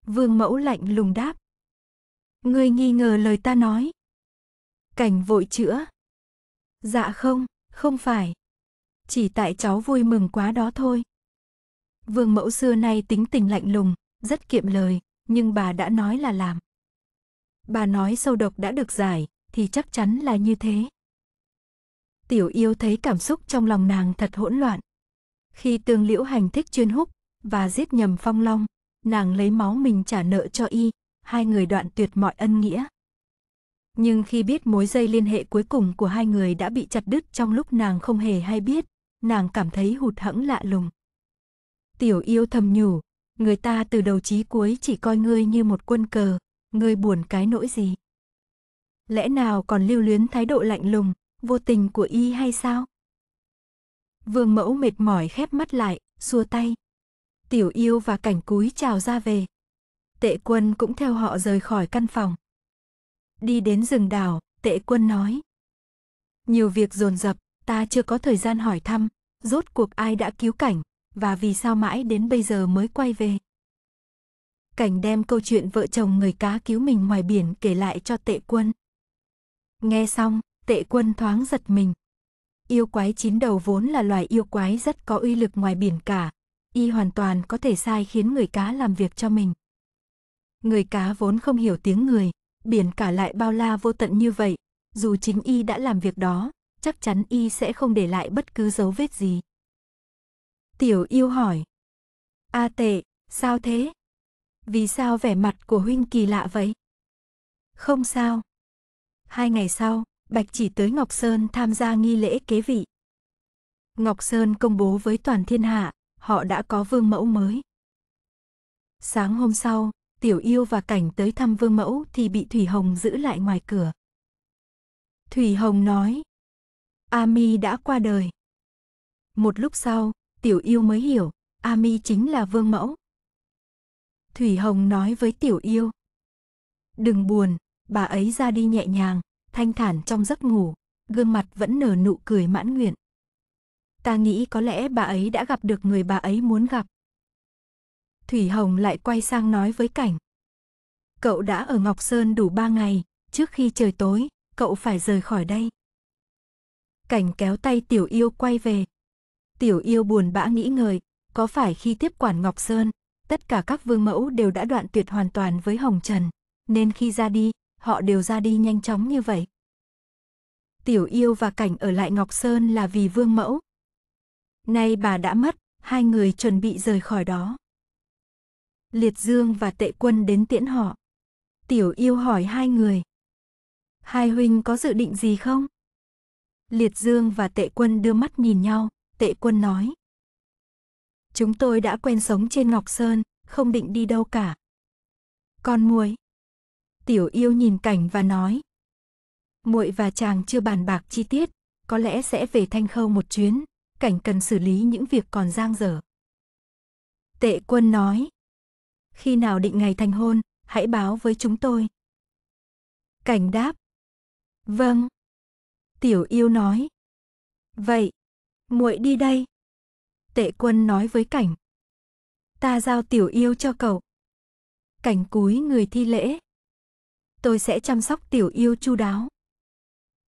A: Vương mẫu lạnh lùng đáp. Ngươi nghi ngờ lời ta nói. Cảnh vội chữa. Dạ không, không phải. Chỉ tại cháu vui mừng quá đó thôi. Vương mẫu xưa nay tính tình lạnh lùng, rất kiệm lời, nhưng bà đã nói là làm. Bà nói sâu độc đã được giải, thì chắc chắn là như thế. Tiểu yêu thấy cảm xúc trong lòng nàng thật hỗn loạn. Khi tương liễu hành thích chuyên húc và giết nhầm phong long, nàng lấy máu mình trả nợ cho y, hai người đoạn tuyệt mọi ân nghĩa. Nhưng khi biết mối dây liên hệ cuối cùng của hai người đã bị chặt đứt trong lúc nàng không hề hay biết, nàng cảm thấy hụt hẫng lạ lùng. Tiểu yêu thầm nhủ, người ta từ đầu chí cuối chỉ coi ngươi như một quân cờ, ngươi buồn cái nỗi gì? Lẽ nào còn lưu luyến thái độ lạnh lùng, vô tình của y hay sao? Vương mẫu mệt mỏi khép mắt lại, xua tay. Tiểu yêu và cảnh cúi chào ra về. Tệ quân cũng theo họ rời khỏi căn phòng. Đi đến rừng đảo, tệ quân nói. Nhiều việc dồn dập, ta chưa có thời gian hỏi thăm, rốt cuộc ai đã cứu cảnh, và vì sao mãi đến bây giờ mới quay về. Cảnh đem câu chuyện vợ chồng người cá cứu mình ngoài biển kể lại cho tệ quân. Nghe xong, tệ quân thoáng giật mình. Yêu quái chín đầu vốn là loài yêu quái rất có uy lực ngoài biển cả, y hoàn toàn có thể sai khiến người cá làm việc cho mình. Người cá vốn không hiểu tiếng người, biển cả lại bao la vô tận như vậy, dù chính y đã làm việc đó, chắc chắn y sẽ không để lại bất cứ dấu vết gì. Tiểu yêu hỏi. A à tệ, sao thế? Vì sao vẻ mặt của huynh kỳ lạ vậy? Không sao. Hai ngày sau, Bạch chỉ tới Ngọc Sơn tham gia nghi lễ kế vị. Ngọc Sơn công bố với toàn thiên hạ, họ đã có vương mẫu mới. Sáng hôm sau, Tiểu Yêu và Cảnh tới thăm Vương Mẫu thì bị Thủy Hồng giữ lại ngoài cửa. Thủy Hồng nói, Ami đã qua đời. Một lúc sau, Tiểu Yêu mới hiểu, Ami chính là Vương Mẫu. Thủy Hồng nói với Tiểu Yêu, Đừng buồn, bà ấy ra đi nhẹ nhàng, thanh thản trong giấc ngủ, gương mặt vẫn nở nụ cười mãn nguyện. Ta nghĩ có lẽ bà ấy đã gặp được người bà ấy muốn gặp. Thủy Hồng lại quay sang nói với Cảnh. Cậu đã ở Ngọc Sơn đủ ba ngày, trước khi trời tối, cậu phải rời khỏi đây. Cảnh kéo tay Tiểu Yêu quay về. Tiểu Yêu buồn bã nghĩ ngợi, có phải khi tiếp quản Ngọc Sơn, tất cả các vương mẫu đều đã đoạn tuyệt hoàn toàn với Hồng Trần, nên khi ra đi, họ đều ra đi nhanh chóng như vậy. Tiểu Yêu và Cảnh ở lại Ngọc Sơn là vì vương mẫu. Nay bà đã mất, hai người chuẩn bị rời khỏi đó. Liệt Dương và Tệ Quân đến tiễn họ. Tiểu yêu hỏi hai người. Hai huynh có dự định gì không? Liệt Dương và Tệ Quân đưa mắt nhìn nhau, Tệ Quân nói. Chúng tôi đã quen sống trên Ngọc Sơn, không định đi đâu cả. Con muội. Tiểu yêu nhìn cảnh và nói. Muội và chàng chưa bàn bạc chi tiết, có lẽ sẽ về Thanh Khâu một chuyến, cảnh cần xử lý những việc còn giang dở. Tệ quân nói khi nào định ngày thành hôn, hãy báo với chúng tôi. Cảnh đáp. Vâng. Tiểu yêu nói. Vậy, muội đi đây. Tệ quân nói với cảnh. Ta giao tiểu yêu cho cậu. Cảnh cúi người thi lễ. Tôi sẽ chăm sóc tiểu yêu chu đáo.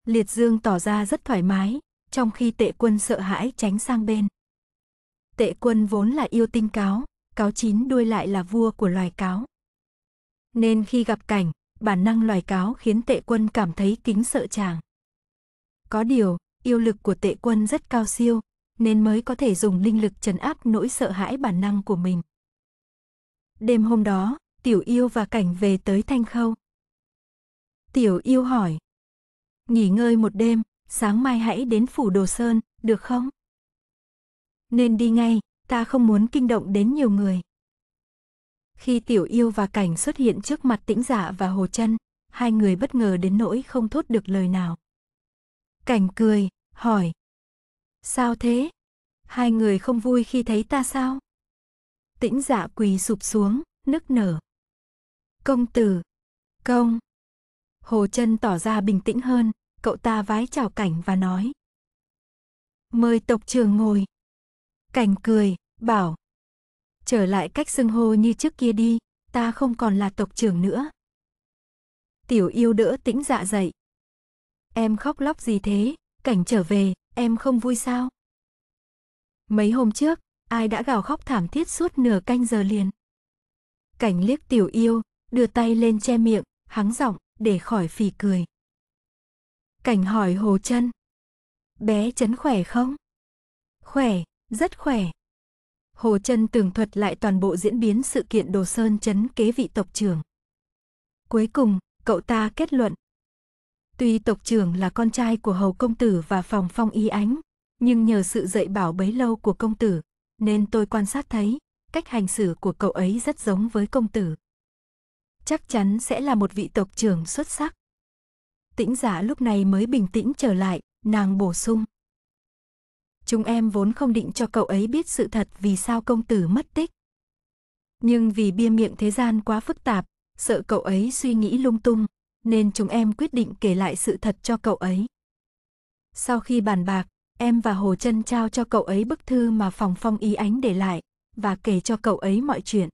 A: Liệt Dương tỏ ra rất thoải mái, trong khi tệ quân sợ hãi tránh sang bên. Tệ quân vốn là yêu tinh cáo, cáo chín đuôi lại là vua của loài cáo. Nên khi gặp cảnh, bản năng loài cáo khiến tệ quân cảm thấy kính sợ chàng. Có điều, yêu lực của tệ quân rất cao siêu, nên mới có thể dùng linh lực trấn áp nỗi sợ hãi bản năng của mình. Đêm hôm đó, tiểu yêu và cảnh về tới thanh khâu. Tiểu yêu hỏi. Nghỉ ngơi một đêm, sáng mai hãy đến phủ đồ sơn, được không? Nên đi ngay, ta không muốn kinh động đến nhiều người. Khi tiểu yêu và cảnh xuất hiện trước mặt tĩnh dạ và hồ chân, hai người bất ngờ đến nỗi không thốt được lời nào. Cảnh cười, hỏi. Sao thế? Hai người không vui khi thấy ta sao? Tĩnh dạ quỳ sụp xuống, nức nở. Công tử, công. Hồ chân tỏ ra bình tĩnh hơn, cậu ta vái chào cảnh và nói. Mời tộc trường ngồi. Cảnh cười, bảo. Trở lại cách xưng hô như trước kia đi, ta không còn là tộc trưởng nữa. Tiểu yêu đỡ tĩnh dạ dậy. Em khóc lóc gì thế, cảnh trở về, em không vui sao? Mấy hôm trước, ai đã gào khóc thảm thiết suốt nửa canh giờ liền. Cảnh liếc tiểu yêu, đưa tay lên che miệng, hắng giọng để khỏi phì cười. Cảnh hỏi Hồ chân Bé chấn khỏe không? Khỏe, rất khỏe. Hồ Trân tường thuật lại toàn bộ diễn biến sự kiện Đồ Sơn chấn kế vị tộc trưởng. Cuối cùng, cậu ta kết luận. Tuy tộc trưởng là con trai của Hầu Công Tử và Phòng Phong Y Ánh, nhưng nhờ sự dạy bảo bấy lâu của công tử, nên tôi quan sát thấy, cách hành xử của cậu ấy rất giống với công tử. Chắc chắn sẽ là một vị tộc trưởng xuất sắc. Tĩnh giả lúc này mới bình tĩnh trở lại, nàng bổ sung. Chúng em vốn không định cho cậu ấy biết sự thật vì sao công tử mất tích. Nhưng vì bia miệng thế gian quá phức tạp, sợ cậu ấy suy nghĩ lung tung, nên chúng em quyết định kể lại sự thật cho cậu ấy. Sau khi bàn bạc, em và Hồ Trân trao cho cậu ấy bức thư mà phòng phong ý ánh để lại, và kể cho cậu ấy mọi chuyện.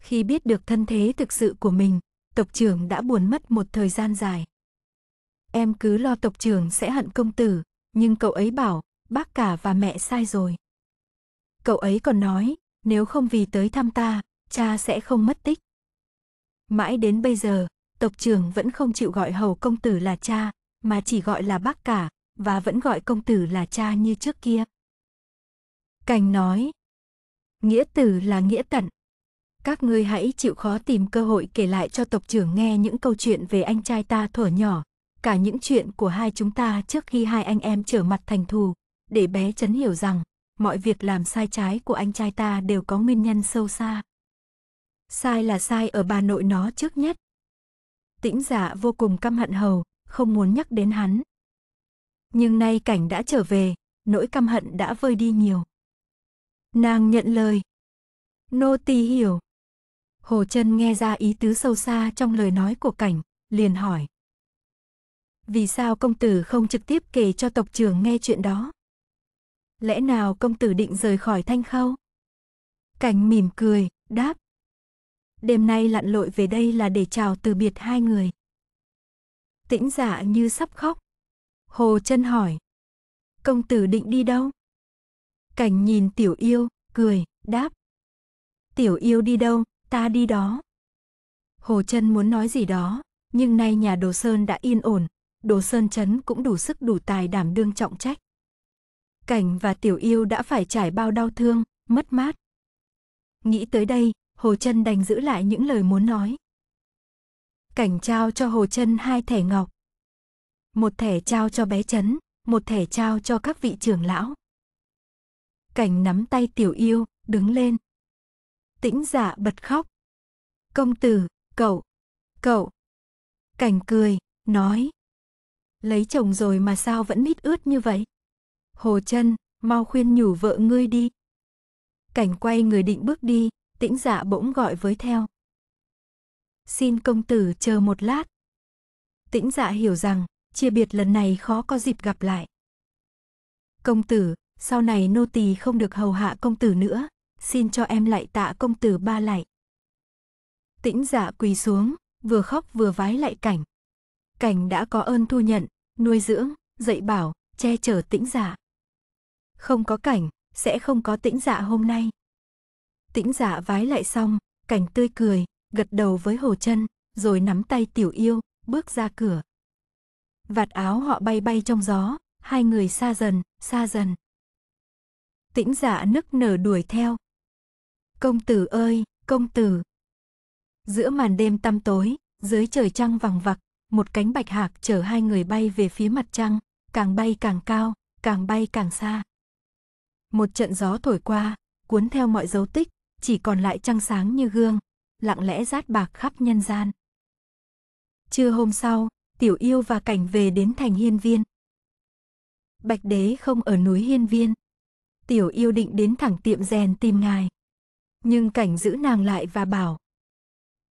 A: Khi biết được thân thế thực sự của mình, tộc trưởng đã buồn mất một thời gian dài. Em cứ lo tộc trưởng sẽ hận công tử, nhưng cậu ấy bảo bác cả và mẹ sai rồi. Cậu ấy còn nói, nếu không vì tới thăm ta, cha sẽ không mất tích. Mãi đến bây giờ, tộc trưởng vẫn không chịu gọi hầu công tử là cha, mà chỉ gọi là bác cả, và vẫn gọi công tử là cha như trước kia. Cành nói, nghĩa tử là nghĩa tận. Các ngươi hãy chịu khó tìm cơ hội kể lại cho tộc trưởng nghe những câu chuyện về anh trai ta thuở nhỏ, cả những chuyện của hai chúng ta trước khi hai anh em trở mặt thành thù, để bé chấn hiểu rằng mọi việc làm sai trái của anh trai ta đều có nguyên nhân sâu xa. Sai là sai ở bà nội nó trước nhất. Tĩnh giả vô cùng căm hận hầu, không muốn nhắc đến hắn. Nhưng nay cảnh đã trở về, nỗi căm hận đã vơi đi nhiều. Nàng nhận lời. Nô tỳ hiểu. Hồ Trân nghe ra ý tứ sâu xa trong lời nói của cảnh, liền hỏi. Vì sao công tử không trực tiếp kể cho tộc trưởng nghe chuyện đó? lẽ nào công tử định rời khỏi thanh khâu? Cảnh mỉm cười, đáp. Đêm nay lặn lội về đây là để chào từ biệt hai người. Tĩnh dạ như sắp khóc. Hồ chân hỏi. Công tử định đi đâu? Cảnh nhìn tiểu yêu, cười, đáp. Tiểu yêu đi đâu, ta đi đó. Hồ chân muốn nói gì đó, nhưng nay nhà Đồ Sơn đã yên ổn, Đồ Sơn chấn cũng đủ sức đủ tài đảm đương trọng trách. Cảnh và Tiểu Yêu đã phải trải bao đau thương, mất mát. Nghĩ tới đây, Hồ Chân đành giữ lại những lời muốn nói. Cảnh trao cho Hồ Chân hai thẻ ngọc. Một thẻ trao cho bé Trấn, một thẻ trao cho các vị trưởng lão. Cảnh nắm tay Tiểu Yêu, đứng lên. Tĩnh dạ bật khóc. Công tử, cậu, cậu. Cảnh cười, nói. Lấy chồng rồi mà sao vẫn mít ướt như vậy? Hồ chân, mau khuyên nhủ vợ ngươi đi. Cảnh quay người định bước đi, tĩnh dạ bỗng gọi với theo. Xin công tử chờ một lát. Tĩnh dạ hiểu rằng, chia biệt lần này khó có dịp gặp lại. Công tử, sau này nô tỳ không được hầu hạ công tử nữa, xin cho em lại tạ công tử ba lại. Tĩnh dạ quỳ xuống, vừa khóc vừa vái lại cảnh. Cảnh đã có ơn thu nhận, nuôi dưỡng, dạy bảo, che chở tĩnh dạ không có cảnh, sẽ không có tĩnh dạ hôm nay. Tĩnh dạ vái lại xong, cảnh tươi cười, gật đầu với hồ chân, rồi nắm tay tiểu yêu, bước ra cửa. Vạt áo họ bay bay trong gió, hai người xa dần, xa dần. Tĩnh dạ nức nở đuổi theo. Công tử ơi, công tử. Giữa màn đêm tăm tối, dưới trời trăng vằng vặc, một cánh bạch hạc chở hai người bay về phía mặt trăng, càng bay càng cao, càng bay càng xa. Một trận gió thổi qua, cuốn theo mọi dấu tích, chỉ còn lại trăng sáng như gương, lặng lẽ rát bạc khắp nhân gian. Trưa hôm sau, Tiểu Yêu và Cảnh về đến thành Hiên Viên. Bạch Đế không ở núi Hiên Viên. Tiểu Yêu định đến thẳng tiệm rèn tìm ngài. Nhưng Cảnh giữ nàng lại và bảo.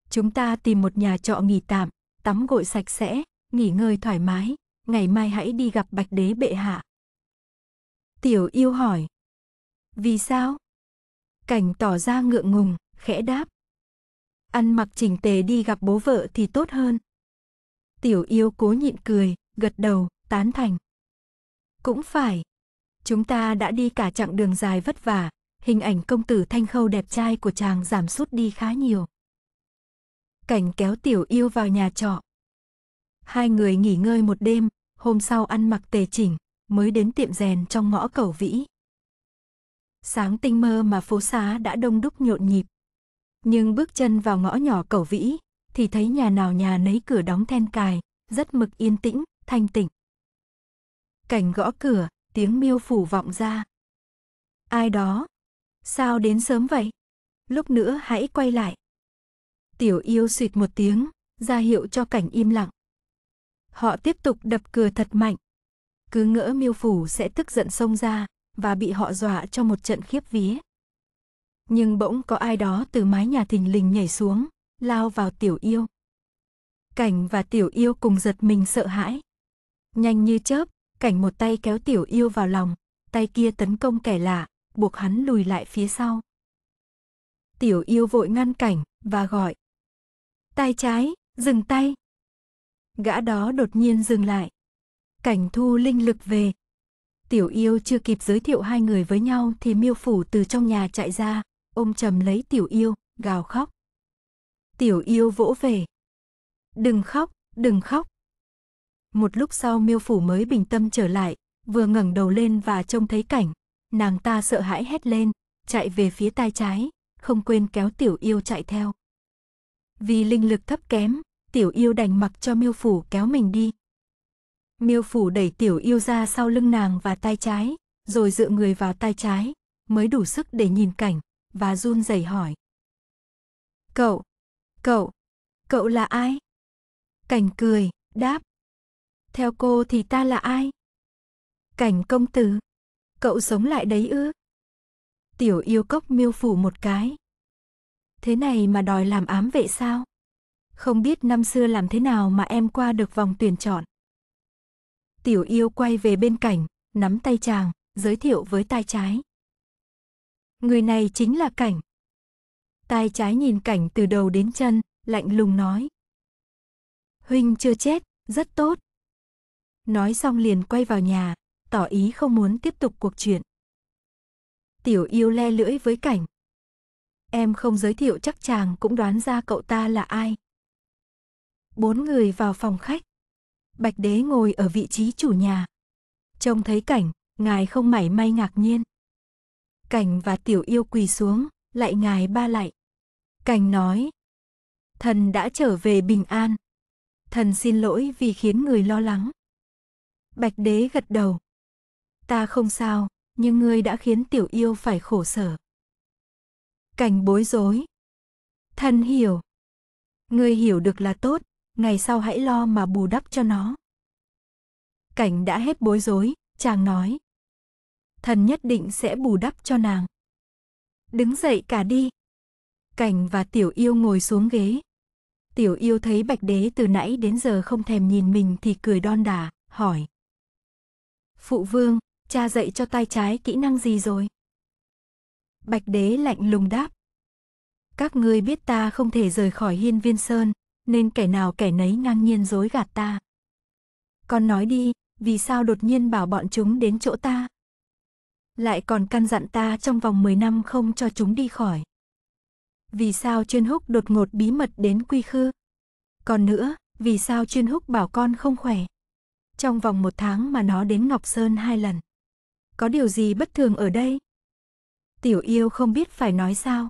A: Chúng ta tìm một nhà trọ nghỉ tạm, tắm gội sạch sẽ, nghỉ ngơi thoải mái, ngày mai hãy đi gặp Bạch Đế bệ hạ. Tiểu Yêu hỏi, vì sao? Cảnh tỏ ra ngượng ngùng, khẽ đáp. Ăn mặc chỉnh tề đi gặp bố vợ thì tốt hơn. Tiểu yêu cố nhịn cười, gật đầu, tán thành. Cũng phải. Chúng ta đã đi cả chặng đường dài vất vả, hình ảnh công tử thanh khâu đẹp trai của chàng giảm sút đi khá nhiều. Cảnh kéo tiểu yêu vào nhà trọ. Hai người nghỉ ngơi một đêm, hôm sau ăn mặc tề chỉnh, mới đến tiệm rèn trong ngõ cầu vĩ. Sáng tinh mơ mà phố xá đã đông đúc nhộn nhịp. Nhưng bước chân vào ngõ nhỏ cầu vĩ, thì thấy nhà nào nhà nấy cửa đóng then cài, rất mực yên tĩnh, thanh tịnh. Cảnh gõ cửa, tiếng miêu phủ vọng ra. Ai đó? Sao đến sớm vậy? Lúc nữa hãy quay lại. Tiểu yêu suyệt một tiếng, ra hiệu cho cảnh im lặng. Họ tiếp tục đập cửa thật mạnh. Cứ ngỡ miêu phủ sẽ tức giận xông ra, và bị họ dọa cho một trận khiếp vía. Nhưng bỗng có ai đó từ mái nhà thình lình nhảy xuống, lao vào tiểu yêu. Cảnh và tiểu yêu cùng giật mình sợ hãi. Nhanh như chớp, cảnh một tay kéo tiểu yêu vào lòng, tay kia tấn công kẻ lạ, buộc hắn lùi lại phía sau. Tiểu yêu vội ngăn cảnh và gọi. Tay trái, dừng tay. Gã đó đột nhiên dừng lại. Cảnh thu linh lực về, Tiểu yêu chưa kịp giới thiệu hai người với nhau thì miêu phủ từ trong nhà chạy ra, ôm chầm lấy tiểu yêu, gào khóc. Tiểu yêu vỗ về. Đừng khóc, đừng khóc. Một lúc sau miêu phủ mới bình tâm trở lại, vừa ngẩng đầu lên và trông thấy cảnh. Nàng ta sợ hãi hét lên, chạy về phía tay trái, không quên kéo tiểu yêu chạy theo. Vì linh lực thấp kém, tiểu yêu đành mặc cho miêu phủ kéo mình đi, Miêu phủ đẩy tiểu yêu ra sau lưng nàng và tay trái, rồi dựa người vào tay trái, mới đủ sức để nhìn cảnh, và run rẩy hỏi. Cậu, cậu, cậu là ai? Cảnh cười, đáp. Theo cô thì ta là ai? Cảnh công tử, cậu sống lại đấy ư? Tiểu yêu cốc miêu phủ một cái. Thế này mà đòi làm ám vệ sao? Không biết năm xưa làm thế nào mà em qua được vòng tuyển chọn. Tiểu yêu quay về bên cảnh, nắm tay chàng, giới thiệu với tai trái. Người này chính là cảnh. Tai trái nhìn cảnh từ đầu đến chân, lạnh lùng nói. Huynh chưa chết, rất tốt. Nói xong liền quay vào nhà, tỏ ý không muốn tiếp tục cuộc chuyện. Tiểu yêu le lưỡi với cảnh. Em không giới thiệu chắc chàng cũng đoán ra cậu ta là ai. Bốn người vào phòng khách. Bạch Đế ngồi ở vị trí chủ nhà. Trông thấy cảnh, ngài không mảy may ngạc nhiên. Cảnh và tiểu yêu quỳ xuống, lại ngài ba lại. Cảnh nói, thần đã trở về bình an. Thần xin lỗi vì khiến người lo lắng. Bạch đế gật đầu. Ta không sao, nhưng ngươi đã khiến tiểu yêu phải khổ sở. Cảnh bối rối. Thần hiểu. Ngươi hiểu được là tốt, ngày sau hãy lo mà bù đắp cho nó. Cảnh đã hết bối rối, chàng nói. Thần nhất định sẽ bù đắp cho nàng. Đứng dậy cả đi. Cảnh và tiểu yêu ngồi xuống ghế. Tiểu yêu thấy bạch đế từ nãy đến giờ không thèm nhìn mình thì cười đon đả, hỏi. Phụ vương, cha dạy cho tay trái kỹ năng gì rồi? Bạch đế lạnh lùng đáp. Các ngươi biết ta không thể rời khỏi hiên viên sơn, nên kẻ nào kẻ nấy ngang nhiên dối gạt ta. Con nói đi, vì sao đột nhiên bảo bọn chúng đến chỗ ta? Lại còn căn dặn ta trong vòng 10 năm không cho chúng đi khỏi. Vì sao chuyên húc đột ngột bí mật đến quy khư? Còn nữa, vì sao chuyên húc bảo con không khỏe? Trong vòng một tháng mà nó đến Ngọc Sơn hai lần. Có điều gì bất thường ở đây? Tiểu yêu không biết phải nói sao.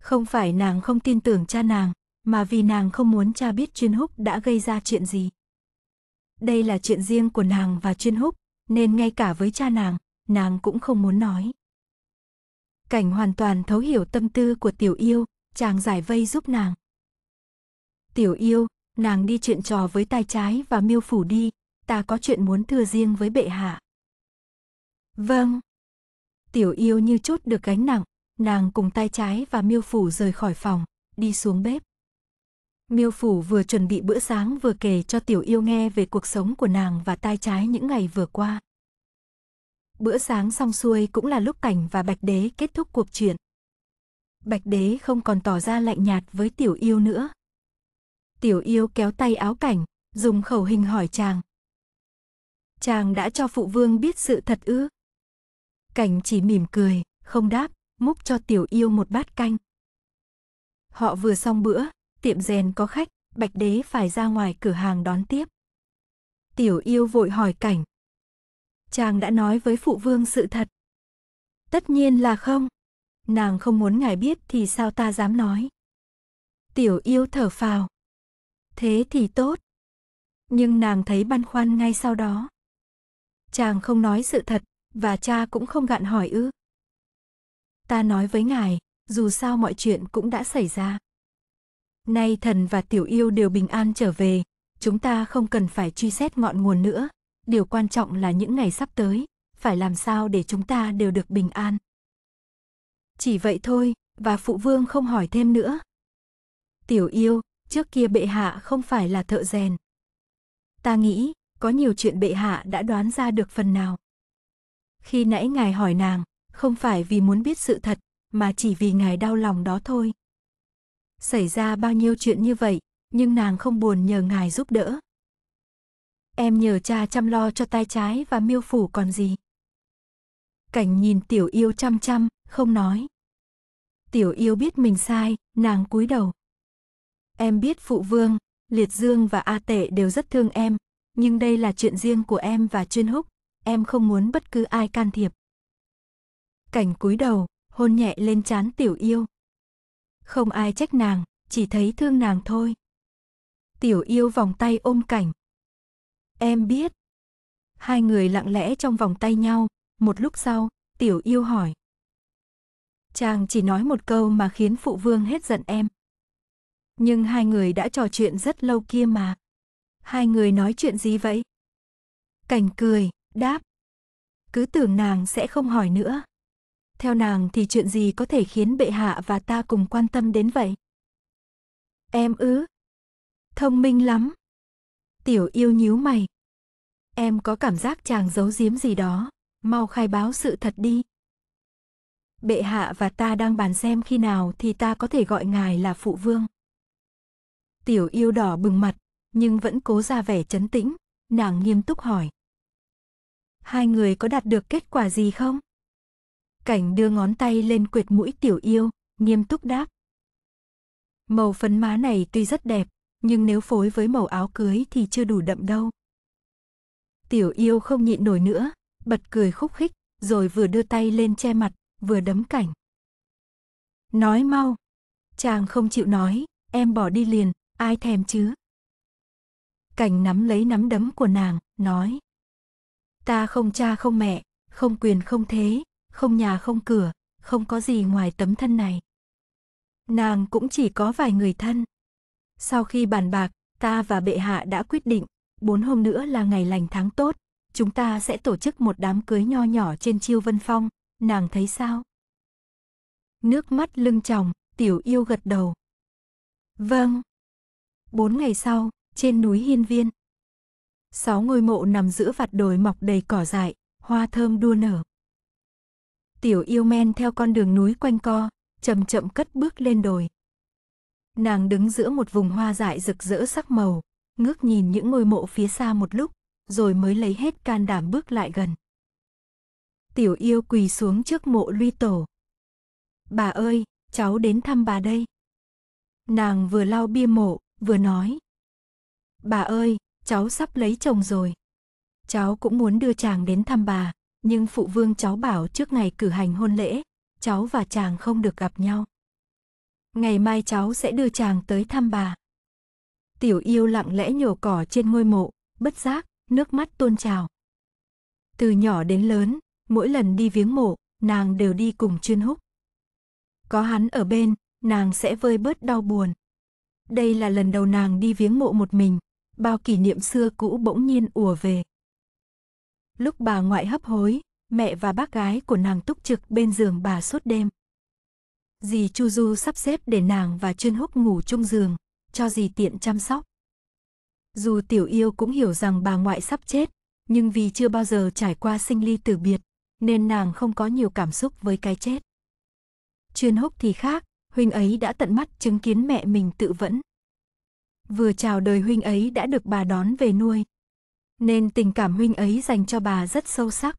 A: Không phải nàng không tin tưởng cha nàng, mà vì nàng không muốn cha biết chuyên húc đã gây ra chuyện gì. Đây là chuyện riêng của nàng và chuyên húc, nên ngay cả với cha nàng, nàng cũng không muốn nói. Cảnh hoàn toàn thấu hiểu tâm tư của tiểu yêu, chàng giải vây giúp nàng. Tiểu yêu, nàng đi chuyện trò với tay trái và miêu phủ đi, ta có chuyện muốn thưa riêng với bệ hạ. Vâng. Tiểu yêu như chốt được gánh nặng, nàng cùng tay trái và miêu phủ rời khỏi phòng, đi xuống bếp. Miêu Phủ vừa chuẩn bị bữa sáng vừa kể cho Tiểu Yêu nghe về cuộc sống của nàng và tai trái những ngày vừa qua. Bữa sáng xong xuôi cũng là lúc Cảnh và Bạch Đế kết thúc cuộc chuyện. Bạch Đế không còn tỏ ra lạnh nhạt với Tiểu Yêu nữa. Tiểu Yêu kéo tay áo Cảnh, dùng khẩu hình hỏi chàng. Chàng đã cho phụ vương biết sự thật ư? Cảnh chỉ mỉm cười, không đáp, múc cho Tiểu Yêu một bát canh. Họ vừa xong bữa, tiệm rèn có khách, Bạch Đế phải ra ngoài cửa hàng đón tiếp. Tiểu yêu vội hỏi cảnh. Chàng đã nói với phụ vương sự thật. Tất nhiên là không. Nàng không muốn ngài biết thì sao ta dám nói. Tiểu yêu thở phào. Thế thì tốt. Nhưng nàng thấy băn khoăn ngay sau đó. Chàng không nói sự thật, và cha cũng không gạn hỏi ư. Ta nói với ngài, dù sao mọi chuyện cũng đã xảy ra. Nay thần và tiểu yêu đều bình an trở về, chúng ta không cần phải truy xét ngọn nguồn nữa. Điều quan trọng là những ngày sắp tới, phải làm sao để chúng ta đều được bình an. Chỉ vậy thôi, và phụ vương không hỏi thêm nữa. Tiểu yêu, trước kia bệ hạ không phải là thợ rèn. Ta nghĩ, có nhiều chuyện bệ hạ đã đoán ra được phần nào. Khi nãy ngài hỏi nàng, không phải vì muốn biết sự thật, mà chỉ vì ngài đau lòng đó thôi. Xảy ra bao nhiêu chuyện như vậy, nhưng nàng không buồn nhờ ngài giúp đỡ. Em nhờ cha chăm lo cho tay trái và miêu phủ còn gì. Cảnh nhìn tiểu yêu chăm chăm, không nói. Tiểu yêu biết mình sai, nàng cúi đầu. Em biết phụ vương, liệt dương và a tệ đều rất thương em, nhưng đây là chuyện riêng của em và chuyên húc, em không muốn bất cứ ai can thiệp. Cảnh cúi đầu, hôn nhẹ lên trán tiểu yêu. Không ai trách nàng, chỉ thấy thương nàng thôi. Tiểu yêu vòng tay ôm cảnh. Em biết. Hai người lặng lẽ trong vòng tay nhau, một lúc sau, tiểu yêu hỏi. Chàng chỉ nói một câu mà khiến phụ vương hết giận em. Nhưng hai người đã trò chuyện rất lâu kia mà. Hai người nói chuyện gì vậy? Cảnh cười, đáp. Cứ tưởng nàng sẽ không hỏi nữa theo nàng thì chuyện gì có thể khiến bệ hạ và ta cùng quan tâm đến vậy? Em ư, Thông minh lắm. Tiểu yêu nhíu mày. Em có cảm giác chàng giấu giếm gì đó, mau khai báo sự thật đi. Bệ hạ và ta đang bàn xem khi nào thì ta có thể gọi ngài là phụ vương. Tiểu yêu đỏ bừng mặt, nhưng vẫn cố ra vẻ chấn tĩnh, nàng nghiêm túc hỏi. Hai người có đạt được kết quả gì không? Cảnh đưa ngón tay lên quệt mũi tiểu yêu, nghiêm túc đáp. Màu phấn má này tuy rất đẹp, nhưng nếu phối với màu áo cưới thì chưa đủ đậm đâu. Tiểu yêu không nhịn nổi nữa, bật cười khúc khích, rồi vừa đưa tay lên che mặt, vừa đấm cảnh. Nói mau. Chàng không chịu nói, em bỏ đi liền, ai thèm chứ. Cảnh nắm lấy nắm đấm của nàng, nói. Ta không cha không mẹ, không quyền không thế, không nhà không cửa, không có gì ngoài tấm thân này. Nàng cũng chỉ có vài người thân. Sau khi bàn bạc, ta và bệ hạ đã quyết định, bốn hôm nữa là ngày lành tháng tốt, chúng ta sẽ tổ chức một đám cưới nho nhỏ trên chiêu vân phong, nàng thấy sao? Nước mắt lưng tròng, tiểu yêu gật đầu. Vâng. Bốn ngày sau, trên núi Hiên Viên. Sáu ngôi mộ nằm giữa vạt đồi mọc đầy cỏ dại, hoa thơm đua nở. Tiểu yêu men theo con đường núi quanh co, chậm chậm cất bước lên đồi. Nàng đứng giữa một vùng hoa dại rực rỡ sắc màu, ngước nhìn những ngôi mộ phía xa một lúc, rồi mới lấy hết can đảm bước lại gần. Tiểu yêu quỳ xuống trước mộ luy tổ. Bà ơi, cháu đến thăm bà đây. Nàng vừa lau bia mộ, vừa nói. Bà ơi, cháu sắp lấy chồng rồi. Cháu cũng muốn đưa chàng đến thăm bà, nhưng phụ vương cháu bảo trước ngày cử hành hôn lễ, cháu và chàng không được gặp nhau. Ngày mai cháu sẽ đưa chàng tới thăm bà. Tiểu yêu lặng lẽ nhổ cỏ trên ngôi mộ, bất giác, nước mắt tuôn trào. Từ nhỏ đến lớn, mỗi lần đi viếng mộ, nàng đều đi cùng chuyên húc. Có hắn ở bên, nàng sẽ vơi bớt đau buồn. Đây là lần đầu nàng đi viếng mộ một mình, bao kỷ niệm xưa cũ bỗng nhiên ùa về. Lúc bà ngoại hấp hối, mẹ và bác gái của nàng túc trực bên giường bà suốt đêm. Dì Chu Du sắp xếp để nàng và Chuyên Húc ngủ chung giường, cho dì tiện chăm sóc. Dù Tiểu Yêu cũng hiểu rằng bà ngoại sắp chết, nhưng vì chưa bao giờ trải qua sinh ly tử biệt, nên nàng không có nhiều cảm xúc với cái chết. Chuyên Húc thì khác, huynh ấy đã tận mắt chứng kiến mẹ mình tự vẫn. Vừa chào đời huynh ấy đã được bà đón về nuôi, nên tình cảm huynh ấy dành cho bà rất sâu sắc.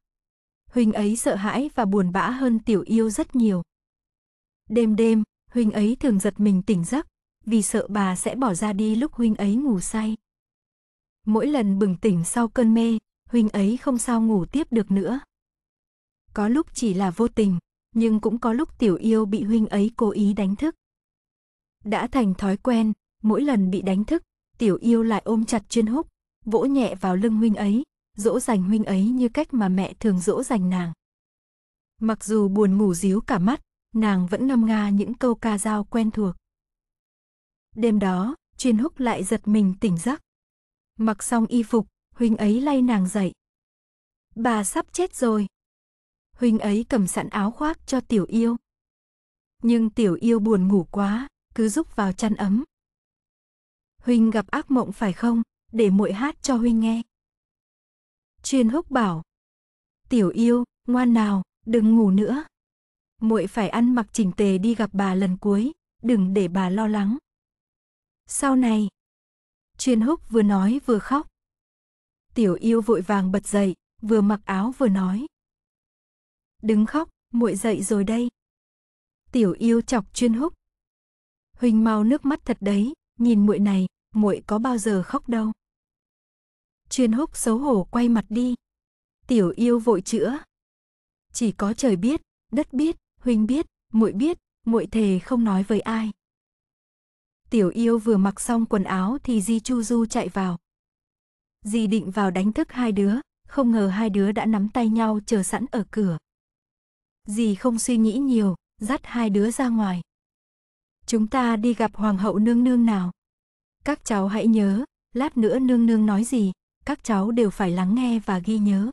A: Huynh ấy sợ hãi và buồn bã hơn tiểu yêu rất nhiều. Đêm đêm, huynh ấy thường giật mình tỉnh giấc, vì sợ bà sẽ bỏ ra đi lúc huynh ấy ngủ say. Mỗi lần bừng tỉnh sau cơn mê, huynh ấy không sao ngủ tiếp được nữa. Có lúc chỉ là vô tình, nhưng cũng có lúc tiểu yêu bị huynh ấy cố ý đánh thức. Đã thành thói quen, mỗi lần bị đánh thức, tiểu yêu lại ôm chặt chuyên húc, vỗ nhẹ vào lưng huynh ấy, dỗ dành huynh ấy như cách mà mẹ thường dỗ dành nàng. Mặc dù buồn ngủ díu cả mắt, nàng vẫn ngâm nga những câu ca dao quen thuộc. Đêm đó, chuyên húc lại giật mình tỉnh giấc. Mặc xong y phục, huynh ấy lay nàng dậy. Bà sắp chết rồi. Huynh ấy cầm sẵn áo khoác cho tiểu yêu. Nhưng tiểu yêu buồn ngủ quá, cứ rúc vào chăn ấm. Huynh gặp ác mộng phải không? để muội hát cho huynh nghe. Chuyên húc bảo, tiểu yêu, ngoan nào, đừng ngủ nữa. Muội phải ăn mặc chỉnh tề đi gặp bà lần cuối, đừng để bà lo lắng. Sau này, chuyên húc vừa nói vừa khóc. Tiểu yêu vội vàng bật dậy, vừa mặc áo vừa nói. Đứng khóc, muội dậy rồi đây. Tiểu yêu chọc chuyên húc. Huỳnh mau nước mắt thật đấy, nhìn muội này, muội có bao giờ khóc đâu. Chuyên húc xấu hổ quay mặt đi. Tiểu yêu vội chữa. Chỉ có trời biết, đất biết, huynh biết, muội biết, muội thề không nói với ai. Tiểu yêu vừa mặc xong quần áo thì Di Chu Du chạy vào. Di định vào đánh thức hai đứa, không ngờ hai đứa đã nắm tay nhau chờ sẵn ở cửa. Di không suy nghĩ nhiều, dắt hai đứa ra ngoài. Chúng ta đi gặp hoàng hậu nương nương nào. Các cháu hãy nhớ, lát nữa nương nương nói gì, các cháu đều phải lắng nghe và ghi nhớ.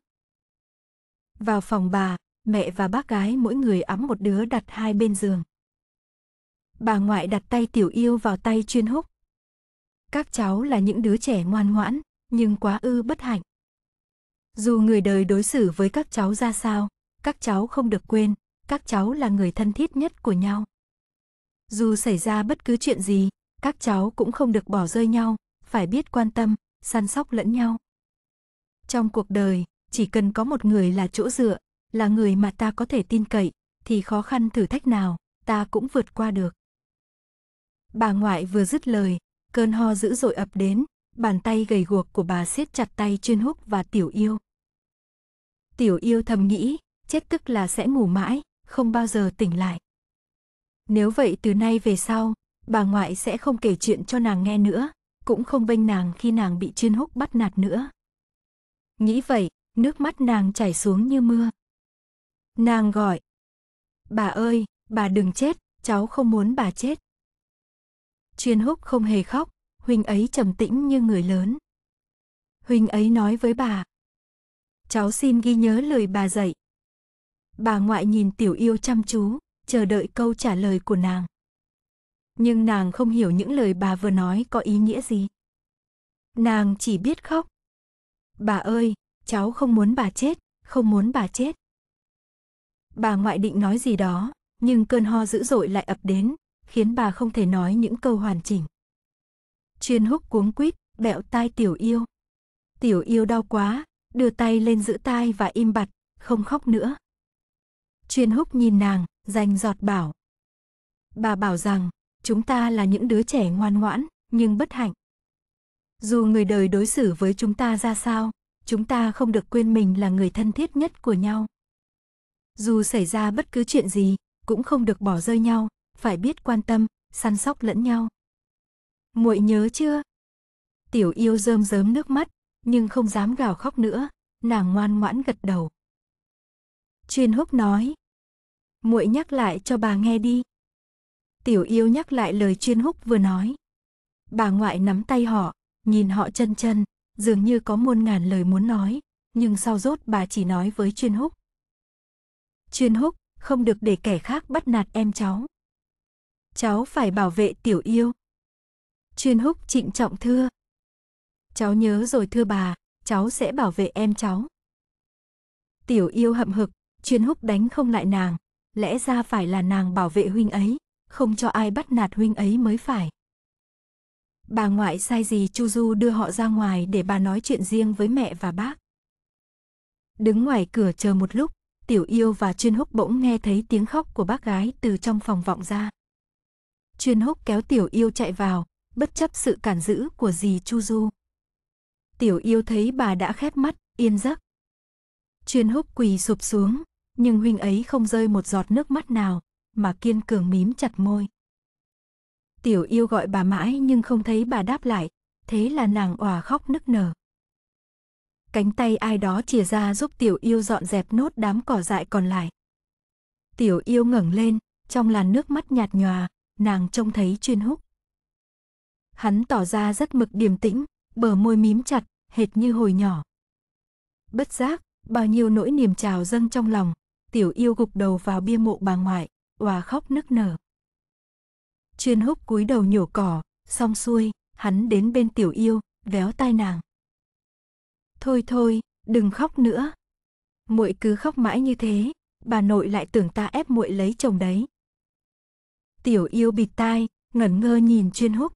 A: Vào phòng bà, mẹ và bác gái mỗi người ấm một đứa đặt hai bên giường. Bà ngoại đặt tay tiểu yêu vào tay chuyên húc. Các cháu là những đứa trẻ ngoan ngoãn, nhưng quá ư bất hạnh. Dù người đời đối xử với các cháu ra sao, các cháu không được quên, các cháu là người thân thiết nhất của nhau. Dù xảy ra bất cứ chuyện gì, các cháu cũng không được bỏ rơi nhau, phải biết quan tâm, săn sóc lẫn nhau. Trong cuộc đời, chỉ cần có một người là chỗ dựa, là người mà ta có thể tin cậy, thì khó khăn thử thách nào, ta cũng vượt qua được. Bà ngoại vừa dứt lời, cơn ho dữ dội ập đến, bàn tay gầy guộc của bà siết chặt tay chuyên húc và tiểu yêu. Tiểu yêu thầm nghĩ, chết tức là sẽ ngủ mãi, không bao giờ tỉnh lại. Nếu vậy từ nay về sau, bà ngoại sẽ không kể chuyện cho nàng nghe nữa, cũng không bênh nàng khi nàng bị chuyên húc bắt nạt nữa. Nghĩ vậy, nước mắt nàng chảy xuống như mưa. Nàng gọi. Bà ơi, bà đừng chết, cháu không muốn bà chết. Chuyên húc không hề khóc, Huỳnh ấy trầm tĩnh như người lớn. Huỳnh ấy nói với bà. Cháu xin ghi nhớ lời bà dạy. Bà ngoại nhìn tiểu yêu chăm chú, chờ đợi câu trả lời của nàng. Nhưng nàng không hiểu những lời bà vừa nói có ý nghĩa gì. Nàng chỉ biết khóc. Bà ơi, cháu không muốn bà chết, không muốn bà chết. Bà ngoại định nói gì đó, nhưng cơn ho dữ dội lại ập đến, khiến bà không thể nói những câu hoàn chỉnh. Chuyên húc cuống quýt, bẹo tai tiểu yêu. Tiểu yêu đau quá, đưa tay lên giữ tai và im bặt, không khóc nữa. Chuyên húc nhìn nàng, rành giọt bảo. Bà bảo rằng, chúng ta là những đứa trẻ ngoan ngoãn, nhưng bất hạnh. Dù người đời đối xử với chúng ta ra sao, chúng ta không được quên mình là người thân thiết nhất của nhau. Dù xảy ra bất cứ chuyện gì, cũng không được bỏ rơi nhau, phải biết quan tâm, săn sóc lẫn nhau. Muội nhớ chưa? Tiểu yêu rơm rớm nước mắt, nhưng không dám gào khóc nữa, nàng ngoan ngoãn gật đầu. Chuyên húc nói, muội nhắc lại cho bà nghe đi. Tiểu yêu nhắc lại lời chuyên húc vừa nói. Bà ngoại nắm tay họ, Nhìn họ chân chân, dường như có muôn ngàn lời muốn nói, nhưng sau rốt bà chỉ nói với chuyên húc. Chuyên húc, không được để kẻ khác bắt nạt em cháu. Cháu phải bảo vệ tiểu yêu. Chuyên húc trịnh trọng thưa. Cháu nhớ rồi thưa bà, cháu sẽ bảo vệ em cháu. Tiểu yêu hậm hực, chuyên húc đánh không lại nàng, lẽ ra phải là nàng bảo vệ huynh ấy, không cho ai bắt nạt huynh ấy mới phải. Bà ngoại sai gì Chu Du đưa họ ra ngoài để bà nói chuyện riêng với mẹ và bác. Đứng ngoài cửa chờ một lúc, Tiểu Yêu và Chuyên Húc bỗng nghe thấy tiếng khóc của bác gái từ trong phòng vọng ra. Chuyên Húc kéo Tiểu Yêu chạy vào, bất chấp sự cản giữ của dì Chu Du. Tiểu Yêu thấy bà đã khép mắt, yên giấc. Chuyên Húc quỳ sụp xuống, nhưng huynh ấy không rơi một giọt nước mắt nào, mà kiên cường mím chặt môi. Tiểu yêu gọi bà mãi nhưng không thấy bà đáp lại, thế là nàng òa khóc nức nở. Cánh tay ai đó chìa ra giúp tiểu yêu dọn dẹp nốt đám cỏ dại còn lại. Tiểu yêu ngẩng lên, trong làn nước mắt nhạt nhòa, nàng trông thấy chuyên húc. Hắn tỏ ra rất mực điềm tĩnh, bờ môi mím chặt, hệt như hồi nhỏ. Bất giác, bao nhiêu nỗi niềm trào dâng trong lòng, tiểu yêu gục đầu vào bia mộ bà ngoại, òa khóc nức nở. Chuyên húc cúi đầu nhổ cỏ, xong xuôi, hắn đến bên tiểu yêu, véo tai nàng. Thôi thôi, đừng khóc nữa. Muội cứ khóc mãi như thế, bà nội lại tưởng ta ép muội lấy chồng đấy. Tiểu yêu bịt tai, ngẩn ngơ nhìn chuyên húc.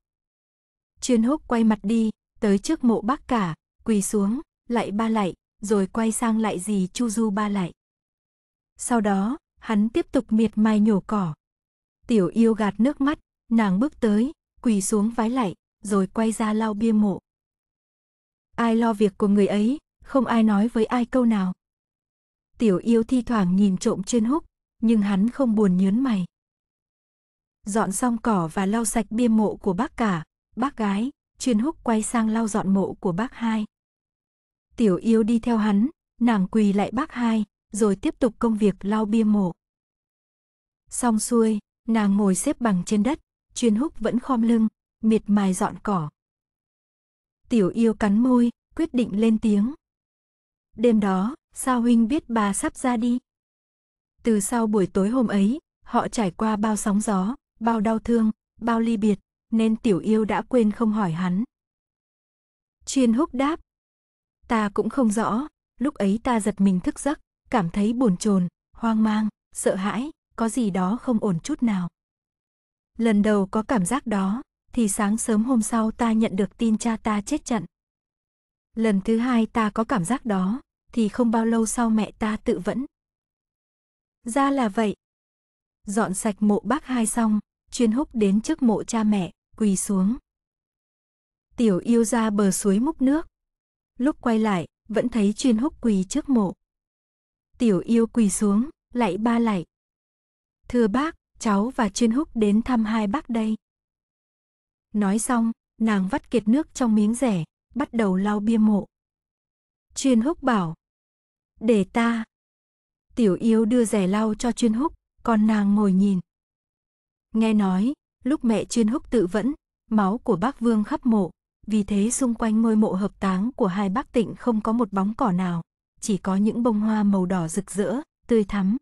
A: Chuyên húc quay mặt đi, tới trước mộ bác cả, quỳ xuống, lại ba lạy, rồi quay sang lại gì Chu Du ba lạy. Sau đó, hắn tiếp tục miệt mài nhổ cỏ. Tiểu yêu gạt nước mắt, Nàng bước tới, quỳ xuống vái lạy, rồi quay ra lau bia mộ. Ai lo việc của người ấy, không ai nói với ai câu nào. Tiểu yêu thi thoảng nhìn trộm chuyên húc, nhưng hắn không buồn nhớn mày. Dọn xong cỏ và lau sạch bia mộ của bác cả, bác gái, chuyên húc quay sang lau dọn mộ của bác hai. Tiểu yêu đi theo hắn, nàng quỳ lại bác hai, rồi tiếp tục công việc lau bia mộ. Xong xuôi, nàng ngồi xếp bằng trên đất, Chuyên húc vẫn khom lưng, miệt mài dọn cỏ. Tiểu yêu cắn môi, quyết định lên tiếng. Đêm đó, sao huynh biết bà sắp ra đi? Từ sau buổi tối hôm ấy, họ trải qua bao sóng gió, bao đau thương, bao ly biệt, nên tiểu yêu đã quên không hỏi hắn. Chuyên húc đáp. Ta cũng không rõ, lúc ấy ta giật mình thức giấc, cảm thấy buồn chồn, hoang mang, sợ hãi, có gì đó không ổn chút nào. Lần đầu có cảm giác đó, thì sáng sớm hôm sau ta nhận được tin cha ta chết trận. Lần thứ hai ta có cảm giác đó, thì không bao lâu sau mẹ ta tự vẫn. Ra là vậy. Dọn sạch mộ bác hai xong, chuyên húc đến trước mộ cha mẹ, quỳ xuống. Tiểu yêu ra bờ suối múc nước. Lúc quay lại, vẫn thấy chuyên húc quỳ trước mộ. Tiểu yêu quỳ xuống, lạy ba lạy. Thưa bác, cháu và chuyên húc đến thăm hai bác đây. Nói xong, nàng vắt kiệt nước trong miếng rẻ, bắt đầu lau bia mộ. Chuyên húc bảo, để ta. Tiểu yêu đưa rẻ lau cho chuyên húc, còn nàng ngồi nhìn. Nghe nói, lúc mẹ chuyên húc tự vẫn, máu của bác vương khắp mộ, vì thế xung quanh ngôi mộ hợp táng của hai bác tịnh không có một bóng cỏ nào, chỉ có những bông hoa màu đỏ rực rỡ, tươi thắm.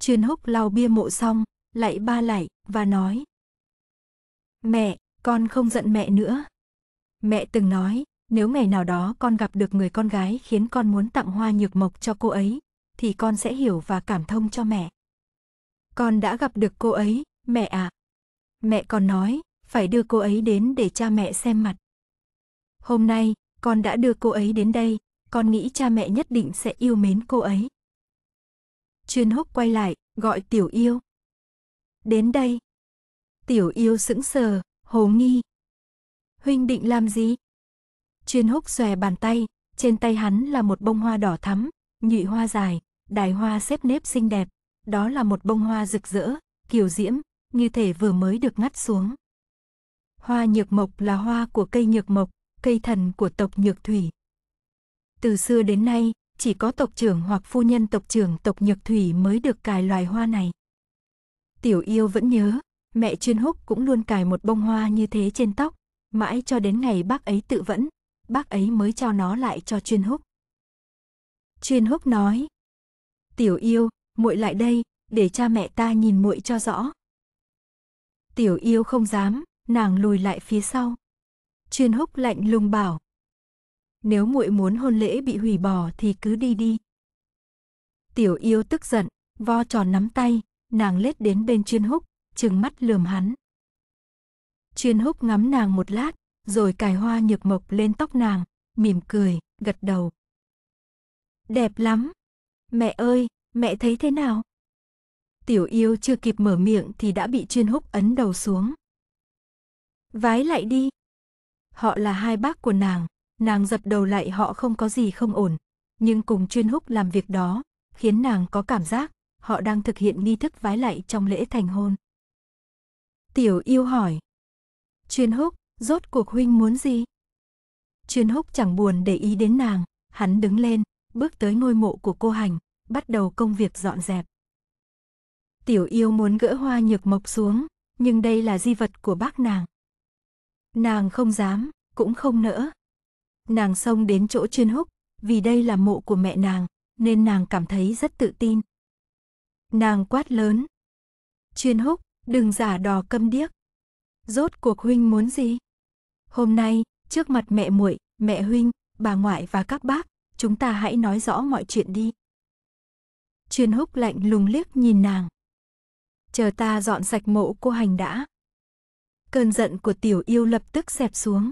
A: Chuyên húc lau bia mộ xong, lạy ba lạy, và nói. Mẹ, con không giận mẹ nữa. Mẹ từng nói, nếu ngày nào đó con gặp được người con gái khiến con muốn tặng hoa nhược mộc cho cô ấy, thì con sẽ hiểu và cảm thông cho mẹ. Con đã gặp được cô ấy, mẹ ạ. À. Mẹ còn nói, phải đưa cô ấy đến để cha mẹ xem mặt. Hôm nay, con đã đưa cô ấy đến đây, con nghĩ cha mẹ nhất định sẽ yêu mến cô ấy. Chuyên húc quay lại, gọi tiểu yêu. Đến đây. Tiểu yêu sững sờ, hồ nghi. Huynh định làm gì? Chuyên húc xòe bàn tay, trên tay hắn là một bông hoa đỏ thắm, nhụy hoa dài, đài hoa xếp nếp xinh đẹp. Đó là một bông hoa rực rỡ, kiều diễm, như thể vừa mới được ngắt xuống. Hoa nhược mộc là hoa của cây nhược mộc, cây thần của tộc nhược thủy. Từ xưa đến nay, chỉ có tộc trưởng hoặc phu nhân tộc trưởng tộc Nhược Thủy mới được cài loài hoa này. Tiểu yêu vẫn nhớ, mẹ chuyên húc cũng luôn cài một bông hoa như thế trên tóc, mãi cho đến ngày bác ấy tự vẫn, bác ấy mới cho nó lại cho chuyên húc. Chuyên húc nói, tiểu yêu, muội lại đây, để cha mẹ ta nhìn muội cho rõ. Tiểu yêu không dám, nàng lùi lại phía sau. Chuyên húc lạnh lùng bảo, nếu muội muốn hôn lễ bị hủy bỏ thì cứ đi đi. Tiểu yêu tức giận, vo tròn nắm tay, nàng lết đến bên chuyên húc, trừng mắt lườm hắn. Chuyên húc ngắm nàng một lát, rồi cài hoa nhược mộc lên tóc nàng, mỉm cười, gật đầu. Đẹp lắm! Mẹ ơi, mẹ thấy thế nào? Tiểu yêu chưa kịp mở miệng thì đã bị chuyên húc ấn đầu xuống. Vái lại đi! Họ là hai bác của nàng, Nàng dập đầu lại họ không có gì không ổn, nhưng cùng chuyên húc làm việc đó, khiến nàng có cảm giác họ đang thực hiện nghi thức vái lạy trong lễ thành hôn. Tiểu yêu hỏi. Chuyên húc, rốt cuộc huynh muốn gì? Chuyên húc chẳng buồn để ý đến nàng, hắn đứng lên, bước tới ngôi mộ của cô hành, bắt đầu công việc dọn dẹp. Tiểu yêu muốn gỡ hoa nhược mộc xuống, nhưng đây là di vật của bác nàng. Nàng không dám, cũng không nỡ. Nàng xông đến chỗ chuyên húc, vì đây là mộ của mẹ nàng, nên nàng cảm thấy rất tự tin. Nàng quát lớn. Chuyên húc, đừng giả đò câm điếc. Rốt cuộc huynh muốn gì? Hôm nay, trước mặt mẹ muội, mẹ huynh, bà ngoại và các bác, chúng ta hãy nói rõ mọi chuyện đi. Chuyên húc lạnh lùng liếc nhìn nàng. Chờ ta dọn sạch mộ cô hành đã. Cơn giận của tiểu yêu lập tức xẹp xuống.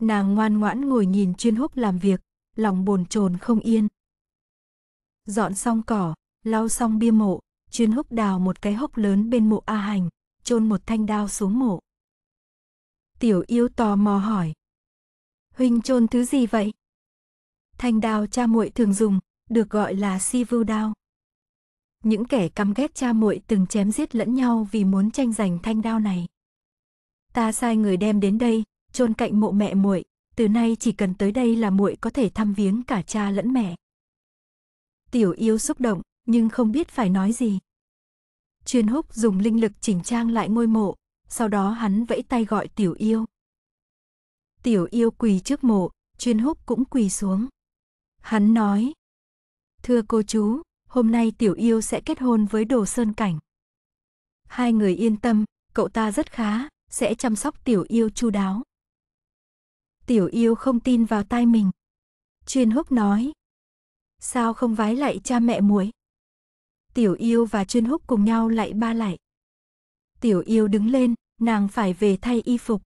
A: Nàng ngoan ngoãn ngồi nhìn chuyên húc làm việc, lòng bồn chồn không yên. Dọn xong cỏ, lau xong bia mộ, chuyên húc đào một cái hốc lớn bên mộ A Hành, chôn một thanh đao xuống mộ. Tiểu yêu tò mò hỏi. Huynh chôn thứ gì vậy? Thanh đao cha muội thường dùng, được gọi là si vưu đao. Những kẻ căm ghét cha muội từng chém giết lẫn nhau vì muốn tranh giành thanh đao này. Ta sai người đem đến đây, chôn cạnh mộ mẹ muội, từ nay chỉ cần tới đây là muội có thể thăm viếng cả cha lẫn mẹ. Tiểu Yêu xúc động, nhưng không biết phải nói gì. Chuyên Húc dùng linh lực chỉnh trang lại ngôi mộ, sau đó hắn vẫy tay gọi Tiểu Yêu. Tiểu Yêu quỳ trước mộ, Chuyên Húc cũng quỳ xuống. Hắn nói: "Thưa cô chú, hôm nay Tiểu Yêu sẽ kết hôn với Đồ Sơn Cảnh." Hai người yên tâm, cậu ta rất khá, sẽ chăm sóc Tiểu Yêu chu đáo tiểu yêu không tin vào tai mình. Chuyên húc nói. Sao không vái lại cha mẹ muội? Tiểu yêu và chuyên húc cùng nhau lại ba lại. Tiểu yêu đứng lên, nàng phải về thay y phục.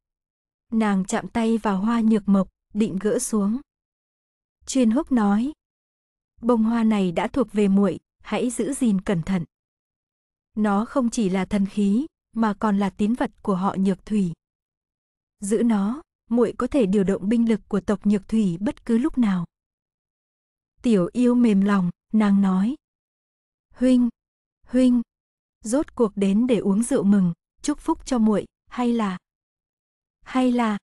A: Nàng chạm tay vào hoa nhược mộc, định gỡ xuống. Chuyên húc nói. Bông hoa này đã thuộc về muội, hãy giữ gìn cẩn thận. Nó không chỉ là thần khí, mà còn là tín vật của họ nhược thủy. Giữ nó, muội có thể điều động binh lực của tộc Nhược Thủy bất cứ lúc nào. Tiểu yêu mềm lòng, nàng nói. Huynh, huynh, rốt cuộc đến để uống rượu mừng, chúc phúc cho muội, hay là... Hay là,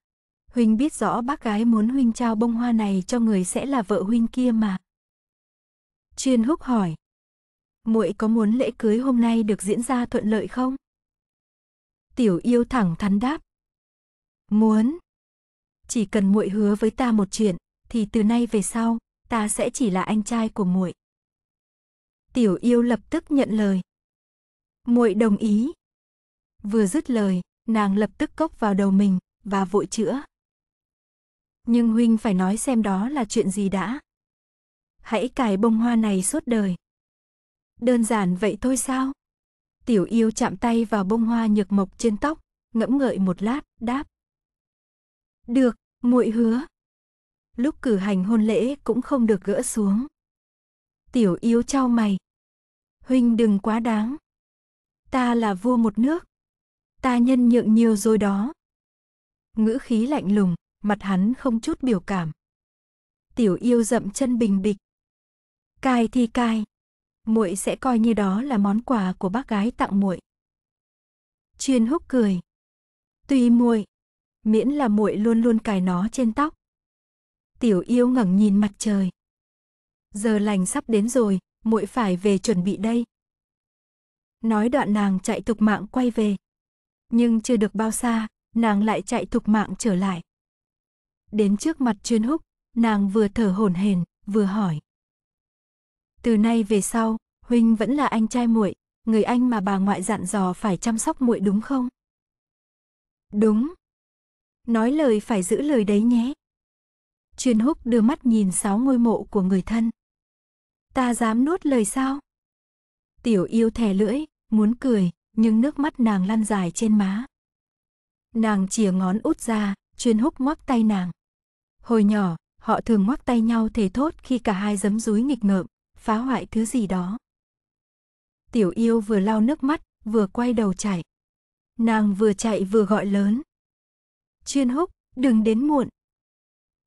A: huynh biết rõ bác gái muốn huynh trao bông hoa này cho người sẽ là vợ huynh kia mà. Chuyên húc hỏi. muội có muốn lễ cưới hôm nay được diễn ra thuận lợi không? Tiểu yêu thẳng thắn đáp. Muốn chỉ cần muội hứa với ta một chuyện, thì từ nay về sau, ta sẽ chỉ là anh trai của muội. Tiểu yêu lập tức nhận lời. Muội đồng ý. Vừa dứt lời, nàng lập tức cốc vào đầu mình và vội chữa. Nhưng huynh phải nói xem đó là chuyện gì đã. Hãy cài bông hoa này suốt đời. Đơn giản vậy thôi sao? Tiểu yêu chạm tay vào bông hoa nhược mộc trên tóc, ngẫm ngợi một lát, đáp. Được, muội hứa. Lúc cử hành hôn lễ cũng không được gỡ xuống. Tiểu yếu trao mày. Huynh đừng quá đáng. Ta là vua một nước. Ta nhân nhượng nhiều rồi đó. Ngữ khí lạnh lùng, mặt hắn không chút biểu cảm. Tiểu yêu dậm chân bình bịch. Cai thì cai. Muội sẽ coi như đó là món quà của bác gái tặng muội. Chuyên húc cười. tuy muội miễn là muội luôn luôn cài nó trên tóc. Tiểu yêu ngẩng nhìn mặt trời. Giờ lành sắp đến rồi, muội phải về chuẩn bị đây. Nói đoạn nàng chạy tục mạng quay về. Nhưng chưa được bao xa, nàng lại chạy tục mạng trở lại. Đến trước mặt chuyên húc, nàng vừa thở hổn hển, vừa hỏi. Từ nay về sau, huynh vẫn là anh trai muội, người anh mà bà ngoại dặn dò phải chăm sóc muội đúng không? Đúng, nói lời phải giữ lời đấy nhé. Chuyên húc đưa mắt nhìn sáu ngôi mộ của người thân. Ta dám nuốt lời sao? Tiểu yêu thè lưỡi, muốn cười, nhưng nước mắt nàng lăn dài trên má. Nàng chìa ngón út ra, chuyên húc ngoắc tay nàng. Hồi nhỏ, họ thường ngoắc tay nhau thề thốt khi cả hai giấm rúi nghịch ngợm, phá hoại thứ gì đó. Tiểu yêu vừa lau nước mắt, vừa quay đầu chạy. Nàng vừa chạy vừa gọi lớn. Chuyên húc, đừng đến muộn.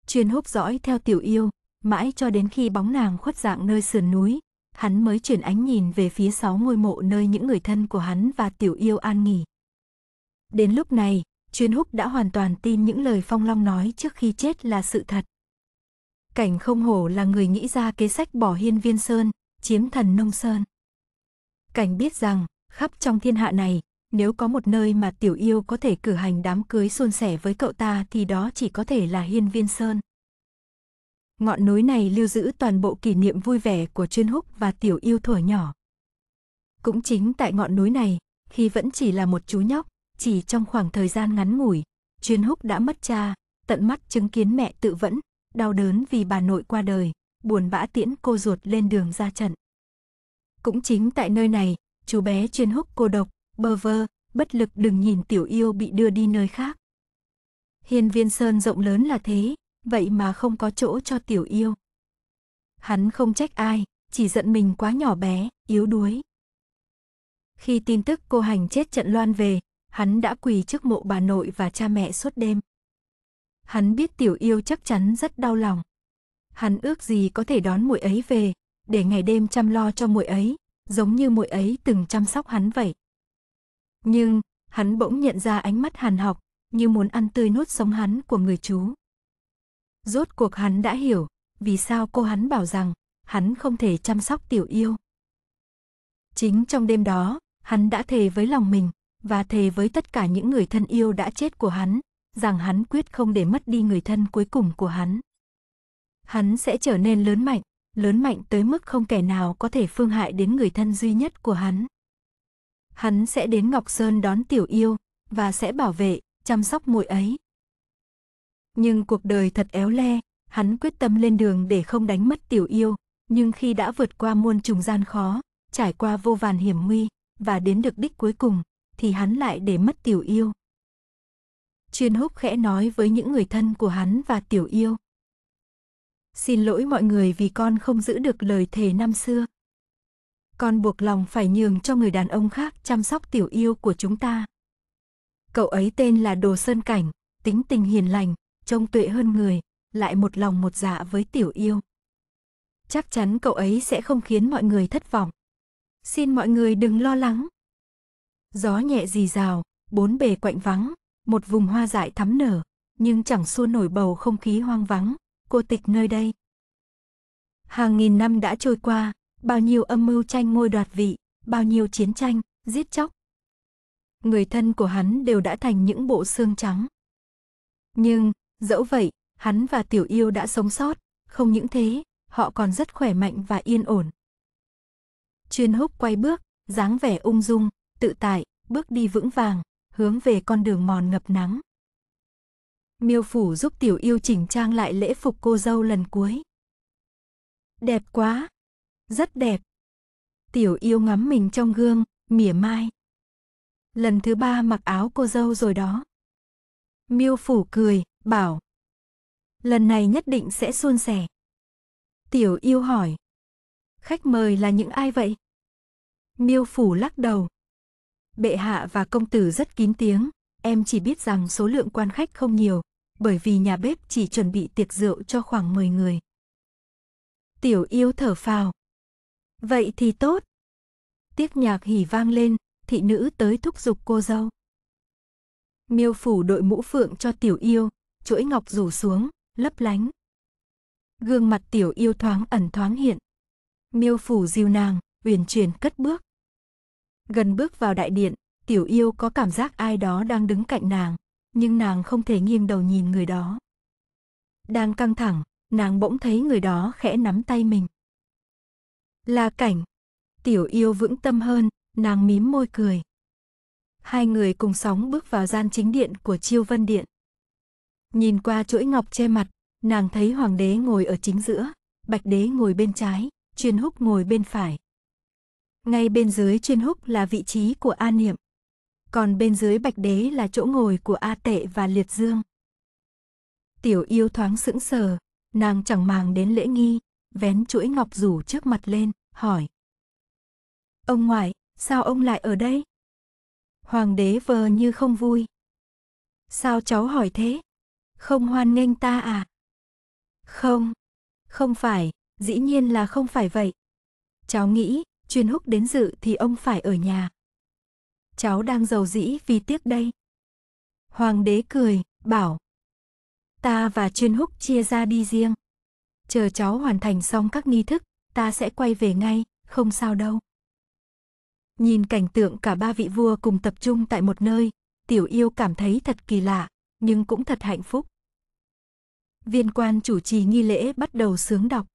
A: Chuyên húc dõi theo tiểu yêu, mãi cho đến khi bóng nàng khuất dạng nơi sườn núi, hắn mới chuyển ánh nhìn về phía sáu ngôi mộ nơi những người thân của hắn và tiểu yêu an nghỉ. Đến lúc này, chuyên húc đã hoàn toàn tin những lời phong long nói trước khi chết là sự thật. Cảnh không hổ là người nghĩ ra kế sách bỏ hiên viên sơn, chiếm thần nông sơn. Cảnh biết rằng, khắp trong thiên hạ này, nếu có một nơi mà tiểu yêu có thể cử hành đám cưới suôn sẻ với cậu ta thì đó chỉ có thể là Hiên Viên Sơn. Ngọn núi này lưu giữ toàn bộ kỷ niệm vui vẻ của chuyên húc và tiểu yêu thuở nhỏ. Cũng chính tại ngọn núi này, khi vẫn chỉ là một chú nhóc, chỉ trong khoảng thời gian ngắn ngủi, chuyên húc đã mất cha, tận mắt chứng kiến mẹ tự vẫn, đau đớn vì bà nội qua đời, buồn bã tiễn cô ruột lên đường ra trận. Cũng chính tại nơi này, chú bé chuyên húc cô độc, bơ vơ, bất lực đừng nhìn tiểu yêu bị đưa đi nơi khác. Hiên viên sơn rộng lớn là thế, vậy mà không có chỗ cho tiểu yêu. Hắn không trách ai, chỉ giận mình quá nhỏ bé, yếu đuối. Khi tin tức cô hành chết trận loan về, hắn đã quỳ trước mộ bà nội và cha mẹ suốt đêm. Hắn biết tiểu yêu chắc chắn rất đau lòng. Hắn ước gì có thể đón muội ấy về, để ngày đêm chăm lo cho muội ấy, giống như muội ấy từng chăm sóc hắn vậy. Nhưng, hắn bỗng nhận ra ánh mắt hàn học, như muốn ăn tươi nuốt sống hắn của người chú. Rốt cuộc hắn đã hiểu, vì sao cô hắn bảo rằng, hắn không thể chăm sóc tiểu yêu. Chính trong đêm đó, hắn đã thề với lòng mình, và thề với tất cả những người thân yêu đã chết của hắn, rằng hắn quyết không để mất đi người thân cuối cùng của hắn. Hắn sẽ trở nên lớn mạnh, lớn mạnh tới mức không kẻ nào có thể phương hại đến người thân duy nhất của hắn hắn sẽ đến Ngọc Sơn đón tiểu yêu và sẽ bảo vệ, chăm sóc muội ấy. Nhưng cuộc đời thật éo le, hắn quyết tâm lên đường để không đánh mất tiểu yêu, nhưng khi đã vượt qua muôn trùng gian khó, trải qua vô vàn hiểm nguy và đến được đích cuối cùng thì hắn lại để mất tiểu yêu. Chuyên húc khẽ nói với những người thân của hắn và tiểu yêu. Xin lỗi mọi người vì con không giữ được lời thề năm xưa. Con buộc lòng phải nhường cho người đàn ông khác chăm sóc tiểu yêu của chúng ta. Cậu ấy tên là Đồ Sơn Cảnh, tính tình hiền lành, trông tuệ hơn người, lại một lòng một dạ với tiểu yêu. Chắc chắn cậu ấy sẽ không khiến mọi người thất vọng. Xin mọi người đừng lo lắng. Gió nhẹ rì rào, bốn bề quạnh vắng, một vùng hoa dại thắm nở, nhưng chẳng xua nổi bầu không khí hoang vắng, cô tịch nơi đây. Hàng nghìn năm đã trôi qua, bao nhiêu âm mưu tranh ngôi đoạt vị, bao nhiêu chiến tranh, giết chóc. Người thân của hắn đều đã thành những bộ xương trắng. Nhưng, dẫu vậy, hắn và tiểu yêu đã sống sót, không những thế, họ còn rất khỏe mạnh và yên ổn. Chuyên húc quay bước, dáng vẻ ung dung, tự tại, bước đi vững vàng, hướng về con đường mòn ngập nắng. Miêu phủ giúp tiểu yêu chỉnh trang lại lễ phục cô dâu lần cuối. Đẹp quá, rất đẹp. Tiểu yêu ngắm mình trong gương, mỉa mai. Lần thứ ba mặc áo cô dâu rồi đó. Miêu phủ cười, bảo. Lần này nhất định sẽ suôn sẻ. Tiểu yêu hỏi. Khách mời là những ai vậy? Miêu phủ lắc đầu. Bệ hạ và công tử rất kín tiếng, em chỉ biết rằng số lượng quan khách không nhiều, bởi vì nhà bếp chỉ chuẩn bị tiệc rượu cho khoảng 10 người. Tiểu yêu thở phào, Vậy thì tốt. Tiếc nhạc hỉ vang lên, thị nữ tới thúc giục cô dâu. Miêu phủ đội mũ phượng cho tiểu yêu, chuỗi ngọc rủ xuống, lấp lánh. Gương mặt tiểu yêu thoáng ẩn thoáng hiện. Miêu phủ diêu nàng, uyển chuyển cất bước. Gần bước vào đại điện, tiểu yêu có cảm giác ai đó đang đứng cạnh nàng, nhưng nàng không thể nghiêng đầu nhìn người đó. Đang căng thẳng, nàng bỗng thấy người đó khẽ nắm tay mình là cảnh. Tiểu yêu vững tâm hơn, nàng mím môi cười. Hai người cùng sóng bước vào gian chính điện của Chiêu Vân Điện. Nhìn qua chuỗi ngọc che mặt, nàng thấy hoàng đế ngồi ở chính giữa, bạch đế ngồi bên trái, chuyên húc ngồi bên phải. Ngay bên dưới chuyên húc là vị trí của A Niệm. Còn bên dưới bạch đế là chỗ ngồi của A Tệ và Liệt Dương. Tiểu yêu thoáng sững sờ, nàng chẳng màng đến lễ nghi, vén chuỗi ngọc rủ trước mặt lên hỏi. Ông ngoại, sao ông lại ở đây? Hoàng đế vờ như không vui. Sao cháu hỏi thế? Không hoan nghênh ta à? Không, không phải, dĩ nhiên là không phải vậy. Cháu nghĩ, chuyên húc đến dự thì ông phải ở nhà. Cháu đang giàu dĩ vì tiếc đây. Hoàng đế cười, bảo. Ta và chuyên húc chia ra đi riêng. Chờ cháu hoàn thành xong các nghi thức, ta sẽ quay về ngay, không sao đâu. Nhìn cảnh tượng cả ba vị vua cùng tập trung tại một nơi, tiểu yêu cảm thấy thật kỳ lạ, nhưng cũng thật hạnh phúc. Viên quan chủ trì nghi lễ bắt đầu sướng đọc.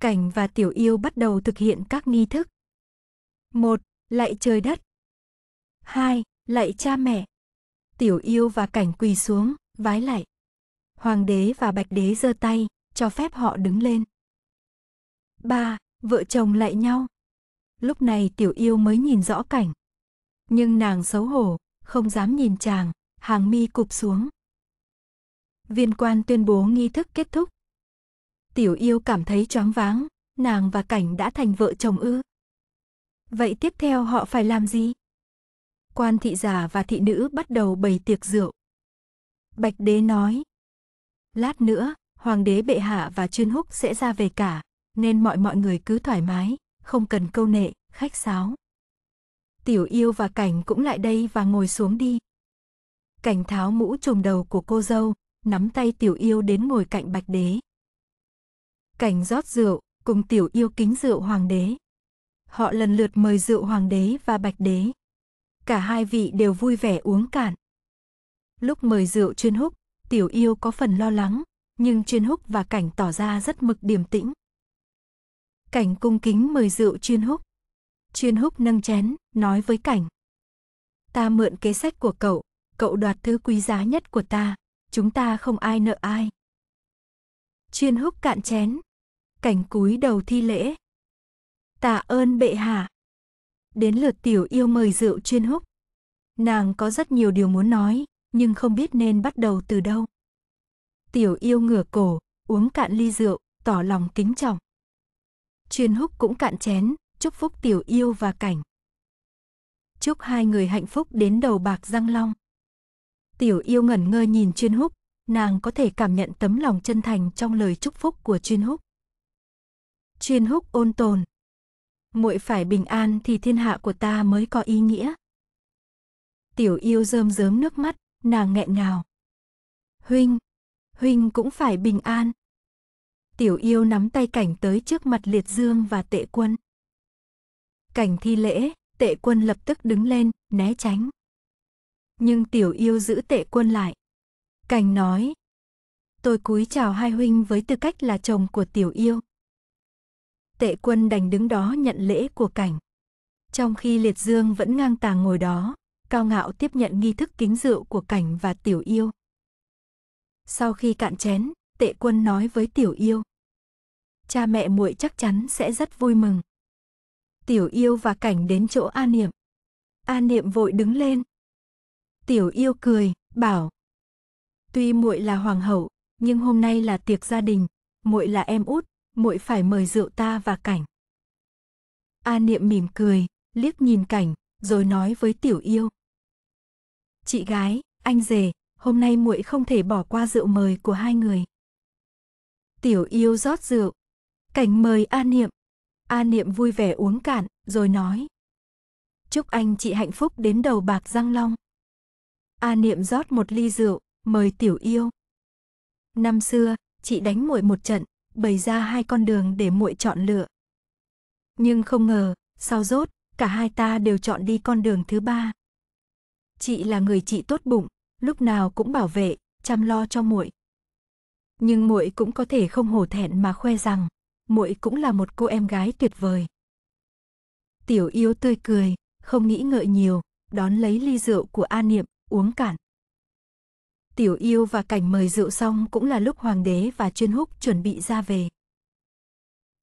A: Cảnh và tiểu yêu bắt đầu thực hiện các nghi thức. một Lạy trời đất. 2. Lạy cha mẹ. Tiểu yêu và cảnh quỳ xuống, vái lạy. Hoàng đế và bạch đế giơ tay, cho phép họ đứng lên ba, vợ chồng lại nhau. Lúc này tiểu yêu mới nhìn rõ cảnh. Nhưng nàng xấu hổ, không dám nhìn chàng, hàng mi cụp xuống. Viên quan tuyên bố nghi thức kết thúc. Tiểu yêu cảm thấy choáng váng, nàng và cảnh đã thành vợ chồng ư. Vậy tiếp theo họ phải làm gì? Quan thị giả và thị nữ bắt đầu bày tiệc rượu. Bạch đế nói. Lát nữa, hoàng đế bệ hạ và chuyên húc sẽ ra về cả nên mọi mọi người cứ thoải mái, không cần câu nệ, khách sáo. Tiểu yêu và cảnh cũng lại đây và ngồi xuống đi. Cảnh tháo mũ trùm đầu của cô dâu, nắm tay tiểu yêu đến ngồi cạnh bạch đế. Cảnh rót rượu, cùng tiểu yêu kính rượu hoàng đế. Họ lần lượt mời rượu hoàng đế và bạch đế. Cả hai vị đều vui vẻ uống cạn. Lúc mời rượu chuyên húc, tiểu yêu có phần lo lắng, nhưng chuyên húc và cảnh tỏ ra rất mực điềm tĩnh. Cảnh cung kính mời rượu chuyên húc. Chuyên húc nâng chén, nói với cảnh. Ta mượn kế sách của cậu, cậu đoạt thứ quý giá nhất của ta, chúng ta không ai nợ ai. Chuyên húc cạn chén. Cảnh cúi đầu thi lễ. Tạ ơn bệ hạ. Đến lượt tiểu yêu mời rượu chuyên húc. Nàng có rất nhiều điều muốn nói, nhưng không biết nên bắt đầu từ đâu. Tiểu yêu ngửa cổ, uống cạn ly rượu, tỏ lòng kính trọng. Chuyên húc cũng cạn chén, chúc phúc tiểu yêu và cảnh. Chúc hai người hạnh phúc đến đầu bạc răng long. Tiểu yêu ngẩn ngơ nhìn chuyên húc, nàng có thể cảm nhận tấm lòng chân thành trong lời chúc phúc của chuyên húc. Chuyên húc ôn tồn. muội phải bình an thì thiên hạ của ta mới có ý nghĩa. Tiểu yêu rơm rớm nước mắt, nàng nghẹn ngào. Huynh, Huynh cũng phải bình an tiểu yêu nắm tay cảnh tới trước mặt liệt dương và tệ quân. Cảnh thi lễ, tệ quân lập tức đứng lên, né tránh. Nhưng tiểu yêu giữ tệ quân lại. Cảnh nói, tôi cúi chào hai huynh với tư cách là chồng của tiểu yêu. Tệ quân đành đứng đó nhận lễ của cảnh. Trong khi liệt dương vẫn ngang tàng ngồi đó, cao ngạo tiếp nhận nghi thức kính rượu của cảnh và tiểu yêu. Sau khi cạn chén, Tệ Quân nói với Tiểu Yêu. Cha mẹ muội chắc chắn sẽ rất vui mừng. Tiểu Yêu và Cảnh đến chỗ A Niệm. A Niệm vội đứng lên. Tiểu Yêu cười, bảo: "Tuy muội là hoàng hậu, nhưng hôm nay là tiệc gia đình, muội là em út, muội phải mời rượu ta và Cảnh." A Niệm mỉm cười, liếc nhìn Cảnh, rồi nói với Tiểu Yêu: "Chị gái, anh rể, hôm nay muội không thể bỏ qua rượu mời của hai người." tiểu yêu rót rượu. Cảnh mời A Niệm. A Niệm vui vẻ uống cạn, rồi nói. Chúc anh chị hạnh phúc đến đầu bạc răng long. A Niệm rót một ly rượu, mời tiểu yêu. Năm xưa, chị đánh muội một trận, bày ra hai con đường để muội chọn lựa. Nhưng không ngờ, sau rốt, cả hai ta đều chọn đi con đường thứ ba. Chị là người chị tốt bụng, lúc nào cũng bảo vệ, chăm lo cho muội, nhưng muội cũng có thể không hổ thẹn mà khoe rằng muội cũng là một cô em gái tuyệt vời. Tiểu yêu tươi cười, không nghĩ ngợi nhiều, đón lấy ly rượu của A Niệm, uống cạn. Tiểu yêu và cảnh mời rượu xong cũng là lúc hoàng đế và chuyên húc chuẩn bị ra về.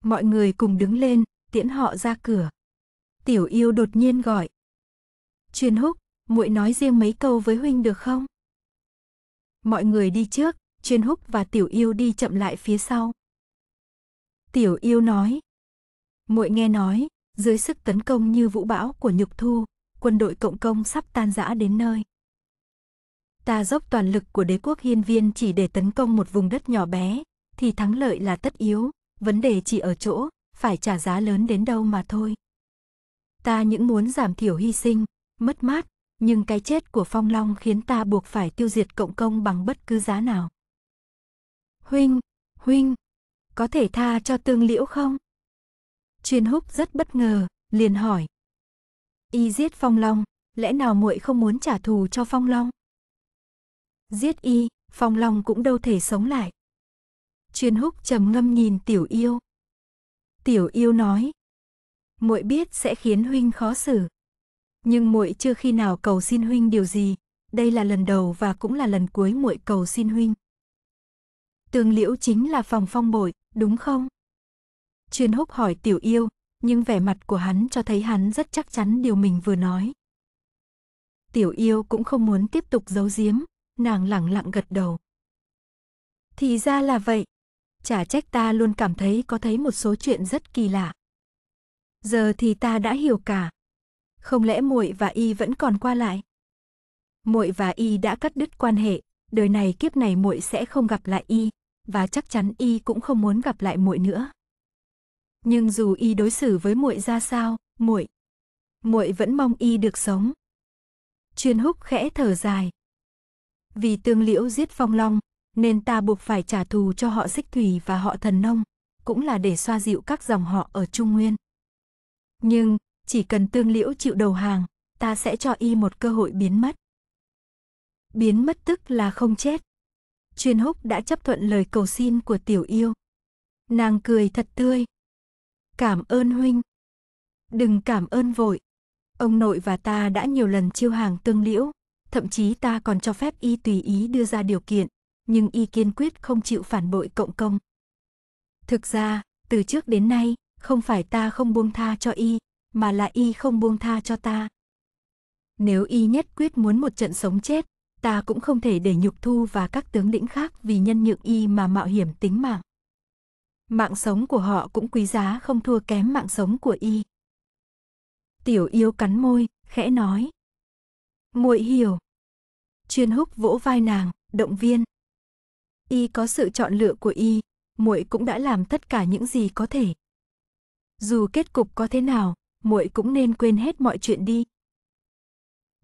A: Mọi người cùng đứng lên, tiễn họ ra cửa. Tiểu yêu đột nhiên gọi. Chuyên húc, muội nói riêng mấy câu với huynh được không? Mọi người đi trước, Chuyên Húc và Tiểu Yêu đi chậm lại phía sau. Tiểu Yêu nói. Muội nghe nói, dưới sức tấn công như vũ bão của Nhục Thu, quân đội cộng công sắp tan rã đến nơi. Ta dốc toàn lực của đế quốc hiên viên chỉ để tấn công một vùng đất nhỏ bé, thì thắng lợi là tất yếu, vấn đề chỉ ở chỗ, phải trả giá lớn đến đâu mà thôi. Ta những muốn giảm thiểu hy sinh, mất mát, nhưng cái chết của Phong Long khiến ta buộc phải tiêu diệt cộng công bằng bất cứ giá nào. Huynh, huynh, có thể tha cho tương liễu không? Chuyên húc rất bất ngờ, liền hỏi. Y giết phong long, lẽ nào muội không muốn trả thù cho phong long? Giết y, phong long cũng đâu thể sống lại. Chuyên húc trầm ngâm nhìn tiểu yêu. Tiểu yêu nói. muội biết sẽ khiến huynh khó xử. Nhưng muội chưa khi nào cầu xin huynh điều gì. Đây là lần đầu và cũng là lần cuối muội cầu xin huynh. Tương liễu chính là phòng phong bội, đúng không? Chuyên húc hỏi tiểu yêu, nhưng vẻ mặt của hắn cho thấy hắn rất chắc chắn điều mình vừa nói. Tiểu yêu cũng không muốn tiếp tục giấu giếm, nàng lẳng lặng gật đầu. Thì ra là vậy, chả trách ta luôn cảm thấy có thấy một số chuyện rất kỳ lạ. Giờ thì ta đã hiểu cả. Không lẽ muội và y vẫn còn qua lại? Muội và y đã cắt đứt quan hệ, đời này kiếp này muội sẽ không gặp lại y và chắc chắn y cũng không muốn gặp lại muội nữa. Nhưng dù y đối xử với muội ra sao, muội muội vẫn mong y được sống. Chuyên húc khẽ thở dài. Vì tương liễu giết phong long, nên ta buộc phải trả thù cho họ xích thủy và họ thần nông, cũng là để xoa dịu các dòng họ ở Trung Nguyên. Nhưng, chỉ cần tương liễu chịu đầu hàng, ta sẽ cho y một cơ hội biến mất. Biến mất tức là không chết. Chuyên húc đã chấp thuận lời cầu xin của tiểu yêu. Nàng cười thật tươi. Cảm ơn huynh. Đừng cảm ơn vội. Ông nội và ta đã nhiều lần chiêu hàng tương liễu, thậm chí ta còn cho phép y tùy ý đưa ra điều kiện, nhưng y kiên quyết không chịu phản bội cộng công. Thực ra, từ trước đến nay, không phải ta không buông tha cho y, mà là y không buông tha cho ta. Nếu y nhất quyết muốn một trận sống chết, ta cũng không thể để Nhục Thu và các tướng lĩnh khác vì nhân nhượng y mà mạo hiểm tính mạng. Mạng sống của họ cũng quý giá không thua kém mạng sống của y. Tiểu yêu cắn môi, khẽ nói. muội hiểu. Chuyên húc vỗ vai nàng, động viên. Y có sự chọn lựa của y, muội cũng đã làm tất cả những gì có thể. Dù kết cục có thế nào, muội cũng nên quên hết mọi chuyện đi.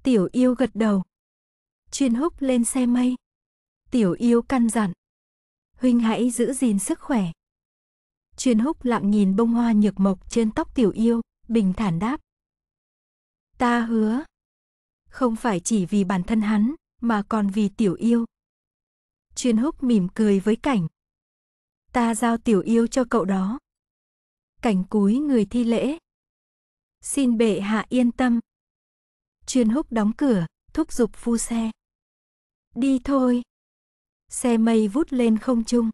A: Tiểu yêu gật đầu, Chuyên húc lên xe mây. Tiểu yêu căn dặn. Huynh hãy giữ gìn sức khỏe. Chuyên húc lặng nhìn bông hoa nhược mộc trên tóc tiểu yêu, bình thản đáp. Ta hứa. Không phải chỉ vì bản thân hắn, mà còn vì tiểu yêu. Chuyên húc mỉm cười với cảnh. Ta giao tiểu yêu cho cậu đó. Cảnh cúi người thi lễ. Xin bệ hạ yên tâm. Chuyên húc đóng cửa, thúc giục phu xe. Đi thôi. Xe mây vút lên không trung.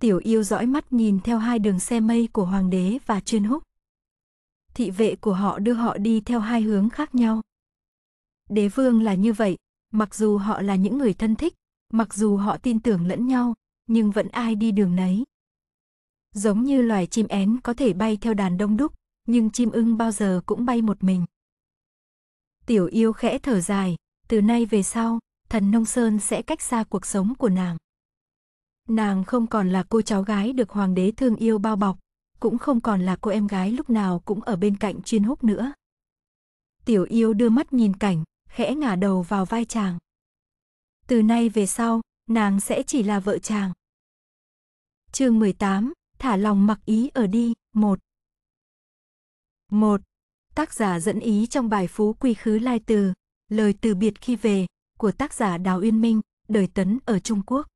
A: Tiểu yêu dõi mắt nhìn theo hai đường xe mây của hoàng đế và chuyên húc. Thị vệ của họ đưa họ đi theo hai hướng khác nhau. Đế vương là như vậy, mặc dù họ là những người thân thích, mặc dù họ tin tưởng lẫn nhau, nhưng vẫn ai đi đường nấy. Giống như loài chim én có thể bay theo đàn đông đúc, nhưng chim ưng bao giờ cũng bay một mình. Tiểu yêu khẽ thở dài, từ nay về sau, thần nông sơn sẽ cách xa cuộc sống của nàng. Nàng không còn là cô cháu gái được hoàng đế thương yêu bao bọc, cũng không còn là cô em gái lúc nào cũng ở bên cạnh chuyên húc nữa. Tiểu yêu đưa mắt nhìn cảnh, khẽ ngả đầu vào vai chàng. Từ nay về sau, nàng sẽ chỉ là vợ chàng. Chương 18, thả lòng mặc ý ở đi, 1. 1. Tác giả dẫn ý trong bài Phú Quy Khứ Lai Từ, lời từ biệt khi về, của tác giả Đào Uyên Minh, đời tấn ở Trung Quốc.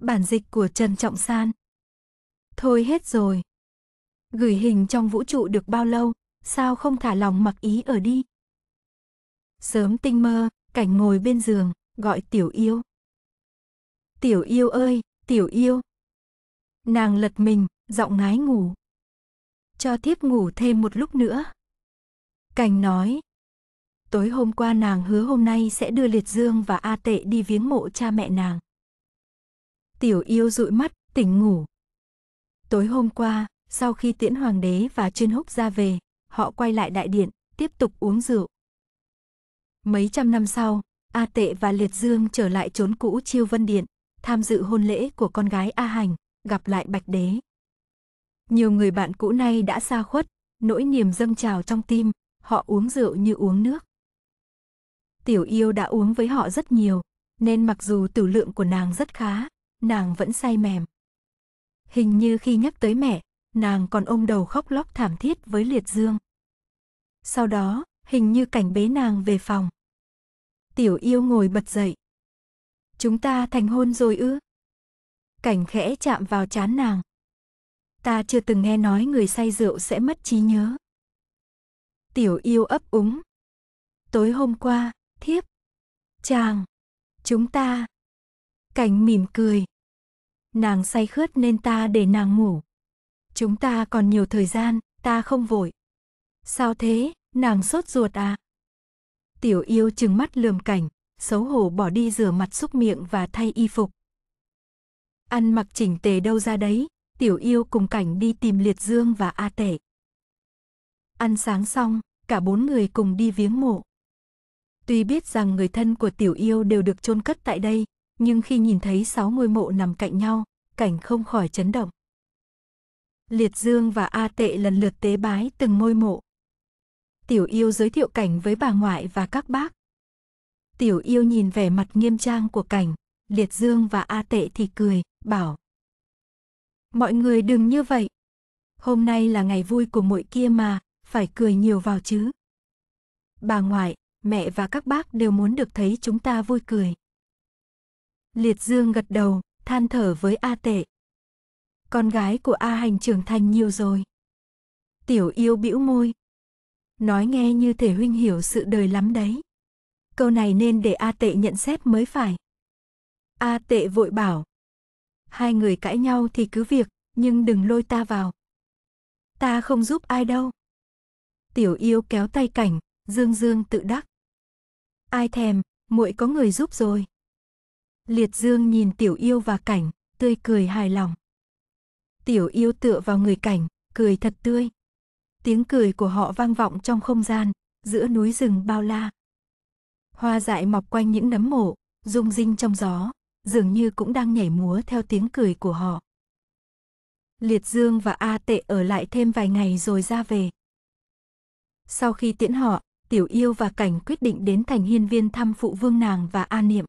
A: Bản dịch của Trần Trọng San. Thôi hết rồi. Gửi hình trong vũ trụ được bao lâu, sao không thả lòng mặc ý ở đi. Sớm tinh mơ, cảnh ngồi bên giường, gọi tiểu yêu. Tiểu yêu ơi, tiểu yêu. Nàng lật mình, giọng ngái ngủ. Cho thiếp ngủ thêm một lúc nữa. Cảnh nói, Tối hôm qua nàng hứa hôm nay sẽ đưa Liệt Dương và A Tệ đi viếng mộ cha mẹ nàng. Tiểu yêu dụi mắt, tỉnh ngủ. Tối hôm qua, sau khi tiễn hoàng đế và chuyên húc ra về, họ quay lại đại điện, tiếp tục uống rượu. Mấy trăm năm sau, A Tệ và Liệt Dương trở lại trốn cũ Chiêu Vân Điện, tham dự hôn lễ của con gái A Hành, gặp lại Bạch Đế. Nhiều người bạn cũ nay đã xa khuất, nỗi niềm dâng trào trong tim, họ uống rượu như uống nước tiểu yêu đã uống với họ rất nhiều, nên mặc dù tử lượng của nàng rất khá, nàng vẫn say mềm. Hình như khi nhắc tới mẹ, nàng còn ôm đầu khóc lóc thảm thiết với liệt dương. Sau đó, hình như cảnh bế nàng về phòng. Tiểu yêu ngồi bật dậy. Chúng ta thành hôn rồi ư? Cảnh khẽ chạm vào chán nàng. Ta chưa từng nghe nói người say rượu sẽ mất trí nhớ. Tiểu yêu ấp úng. Tối hôm qua, thiếp, chàng, chúng ta. Cảnh mỉm cười. Nàng say khướt nên ta để nàng ngủ. Chúng ta còn nhiều thời gian, ta không vội. Sao thế, nàng sốt ruột à? Tiểu yêu chừng mắt lườm cảnh, xấu hổ bỏ đi rửa mặt xúc miệng và thay y phục. Ăn mặc chỉnh tề đâu ra đấy, tiểu yêu cùng cảnh đi tìm liệt dương và a tể. Ăn sáng xong, cả bốn người cùng đi viếng mộ. Tuy biết rằng người thân của tiểu yêu đều được chôn cất tại đây, nhưng khi nhìn thấy sáu ngôi mộ nằm cạnh nhau, cảnh không khỏi chấn động. Liệt Dương và A Tệ lần lượt tế bái từng ngôi mộ. Tiểu yêu giới thiệu cảnh với bà ngoại và các bác. Tiểu yêu nhìn vẻ mặt nghiêm trang của cảnh, Liệt Dương và A Tệ thì cười, bảo. Mọi người đừng như vậy. Hôm nay là ngày vui của muội kia mà, phải cười nhiều vào chứ. Bà ngoại, mẹ và các bác đều muốn được thấy chúng ta vui cười. Liệt Dương gật đầu, than thở với A Tệ. Con gái của A Hành trưởng thành nhiều rồi. Tiểu yêu bĩu môi. Nói nghe như thể huynh hiểu sự đời lắm đấy. Câu này nên để A Tệ nhận xét mới phải. A Tệ vội bảo. Hai người cãi nhau thì cứ việc, nhưng đừng lôi ta vào. Ta không giúp ai đâu. Tiểu yêu kéo tay cảnh, dương dương tự đắc. Ai thèm, muội có người giúp rồi. Liệt Dương nhìn Tiểu Yêu và Cảnh, tươi cười hài lòng. Tiểu Yêu tựa vào người Cảnh, cười thật tươi. Tiếng cười của họ vang vọng trong không gian, giữa núi rừng bao la. Hoa dại mọc quanh những nấm mộ, rung rinh trong gió, dường như cũng đang nhảy múa theo tiếng cười của họ. Liệt Dương và A Tệ ở lại thêm vài ngày rồi ra về. Sau khi tiễn họ, Tiểu Yêu và Cảnh quyết định đến thành hiên viên thăm phụ vương nàng và A Niệm.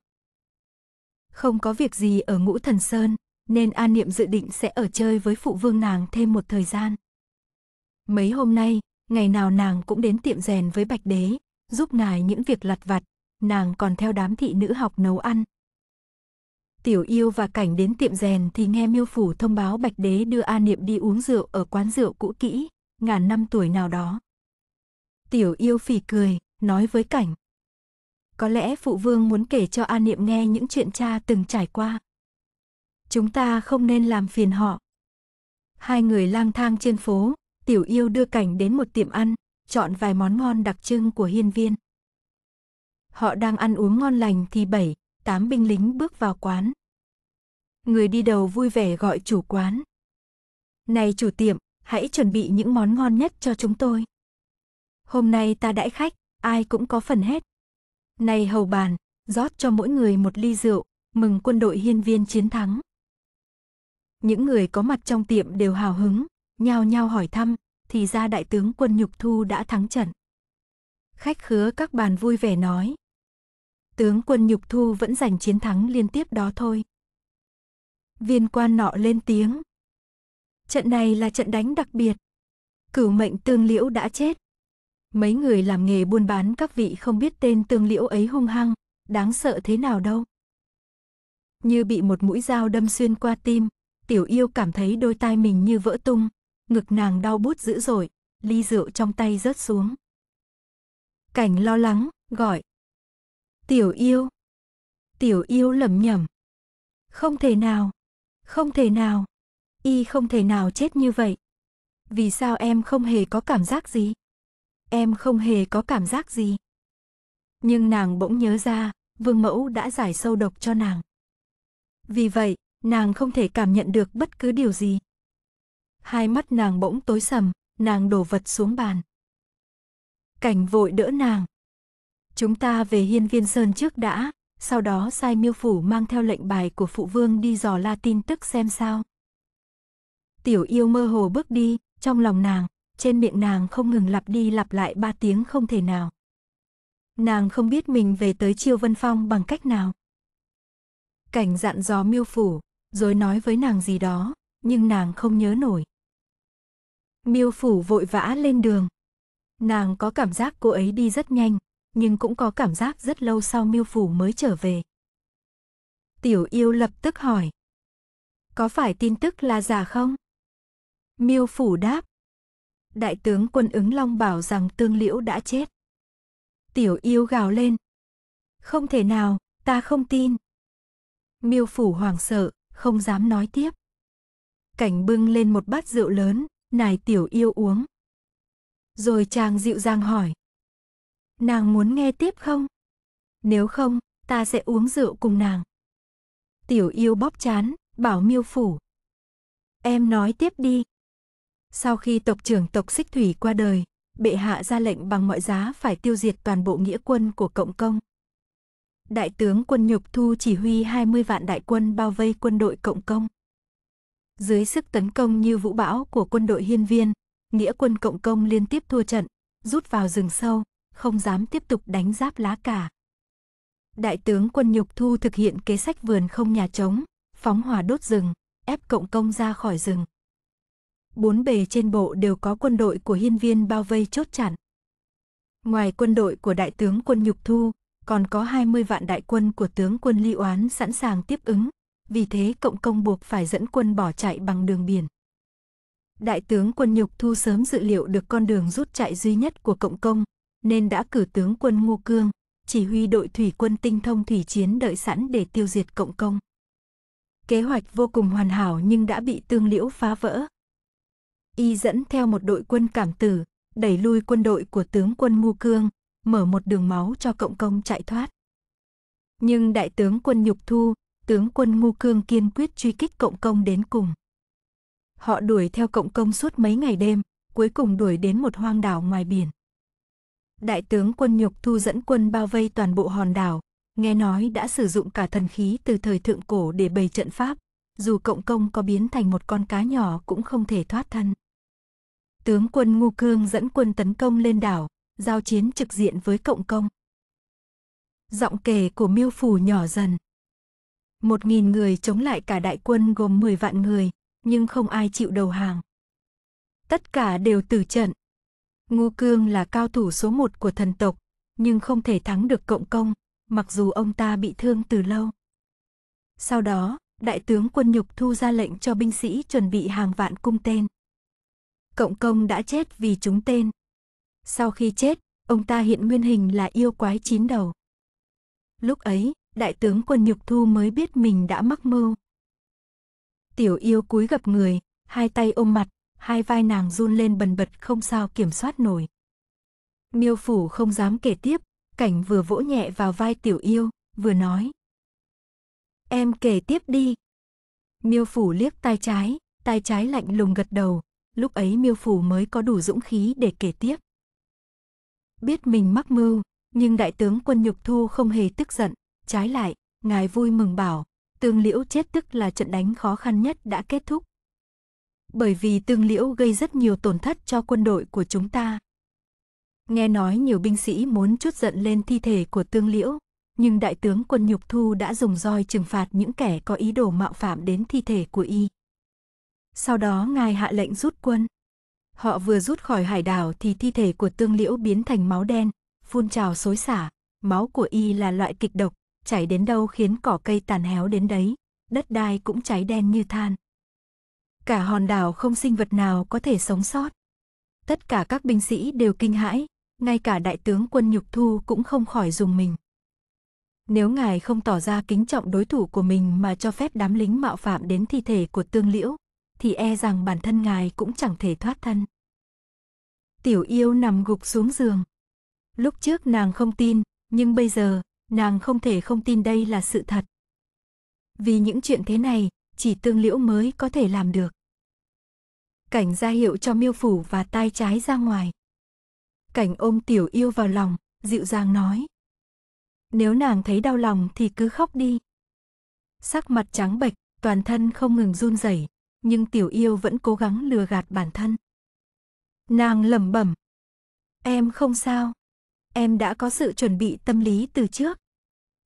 A: Không có việc gì ở ngũ thần sơn, nên A Niệm dự định sẽ ở chơi với phụ vương nàng thêm một thời gian. Mấy hôm nay, ngày nào nàng cũng đến tiệm rèn với Bạch Đế, giúp ngài những việc lặt vặt, nàng còn theo đám thị nữ học nấu ăn. Tiểu yêu và cảnh đến tiệm rèn thì nghe miêu phủ thông báo Bạch Đế đưa A Niệm đi uống rượu ở quán rượu cũ kỹ, ngàn năm tuổi nào đó. Tiểu yêu phỉ cười, nói với cảnh. Có lẽ phụ vương muốn kể cho A Niệm nghe những chuyện cha từng trải qua. Chúng ta không nên làm phiền họ. Hai người lang thang trên phố, tiểu yêu đưa cảnh đến một tiệm ăn, chọn vài món ngon đặc trưng của hiên viên. Họ đang ăn uống ngon lành thì bảy, tám binh lính bước vào quán. Người đi đầu vui vẻ gọi chủ quán. Này chủ tiệm, hãy chuẩn bị những món ngon nhất cho chúng tôi. Hôm nay ta đãi khách, ai cũng có phần hết. Này hầu bàn, rót cho mỗi người một ly rượu, mừng quân đội hiên viên chiến thắng. Những người có mặt trong tiệm đều hào hứng, nhao nhao hỏi thăm, thì ra đại tướng quân Nhục Thu đã thắng trận. Khách khứa các bàn vui vẻ nói. Tướng quân Nhục Thu vẫn giành chiến thắng liên tiếp đó thôi. Viên quan nọ lên tiếng. Trận này là trận đánh đặc biệt. Cửu mệnh tương liễu đã chết, Mấy người làm nghề buôn bán các vị không biết tên tương liễu ấy hung hăng, đáng sợ thế nào đâu. Như bị một mũi dao đâm xuyên qua tim, tiểu yêu cảm thấy đôi tai mình như vỡ tung, ngực nàng đau bút dữ dội, ly rượu trong tay rớt xuống. Cảnh lo lắng, gọi. Tiểu yêu. Tiểu yêu lẩm nhẩm. Không thể nào, không thể nào, y không thể nào chết như vậy. Vì sao em không hề có cảm giác gì? em không hề có cảm giác gì. Nhưng nàng bỗng nhớ ra, vương mẫu đã giải sâu độc cho nàng. Vì vậy, nàng không thể cảm nhận được bất cứ điều gì. Hai mắt nàng bỗng tối sầm, nàng đổ vật xuống bàn. Cảnh vội đỡ nàng. Chúng ta về hiên viên sơn trước đã, sau đó sai miêu phủ mang theo lệnh bài của phụ vương đi dò la tin tức xem sao. Tiểu yêu mơ hồ bước đi, trong lòng nàng, trên miệng nàng không ngừng lặp đi lặp lại ba tiếng không thể nào. Nàng không biết mình về tới Chiêu Vân Phong bằng cách nào. Cảnh dặn dò miêu phủ, rồi nói với nàng gì đó, nhưng nàng không nhớ nổi. Miêu phủ vội vã lên đường. Nàng có cảm giác cô ấy đi rất nhanh, nhưng cũng có cảm giác rất lâu sau miêu phủ mới trở về. Tiểu yêu lập tức hỏi. Có phải tin tức là giả không? Miêu phủ đáp, đại tướng quân ứng long bảo rằng tương liễu đã chết. Tiểu yêu gào lên. Không thể nào, ta không tin. Miêu phủ hoàng sợ, không dám nói tiếp. Cảnh bưng lên một bát rượu lớn, nài tiểu yêu uống. Rồi chàng dịu dàng hỏi. Nàng muốn nghe tiếp không? Nếu không, ta sẽ uống rượu cùng nàng. Tiểu yêu bóp chán, bảo miêu phủ. Em nói tiếp đi. Sau khi tộc trưởng tộc Xích Thủy qua đời, bệ hạ ra lệnh bằng mọi giá phải tiêu diệt toàn bộ nghĩa quân của Cộng Công. Đại tướng quân Nhục Thu chỉ huy 20 vạn đại quân bao vây quân đội Cộng Công. Dưới sức tấn công như vũ bão của quân đội hiên viên, nghĩa quân Cộng Công liên tiếp thua trận, rút vào rừng sâu, không dám tiếp tục đánh giáp lá cả. Đại tướng quân Nhục Thu thực hiện kế sách vườn không nhà trống, phóng hỏa đốt rừng, ép Cộng Công ra khỏi rừng bốn bề trên bộ đều có quân đội của hiên viên bao vây chốt chặn. Ngoài quân đội của đại tướng quân Nhục Thu, còn có 20 vạn đại quân của tướng quân Ly Oán sẵn sàng tiếp ứng, vì thế cộng công buộc phải dẫn quân bỏ chạy bằng đường biển. Đại tướng quân Nhục Thu sớm dự liệu được con đường rút chạy duy nhất của cộng công, nên đã cử tướng quân Ngô Cương, chỉ huy đội thủy quân tinh thông thủy chiến đợi sẵn để tiêu diệt cộng công. Kế hoạch vô cùng hoàn hảo nhưng đã bị tương liễu phá vỡ, y dẫn theo một đội quân cảm tử, đẩy lui quân đội của tướng quân Ngu Cương, mở một đường máu cho cộng công chạy thoát. Nhưng đại tướng quân Nhục Thu, tướng quân Ngu Cương kiên quyết truy kích cộng công đến cùng. Họ đuổi theo cộng công suốt mấy ngày đêm, cuối cùng đuổi đến một hoang đảo ngoài biển. Đại tướng quân Nhục Thu dẫn quân bao vây toàn bộ hòn đảo, nghe nói đã sử dụng cả thần khí từ thời thượng cổ để bày trận pháp, dù cộng công có biến thành một con cá nhỏ cũng không thể thoát thân. Tướng quân ngô Cương dẫn quân tấn công lên đảo, giao chiến trực diện với cộng công. Giọng kể của miêu phủ nhỏ dần. Một nghìn người chống lại cả đại quân gồm 10 vạn người, nhưng không ai chịu đầu hàng. Tất cả đều tử trận. ngô Cương là cao thủ số một của thần tộc, nhưng không thể thắng được cộng công, mặc dù ông ta bị thương từ lâu. Sau đó, đại tướng quân nhục thu ra lệnh cho binh sĩ chuẩn bị hàng vạn cung tên cộng công đã chết vì chúng tên. Sau khi chết, ông ta hiện nguyên hình là yêu quái chín đầu. Lúc ấy, đại tướng quân Nhục Thu mới biết mình đã mắc mưu. Tiểu yêu cúi gập người, hai tay ôm mặt, hai vai nàng run lên bần bật không sao kiểm soát nổi. Miêu phủ không dám kể tiếp, cảnh vừa vỗ nhẹ vào vai tiểu yêu, vừa nói. Em kể tiếp đi. Miêu phủ liếc tai trái, tai trái lạnh lùng gật đầu, lúc ấy miêu phủ mới có đủ dũng khí để kể tiếp. Biết mình mắc mưu, nhưng đại tướng quân Nhục Thu không hề tức giận, trái lại, ngài vui mừng bảo, tương liễu chết tức là trận đánh khó khăn nhất đã kết thúc. Bởi vì tương liễu gây rất nhiều tổn thất cho quân đội của chúng ta. Nghe nói nhiều binh sĩ muốn chút giận lên thi thể của tương liễu, nhưng đại tướng quân Nhục Thu đã dùng roi trừng phạt những kẻ có ý đồ mạo phạm đến thi thể của y. Sau đó ngài hạ lệnh rút quân. Họ vừa rút khỏi hải đảo thì thi thể của tương liễu biến thành máu đen, phun trào xối xả. Máu của y là loại kịch độc, chảy đến đâu khiến cỏ cây tàn héo đến đấy, đất đai cũng cháy đen như than. Cả hòn đảo không sinh vật nào có thể sống sót. Tất cả các binh sĩ đều kinh hãi, ngay cả đại tướng quân Nhục Thu cũng không khỏi dùng mình. Nếu ngài không tỏ ra kính trọng đối thủ của mình mà cho phép đám lính mạo phạm đến thi thể của Tương Liễu, thì e rằng bản thân ngài cũng chẳng thể thoát thân. Tiểu yêu nằm gục xuống giường. Lúc trước nàng không tin, nhưng bây giờ, nàng không thể không tin đây là sự thật. Vì những chuyện thế này, chỉ tương liễu mới có thể làm được. Cảnh ra hiệu cho miêu phủ và tay trái ra ngoài. Cảnh ôm tiểu yêu vào lòng, dịu dàng nói. Nếu nàng thấy đau lòng thì cứ khóc đi. Sắc mặt trắng bệch, toàn thân không ngừng run rẩy, nhưng tiểu yêu vẫn cố gắng lừa gạt bản thân. Nàng lẩm bẩm. Em không sao. Em đã có sự chuẩn bị tâm lý từ trước.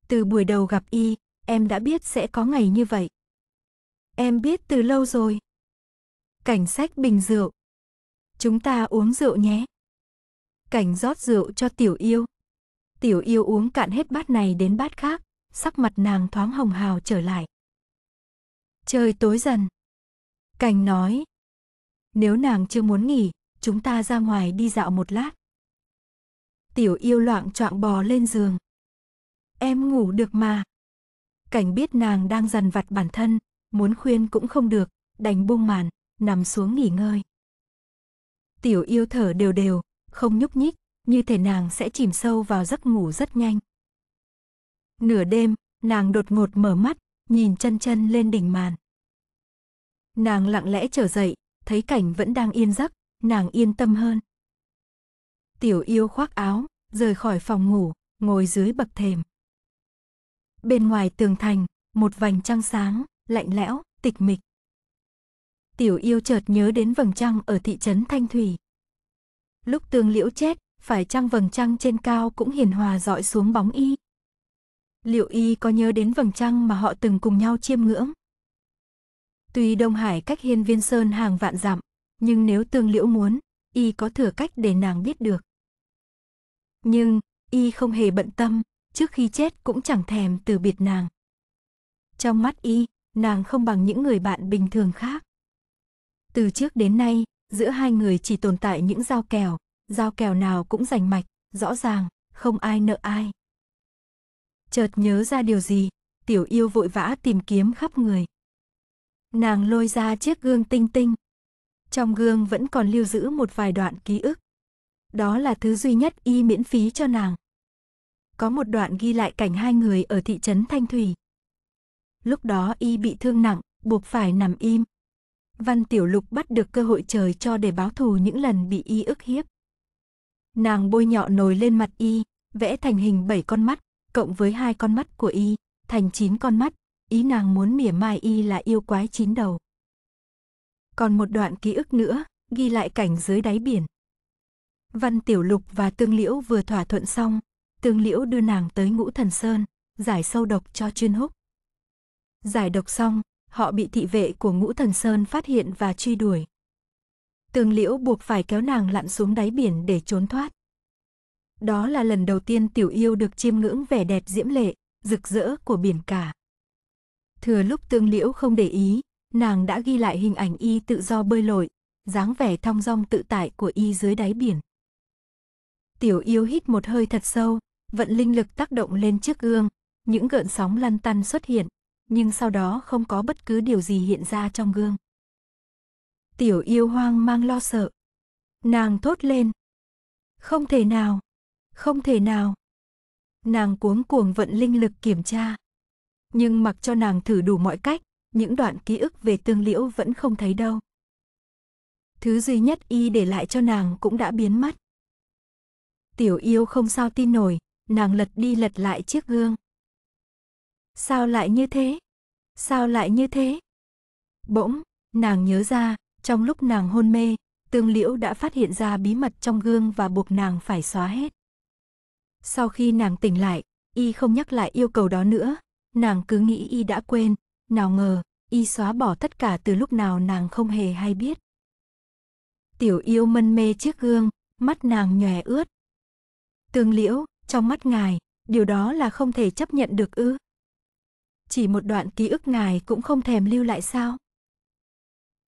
A: Từ buổi đầu gặp y, em đã biết sẽ có ngày như vậy. Em biết từ lâu rồi. Cảnh sách bình rượu. Chúng ta uống rượu nhé. Cảnh rót rượu cho tiểu yêu. Tiểu yêu uống cạn hết bát này đến bát khác, sắc mặt nàng thoáng hồng hào trở lại. Trời tối dần. Cành nói. Nếu nàng chưa muốn nghỉ, chúng ta ra ngoài đi dạo một lát. Tiểu yêu loạn choạng bò lên giường. Em ngủ được mà. Cảnh biết nàng đang dần vặt bản thân, muốn khuyên cũng không được, đành buông màn, nằm xuống nghỉ ngơi. Tiểu yêu thở đều đều, không nhúc nhích, như thể nàng sẽ chìm sâu vào giấc ngủ rất nhanh. Nửa đêm, nàng đột ngột mở mắt, nhìn chân chân lên đỉnh màn. Nàng lặng lẽ trở dậy, thấy cảnh vẫn đang yên giấc, nàng yên tâm hơn. Tiểu yêu khoác áo, rời khỏi phòng ngủ, ngồi dưới bậc thềm. Bên ngoài tường thành, một vành trăng sáng, lạnh lẽo, tịch mịch. Tiểu yêu chợt nhớ đến vầng trăng ở thị trấn Thanh Thủy. Lúc tương liễu chết, phải trăng vầng trăng trên cao cũng hiền hòa dọi xuống bóng y? Liệu y có nhớ đến vầng trăng mà họ từng cùng nhau chiêm ngưỡng? Tuy Đông Hải cách hiên viên sơn hàng vạn dặm, nhưng nếu tương liễu muốn, y có thừa cách để nàng biết được. Nhưng, y không hề bận tâm, trước khi chết cũng chẳng thèm từ biệt nàng. Trong mắt y, nàng không bằng những người bạn bình thường khác. Từ trước đến nay, giữa hai người chỉ tồn tại những giao kèo, giao kèo nào cũng rành mạch, rõ ràng, không ai nợ ai. Chợt nhớ ra điều gì, tiểu yêu vội vã tìm kiếm khắp người, Nàng lôi ra chiếc gương tinh tinh. Trong gương vẫn còn lưu giữ một vài đoạn ký ức. Đó là thứ duy nhất y miễn phí cho nàng. Có một đoạn ghi lại cảnh hai người ở thị trấn Thanh Thủy. Lúc đó y bị thương nặng, buộc phải nằm im. Văn Tiểu Lục bắt được cơ hội trời cho để báo thù những lần bị y ức hiếp. Nàng bôi nhọ nồi lên mặt y, vẽ thành hình bảy con mắt, cộng với hai con mắt của y, thành chín con mắt, ý nàng muốn mỉa mai y là yêu quái chín đầu. Còn một đoạn ký ức nữa, ghi lại cảnh dưới đáy biển. Văn Tiểu Lục và Tương Liễu vừa thỏa thuận xong, Tương Liễu đưa nàng tới Ngũ Thần Sơn, giải sâu độc cho chuyên húc. Giải độc xong, họ bị thị vệ của Ngũ Thần Sơn phát hiện và truy đuổi. Tương Liễu buộc phải kéo nàng lặn xuống đáy biển để trốn thoát. Đó là lần đầu tiên Tiểu Yêu được chiêm ngưỡng vẻ đẹp diễm lệ, rực rỡ của biển cả. Thừa lúc tương liễu không để ý, nàng đã ghi lại hình ảnh y tự do bơi lội, dáng vẻ thong dong tự tại của y dưới đáy biển. Tiểu yêu hít một hơi thật sâu, vận linh lực tác động lên chiếc gương, những gợn sóng lăn tăn xuất hiện, nhưng sau đó không có bất cứ điều gì hiện ra trong gương. Tiểu yêu hoang mang lo sợ. Nàng thốt lên. Không thể nào, không thể nào. Nàng cuống cuồng vận linh lực kiểm tra nhưng mặc cho nàng thử đủ mọi cách, những đoạn ký ức về tương liễu vẫn không thấy đâu. Thứ duy nhất y để lại cho nàng cũng đã biến mất. Tiểu yêu không sao tin nổi, nàng lật đi lật lại chiếc gương. Sao lại như thế? Sao lại như thế? Bỗng, nàng nhớ ra, trong lúc nàng hôn mê, tương liễu đã phát hiện ra bí mật trong gương và buộc nàng phải xóa hết. Sau khi nàng tỉnh lại, y không nhắc lại yêu cầu đó nữa, Nàng cứ nghĩ y đã quên, nào ngờ, y xóa bỏ tất cả từ lúc nào nàng không hề hay biết. Tiểu yêu mân mê chiếc gương, mắt nàng nhòe ướt. Tương liễu, trong mắt ngài, điều đó là không thể chấp nhận được ư. Chỉ một đoạn ký ức ngài cũng không thèm lưu lại sao.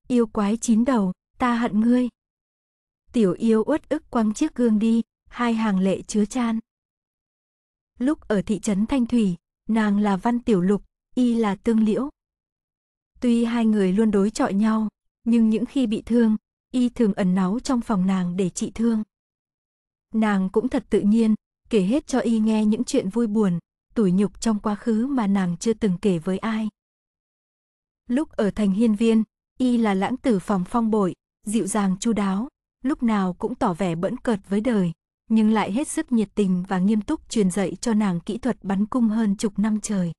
A: Yêu quái chín đầu, ta hận ngươi. Tiểu yêu uất ức quăng chiếc gương đi, hai hàng lệ chứa chan. Lúc ở thị trấn Thanh Thủy, nàng là Văn Tiểu Lục, y là Tương Liễu. Tuy hai người luôn đối chọi nhau, nhưng những khi bị thương, y thường ẩn náu trong phòng nàng để trị thương. Nàng cũng thật tự nhiên, kể hết cho y nghe những chuyện vui buồn, tủi nhục trong quá khứ mà nàng chưa từng kể với ai. Lúc ở thành hiên viên, y là lãng tử phòng phong bội, dịu dàng chu đáo, lúc nào cũng tỏ vẻ bỡn cợt với đời, nhưng lại hết sức nhiệt tình và nghiêm túc truyền dạy cho nàng kỹ thuật bắn cung hơn chục năm trời.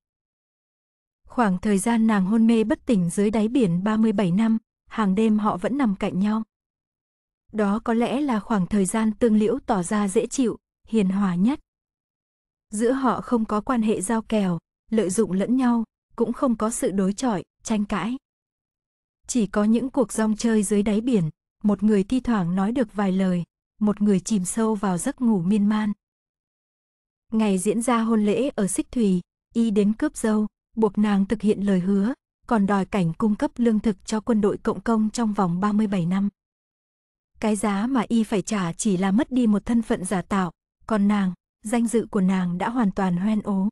A: Khoảng thời gian nàng hôn mê bất tỉnh dưới đáy biển 37 năm, hàng đêm họ vẫn nằm cạnh nhau. Đó có lẽ là khoảng thời gian tương liễu tỏ ra dễ chịu, hiền hòa nhất. Giữa họ không có quan hệ giao kèo, lợi dụng lẫn nhau, cũng không có sự đối chọi, tranh cãi. Chỉ có những cuộc rong chơi dưới đáy biển, một người thi thoảng nói được vài lời, một người chìm sâu vào giấc ngủ miên man. Ngày diễn ra hôn lễ ở Xích Thủy, y đến cướp dâu, buộc nàng thực hiện lời hứa, còn đòi cảnh cung cấp lương thực cho quân đội cộng công trong vòng 37 năm. Cái giá mà y phải trả chỉ là mất đi một thân phận giả tạo, còn nàng, danh dự của nàng đã hoàn toàn hoen ố.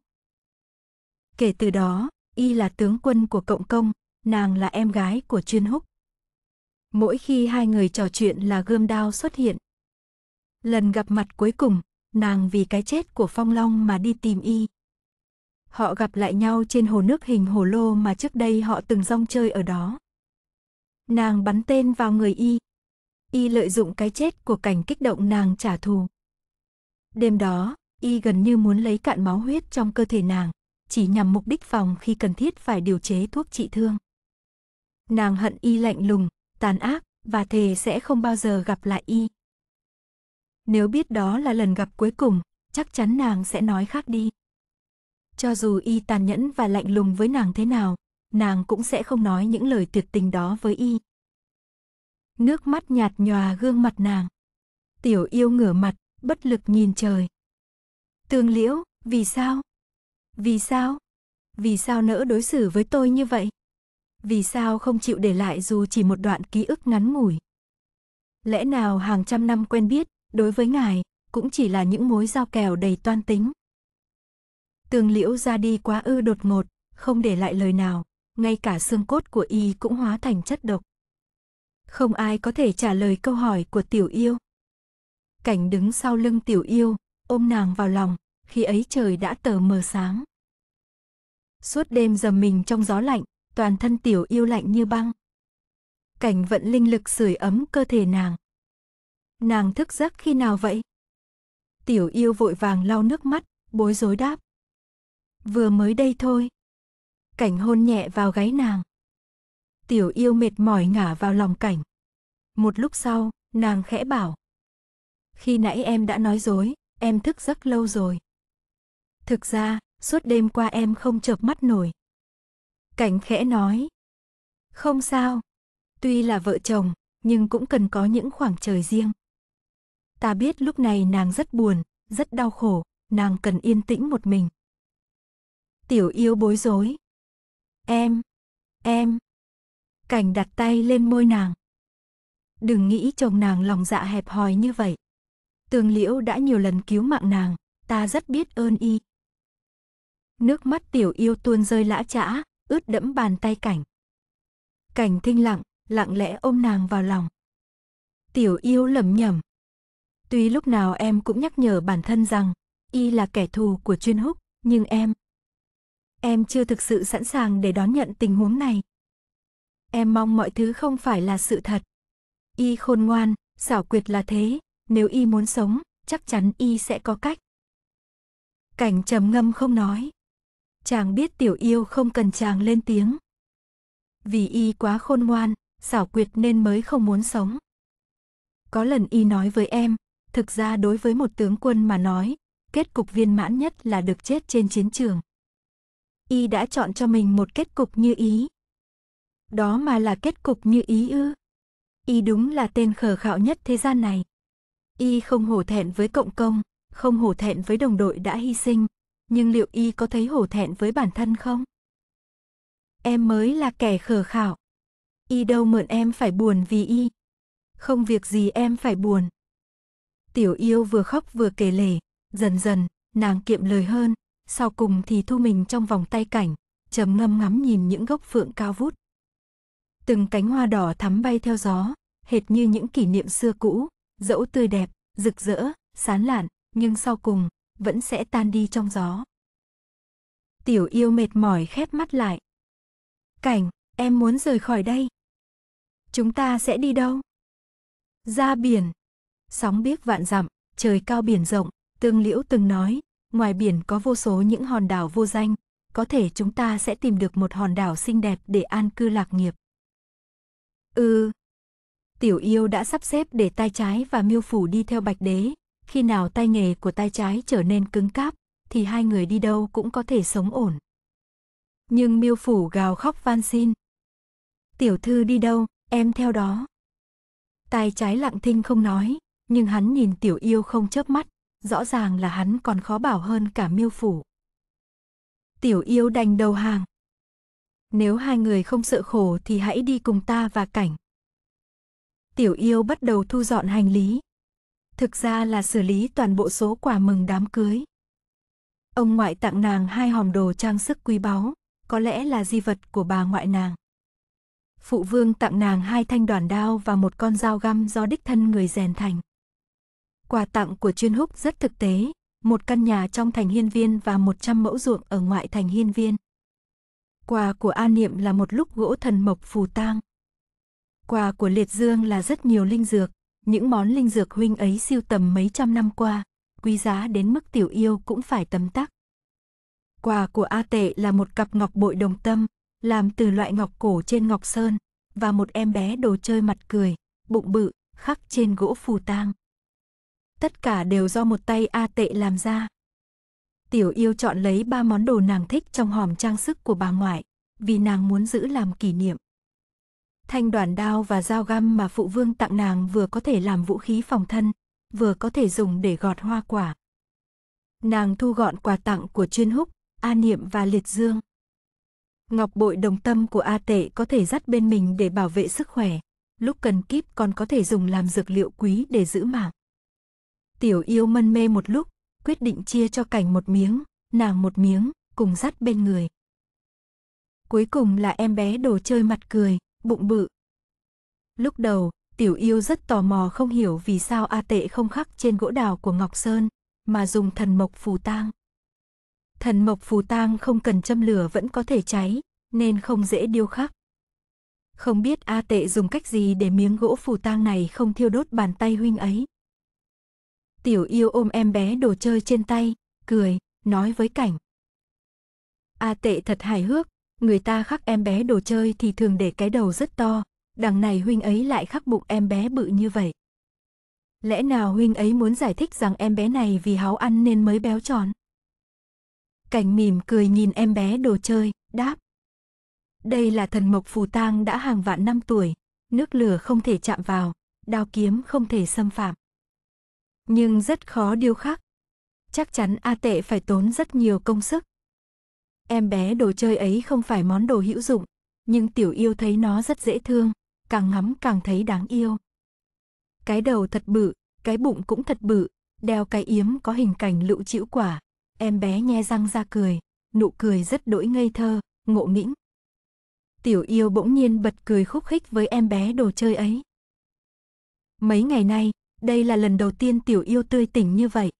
A: Kể từ đó, y là tướng quân của cộng công, nàng là em gái của chuyên húc. Mỗi khi hai người trò chuyện là gươm đao xuất hiện, Lần gặp mặt cuối cùng, nàng vì cái chết của Phong Long mà đi tìm y. Họ gặp lại nhau trên hồ nước hình hồ lô mà trước đây họ từng rong chơi ở đó. Nàng bắn tên vào người y. Y lợi dụng cái chết của cảnh kích động nàng trả thù. Đêm đó, y gần như muốn lấy cạn máu huyết trong cơ thể nàng, chỉ nhằm mục đích phòng khi cần thiết phải điều chế thuốc trị thương. Nàng hận y lạnh lùng, tàn ác và thề sẽ không bao giờ gặp lại y. Nếu biết đó là lần gặp cuối cùng, chắc chắn nàng sẽ nói khác đi. Cho dù y tàn nhẫn và lạnh lùng với nàng thế nào, nàng cũng sẽ không nói những lời tuyệt tình đó với y. Nước mắt nhạt nhòa gương mặt nàng. Tiểu yêu ngửa mặt, bất lực nhìn trời. Tương liễu, vì sao? Vì sao? Vì sao nỡ đối xử với tôi như vậy? Vì sao không chịu để lại dù chỉ một đoạn ký ức ngắn ngủi? Lẽ nào hàng trăm năm quen biết, đối với ngài, cũng chỉ là những mối giao kèo đầy toan tính. Tường liễu ra đi quá ư đột ngột, không để lại lời nào, ngay cả xương cốt của y cũng hóa thành chất độc. Không ai có thể trả lời câu hỏi của tiểu yêu. Cảnh đứng sau lưng tiểu yêu, ôm nàng vào lòng, khi ấy trời đã tờ mờ sáng. Suốt đêm dầm mình trong gió lạnh, toàn thân tiểu yêu lạnh như băng. Cảnh vận linh lực sưởi ấm cơ thể nàng, nàng thức giấc khi nào vậy? Tiểu yêu vội vàng lau nước mắt, bối rối đáp. Vừa mới đây thôi. Cảnh hôn nhẹ vào gáy nàng. Tiểu yêu mệt mỏi ngả vào lòng cảnh. Một lúc sau, nàng khẽ bảo. Khi nãy em đã nói dối, em thức giấc lâu rồi. Thực ra, suốt đêm qua em không chợp mắt nổi. Cảnh khẽ nói. Không sao, tuy là vợ chồng, nhưng cũng cần có những khoảng trời riêng. Ta biết lúc này nàng rất buồn, rất đau khổ, nàng cần yên tĩnh một mình. Tiểu yêu bối rối. Em, em. Cảnh đặt tay lên môi nàng. Đừng nghĩ chồng nàng lòng dạ hẹp hòi như vậy. Tường liễu đã nhiều lần cứu mạng nàng, ta rất biết ơn y. Nước mắt tiểu yêu tuôn rơi lã chã, ướt đẫm bàn tay cảnh. Cảnh thinh lặng, lặng lẽ ôm nàng vào lòng. Tiểu yêu lẩm nhẩm, Tuy lúc nào em cũng nhắc nhở bản thân rằng, y là kẻ thù của chuyên húc, nhưng em... Em chưa thực sự sẵn sàng để đón nhận tình huống này. Em mong mọi thứ không phải là sự thật. Y khôn ngoan, xảo quyệt là thế, nếu y muốn sống, chắc chắn y sẽ có cách. Cảnh trầm ngâm không nói. Chàng biết tiểu yêu không cần chàng lên tiếng. Vì y quá khôn ngoan, xảo quyệt nên mới không muốn sống. Có lần y nói với em, Thực ra đối với một tướng quân mà nói, kết cục viên mãn nhất là được chết trên chiến trường. Y đã chọn cho mình một kết cục như ý. Đó mà là kết cục như ý ư. Y đúng là tên khờ khạo nhất thế gian này. Y không hổ thẹn với cộng công, không hổ thẹn với đồng đội đã hy sinh, nhưng liệu Y có thấy hổ thẹn với bản thân không? Em mới là kẻ khờ khạo. Y đâu mượn em phải buồn vì Y. Không việc gì em phải buồn. Tiểu yêu vừa khóc vừa kể lể, dần dần, nàng kiệm lời hơn, sau cùng thì thu mình trong vòng tay cảnh, trầm ngâm ngắm nhìn những gốc phượng cao vút. Từng cánh hoa đỏ thắm bay theo gió, hệt như những kỷ niệm xưa cũ, dẫu tươi đẹp, rực rỡ, sán lạn, nhưng sau cùng, vẫn sẽ tan đi trong gió. Tiểu yêu mệt mỏi khép mắt lại. Cảnh, em muốn rời khỏi đây. Chúng ta sẽ đi đâu? Ra biển sóng biếc vạn dặm, trời cao biển rộng, Tương Liễu từng nói, ngoài biển có vô số những hòn đảo vô danh, có thể chúng ta sẽ tìm được một hòn đảo xinh đẹp để an cư lạc nghiệp. Ừ. Tiểu yêu đã sắp xếp để tay trái và miêu phủ đi theo bạch đế, khi nào tay nghề của tay trái trở nên cứng cáp, thì hai người đi đâu cũng có thể sống ổn. Nhưng miêu phủ gào khóc van xin. Tiểu thư đi đâu, em theo đó. Tay trái lặng thinh không nói, nhưng hắn nhìn tiểu yêu không chớp mắt, rõ ràng là hắn còn khó bảo hơn cả miêu phủ. Tiểu yêu đành đầu hàng. Nếu hai người không sợ khổ thì hãy đi cùng ta và cảnh. Tiểu yêu bắt đầu thu dọn hành lý. Thực ra là xử lý toàn bộ số quà mừng đám cưới. Ông ngoại tặng nàng hai hòm đồ trang sức quý báu, có lẽ là di vật của bà ngoại nàng. Phụ vương tặng nàng hai thanh đoàn đao và một con dao găm do đích thân người rèn thành. Quà tặng của chuyên húc rất thực tế, một căn nhà trong thành hiên viên và 100 mẫu ruộng ở ngoại thành hiên viên. Quà của An Niệm là một lúc gỗ thần mộc phù tang. Quà của Liệt Dương là rất nhiều linh dược, những món linh dược huynh ấy siêu tầm mấy trăm năm qua, quý giá đến mức tiểu yêu cũng phải tấm tắc. Quà của A Tệ là một cặp ngọc bội đồng tâm, làm từ loại ngọc cổ trên ngọc sơn, và một em bé đồ chơi mặt cười, bụng bự, khắc trên gỗ phù tang tất cả đều do một tay A tệ làm ra. Tiểu yêu chọn lấy ba món đồ nàng thích trong hòm trang sức của bà ngoại, vì nàng muốn giữ làm kỷ niệm. Thanh đoàn đao và dao găm mà phụ vương tặng nàng vừa có thể làm vũ khí phòng thân, vừa có thể dùng để gọt hoa quả. Nàng thu gọn quà tặng của chuyên húc, A Niệm và Liệt Dương. Ngọc bội đồng tâm của A Tệ có thể dắt bên mình để bảo vệ sức khỏe, lúc cần kíp còn có thể dùng làm dược liệu quý để giữ mạng. Tiểu yêu mân mê một lúc, quyết định chia cho cảnh một miếng, nàng một miếng, cùng dắt bên người. Cuối cùng là em bé đồ chơi mặt cười, bụng bự. Lúc đầu, tiểu yêu rất tò mò không hiểu vì sao A Tệ không khắc trên gỗ đào của Ngọc Sơn, mà dùng thần mộc phù tang. Thần mộc phù tang không cần châm lửa vẫn có thể cháy, nên không dễ điêu khắc. Không biết A Tệ dùng cách gì để miếng gỗ phù tang này không thiêu đốt bàn tay huynh ấy. Tiểu yêu ôm em bé đồ chơi trên tay, cười, nói với cảnh. A à, tệ thật hài hước, người ta khắc em bé đồ chơi thì thường để cái đầu rất to, đằng này huynh ấy lại khắc bụng em bé bự như vậy. Lẽ nào huynh ấy muốn giải thích rằng em bé này vì háo ăn nên mới béo tròn? Cảnh mỉm cười nhìn em bé đồ chơi, đáp. Đây là thần mộc phù tang đã hàng vạn năm tuổi, nước lửa không thể chạm vào, đao kiếm không thể xâm phạm nhưng rất khó điêu khắc. Chắc chắn A Tệ phải tốn rất nhiều công sức. Em bé đồ chơi ấy không phải món đồ hữu dụng, nhưng tiểu yêu thấy nó rất dễ thương, càng ngắm càng thấy đáng yêu. Cái đầu thật bự, cái bụng cũng thật bự, đeo cái yếm có hình cảnh lựu chĩu quả. Em bé nhe răng ra cười, nụ cười rất đỗi ngây thơ, ngộ nghĩnh. Tiểu yêu bỗng nhiên bật cười khúc khích với em bé đồ chơi ấy. Mấy ngày nay, đây là lần đầu tiên tiểu yêu tươi tỉnh như vậy.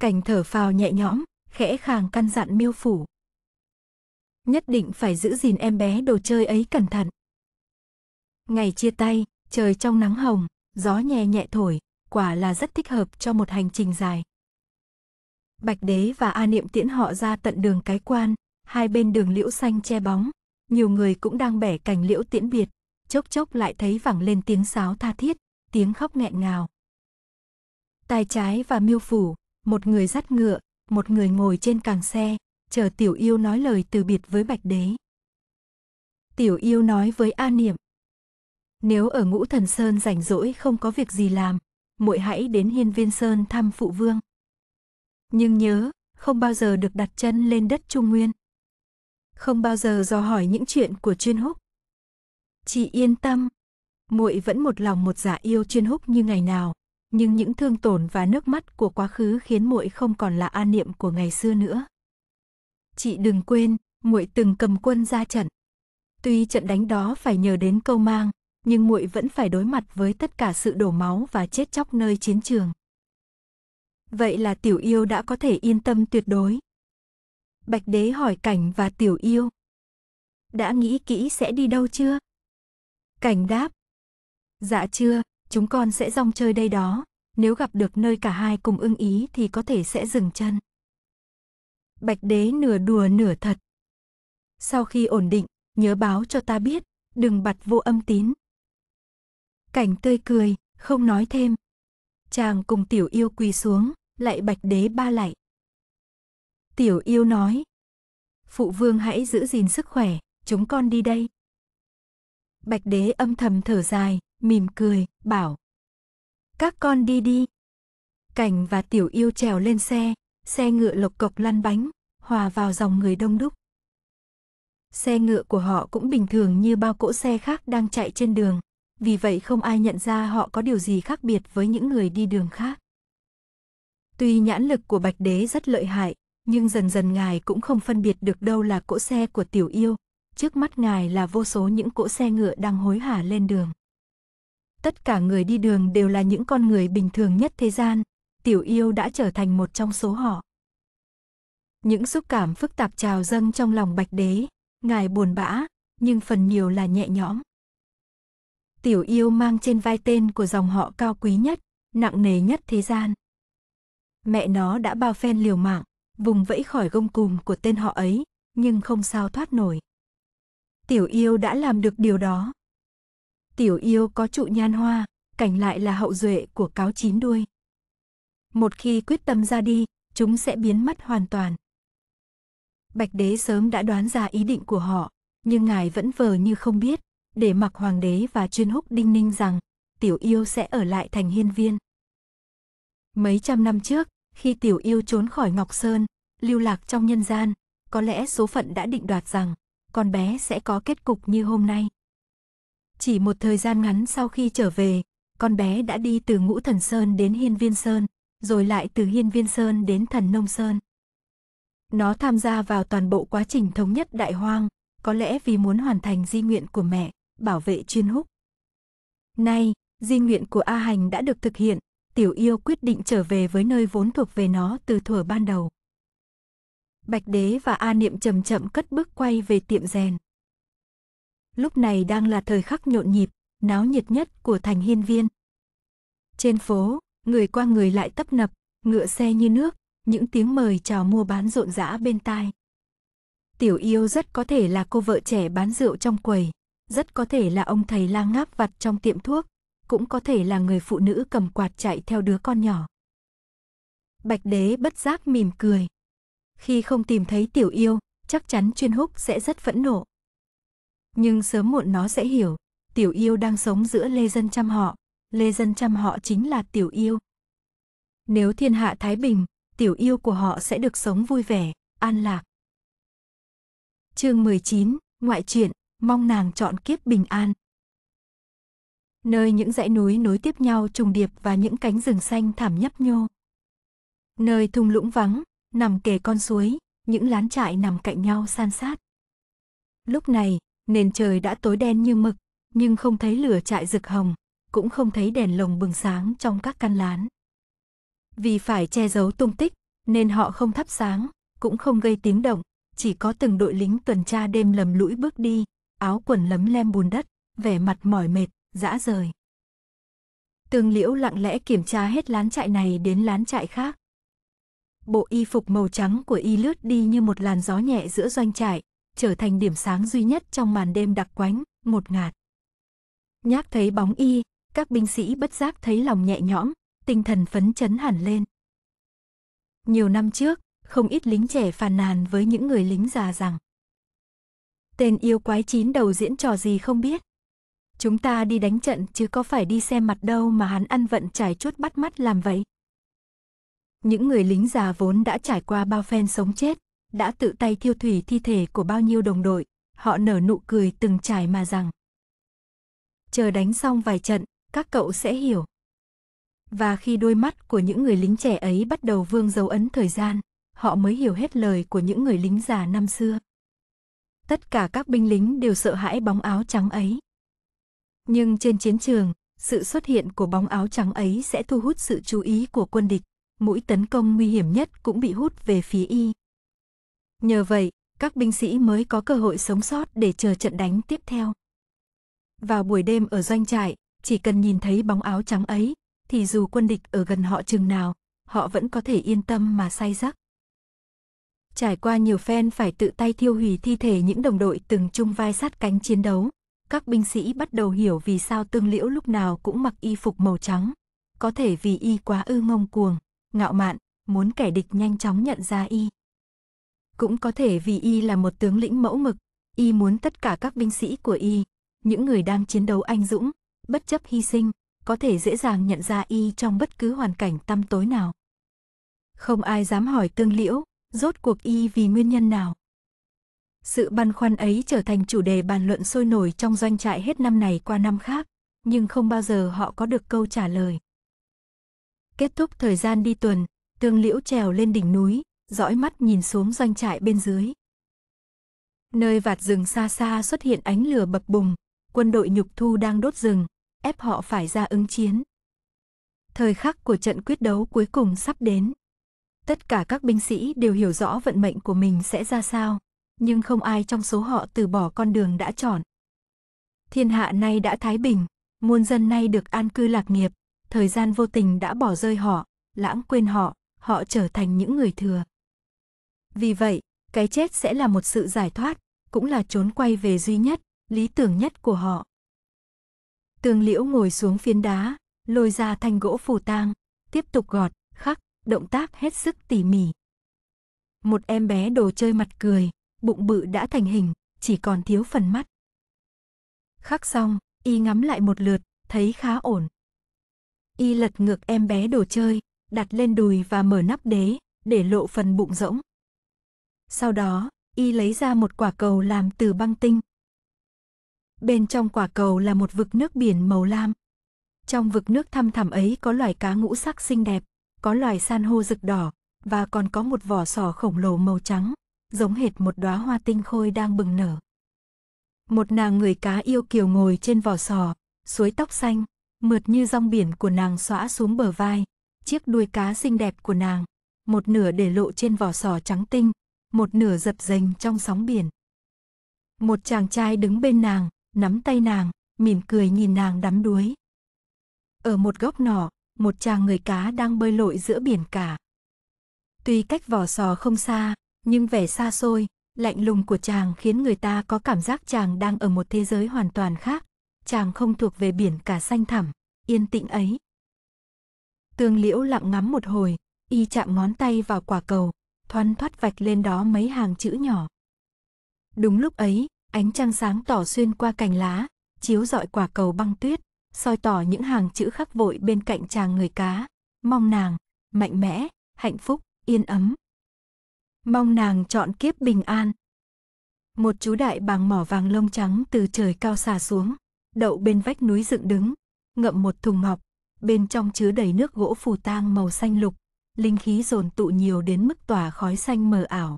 A: Cảnh thở phào nhẹ nhõm, khẽ khàng căn dặn miêu phủ. Nhất định phải giữ gìn em bé đồ chơi ấy cẩn thận. Ngày chia tay, trời trong nắng hồng, gió nhẹ nhẹ thổi, quả là rất thích hợp cho một hành trình dài. Bạch Đế và A Niệm tiễn họ ra tận đường cái quan, hai bên đường liễu xanh che bóng, nhiều người cũng đang bẻ cành liễu tiễn biệt, chốc chốc lại thấy vẳng lên tiếng sáo tha thiết, tiếng khóc nghẹn ngào. Tài trái và miêu phủ, một người dắt ngựa, một người ngồi trên càng xe, chờ tiểu yêu nói lời từ biệt với bạch đế. Tiểu yêu nói với A Niệm. Nếu ở ngũ thần sơn rảnh rỗi không có việc gì làm, muội hãy đến hiên viên sơn thăm phụ vương. Nhưng nhớ, không bao giờ được đặt chân lên đất Trung Nguyên. Không bao giờ dò hỏi những chuyện của chuyên húc. Chị yên tâm, muội vẫn một lòng một dạ yêu chuyên húc như ngày nào, nhưng những thương tổn và nước mắt của quá khứ khiến muội không còn là an niệm của ngày xưa nữa. Chị đừng quên, muội từng cầm quân ra trận. Tuy trận đánh đó phải nhờ đến câu mang, nhưng muội vẫn phải đối mặt với tất cả sự đổ máu và chết chóc nơi chiến trường. Vậy là tiểu yêu đã có thể yên tâm tuyệt đối. Bạch đế hỏi cảnh và tiểu yêu. Đã nghĩ kỹ sẽ đi đâu chưa? Cảnh đáp, Dạ chưa, chúng con sẽ rong chơi đây đó, nếu gặp được nơi cả hai cùng ưng ý thì có thể sẽ dừng chân. Bạch đế nửa đùa nửa thật. Sau khi ổn định, nhớ báo cho ta biết, đừng bặt vô âm tín. Cảnh tươi cười, không nói thêm. Chàng cùng tiểu yêu quỳ xuống, lại bạch đế ba lạy. Tiểu yêu nói, phụ vương hãy giữ gìn sức khỏe, chúng con đi đây. Bạch đế âm thầm thở dài, mỉm cười, bảo. Các con đi đi. Cảnh và tiểu yêu trèo lên xe, xe ngựa lộc cộc lăn bánh, hòa vào dòng người đông đúc. Xe ngựa của họ cũng bình thường như bao cỗ xe khác đang chạy trên đường, vì vậy không ai nhận ra họ có điều gì khác biệt với những người đi đường khác. Tuy nhãn lực của Bạch Đế rất lợi hại, nhưng dần dần ngài cũng không phân biệt được đâu là cỗ xe của tiểu yêu, trước mắt ngài là vô số những cỗ xe ngựa đang hối hả lên đường tất cả người đi đường đều là những con người bình thường nhất thế gian, tiểu yêu đã trở thành một trong số họ. Những xúc cảm phức tạp trào dâng trong lòng bạch đế, ngài buồn bã, nhưng phần nhiều là nhẹ nhõm. Tiểu yêu mang trên vai tên của dòng họ cao quý nhất, nặng nề nhất thế gian. Mẹ nó đã bao phen liều mạng, vùng vẫy khỏi gông cùm của tên họ ấy, nhưng không sao thoát nổi. Tiểu yêu đã làm được điều đó tiểu yêu có trụ nhan hoa, cảnh lại là hậu duệ của cáo chín đuôi. Một khi quyết tâm ra đi, chúng sẽ biến mất hoàn toàn. Bạch đế sớm đã đoán ra ý định của họ, nhưng ngài vẫn vờ như không biết, để mặc hoàng đế và chuyên húc đinh ninh rằng tiểu yêu sẽ ở lại thành hiên viên. Mấy trăm năm trước, khi tiểu yêu trốn khỏi Ngọc Sơn, lưu lạc trong nhân gian, có lẽ số phận đã định đoạt rằng con bé sẽ có kết cục như hôm nay. Chỉ một thời gian ngắn sau khi trở về, con bé đã đi từ Ngũ Thần Sơn đến Hiên Viên Sơn, rồi lại từ Hiên Viên Sơn đến Thần Nông Sơn. Nó tham gia vào toàn bộ quá trình thống nhất đại hoang, có lẽ vì muốn hoàn thành di nguyện của mẹ, bảo vệ chuyên húc. Nay, di nguyện của A Hành đã được thực hiện, tiểu yêu quyết định trở về với nơi vốn thuộc về nó từ thuở ban đầu. Bạch Đế và A Niệm chậm chậm cất bước quay về tiệm rèn lúc này đang là thời khắc nhộn nhịp, náo nhiệt nhất của thành hiên viên. Trên phố, người qua người lại tấp nập, ngựa xe như nước, những tiếng mời chào mua bán rộn rã bên tai. Tiểu yêu rất có thể là cô vợ trẻ bán rượu trong quầy, rất có thể là ông thầy lang ngáp vặt trong tiệm thuốc, cũng có thể là người phụ nữ cầm quạt chạy theo đứa con nhỏ. Bạch đế bất giác mỉm cười. Khi không tìm thấy tiểu yêu, chắc chắn chuyên húc sẽ rất phẫn nộ. Nhưng sớm muộn nó sẽ hiểu, tiểu yêu đang sống giữa lê dân chăm họ, lê dân chăm họ chính là tiểu yêu. Nếu thiên hạ thái bình, tiểu yêu của họ sẽ được sống vui vẻ, an lạc. Chương 19, ngoại truyện, mong nàng chọn kiếp bình an. Nơi những dãy núi nối tiếp nhau trùng điệp và những cánh rừng xanh thảm nhấp nhô. Nơi thung lũng vắng, nằm kề con suối, những lán trại nằm cạnh nhau san sát. Lúc này, Nền trời đã tối đen như mực, nhưng không thấy lửa trại rực hồng, cũng không thấy đèn lồng bừng sáng trong các căn lán. Vì phải che giấu tung tích, nên họ không thắp sáng, cũng không gây tiếng động, chỉ có từng đội lính tuần tra đêm lầm lũi bước đi, áo quần lấm lem bùn đất, vẻ mặt mỏi mệt, dã rời. Tương Liễu lặng lẽ kiểm tra hết lán trại này đến lán trại khác. Bộ y phục màu trắng của y lướt đi như một làn gió nhẹ giữa doanh trại, trở thành điểm sáng duy nhất trong màn đêm đặc quánh, một ngạt. Nhác thấy bóng y, các binh sĩ bất giác thấy lòng nhẹ nhõm, tinh thần phấn chấn hẳn lên. Nhiều năm trước, không ít lính trẻ phàn nàn với những người lính già rằng Tên yêu quái chín đầu diễn trò gì không biết. Chúng ta đi đánh trận chứ có phải đi xem mặt đâu mà hắn ăn vận trải chuốt bắt mắt làm vậy. Những người lính già vốn đã trải qua bao phen sống chết, đã tự tay thiêu thủy thi thể của bao nhiêu đồng đội, họ nở nụ cười từng trải mà rằng. Chờ đánh xong vài trận, các cậu sẽ hiểu. Và khi đôi mắt của những người lính trẻ ấy bắt đầu vương dấu ấn thời gian, họ mới hiểu hết lời của những người lính già năm xưa. Tất cả các binh lính đều sợ hãi bóng áo trắng ấy. Nhưng trên chiến trường, sự xuất hiện của bóng áo trắng ấy sẽ thu hút sự chú ý của quân địch, mũi tấn công nguy hiểm nhất cũng bị hút về phía y. Nhờ vậy, các binh sĩ mới có cơ hội sống sót để chờ trận đánh tiếp theo. Vào buổi đêm ở doanh trại, chỉ cần nhìn thấy bóng áo trắng ấy, thì dù quân địch ở gần họ chừng nào, họ vẫn có thể yên tâm mà say giấc. Trải qua nhiều phen phải tự tay thiêu hủy thi thể những đồng đội từng chung vai sát cánh chiến đấu, các binh sĩ bắt đầu hiểu vì sao Tương Liễu lúc nào cũng mặc y phục màu trắng. Có thể vì y quá ư ngông cuồng, ngạo mạn, muốn kẻ địch nhanh chóng nhận ra y. Cũng có thể vì y là một tướng lĩnh mẫu mực, y muốn tất cả các binh sĩ của y, những người đang chiến đấu anh dũng, bất chấp hy sinh, có thể dễ dàng nhận ra y trong bất cứ hoàn cảnh tăm tối nào. Không ai dám hỏi tương liễu, rốt cuộc y vì nguyên nhân nào. Sự băn khoăn ấy trở thành chủ đề bàn luận sôi nổi trong doanh trại hết năm này qua năm khác, nhưng không bao giờ họ có được câu trả lời. Kết thúc thời gian đi tuần, tương liễu trèo lên đỉnh núi, dõi mắt nhìn xuống doanh trại bên dưới. Nơi vạt rừng xa xa xuất hiện ánh lửa bập bùng, quân đội nhục thu đang đốt rừng, ép họ phải ra ứng chiến. Thời khắc của trận quyết đấu cuối cùng sắp đến. Tất cả các binh sĩ đều hiểu rõ vận mệnh của mình sẽ ra sao, nhưng không ai trong số họ từ bỏ con đường đã chọn. Thiên hạ nay đã thái bình, muôn dân nay được an cư lạc nghiệp, thời gian vô tình đã bỏ rơi họ, lãng quên họ, họ trở thành những người thừa. Vì vậy, cái chết sẽ là một sự giải thoát, cũng là trốn quay về duy nhất, lý tưởng nhất của họ. Tường Liễu ngồi xuống phiến đá, lôi ra thanh gỗ phù tang, tiếp tục gọt, khắc, động tác hết sức tỉ mỉ. Một em bé đồ chơi mặt cười, bụng bự đã thành hình, chỉ còn thiếu phần mắt. Khắc xong, y ngắm lại một lượt, thấy khá ổn. Y lật ngược em bé đồ chơi, đặt lên đùi và mở nắp đế, để lộ phần bụng rỗng. Sau đó, y lấy ra một quả cầu làm từ băng tinh. Bên trong quả cầu là một vực nước biển màu lam. Trong vực nước thăm thẳm ấy có loài cá ngũ sắc xinh đẹp, có loài san hô rực đỏ và còn có một vỏ sò khổng lồ màu trắng, giống hệt một đóa hoa tinh khôi đang bừng nở. Một nàng người cá yêu kiều ngồi trên vỏ sò, suối tóc xanh, mượt như rong biển của nàng xõa xuống bờ vai, chiếc đuôi cá xinh đẹp của nàng, một nửa để lộ trên vỏ sò trắng tinh, một nửa dập dềnh trong sóng biển. Một chàng trai đứng bên nàng, nắm tay nàng, mỉm cười nhìn nàng đắm đuối. Ở một góc nọ, một chàng người cá đang bơi lội giữa biển cả. Tuy cách vỏ sò không xa, nhưng vẻ xa xôi, lạnh lùng của chàng khiến người ta có cảm giác chàng đang ở một thế giới hoàn toàn khác. Chàng không thuộc về biển cả xanh thẳm, yên tĩnh ấy. Tương liễu lặng ngắm một hồi, y chạm ngón tay vào quả cầu, thoăn thoắt vạch lên đó mấy hàng chữ nhỏ. Đúng lúc ấy, ánh trăng sáng tỏ xuyên qua cành lá, chiếu rọi quả cầu băng tuyết, soi tỏ những hàng chữ khắc vội bên cạnh chàng người cá. Mong nàng, mạnh mẽ, hạnh phúc, yên ấm. Mong nàng chọn kiếp bình an. Một chú đại bàng mỏ vàng lông trắng từ trời cao xả xuống, đậu bên vách núi dựng đứng, ngậm một thùng ngọc, bên trong chứa đầy nước gỗ phù tang màu xanh lục, linh khí dồn tụ nhiều đến mức tỏa khói xanh mờ ảo.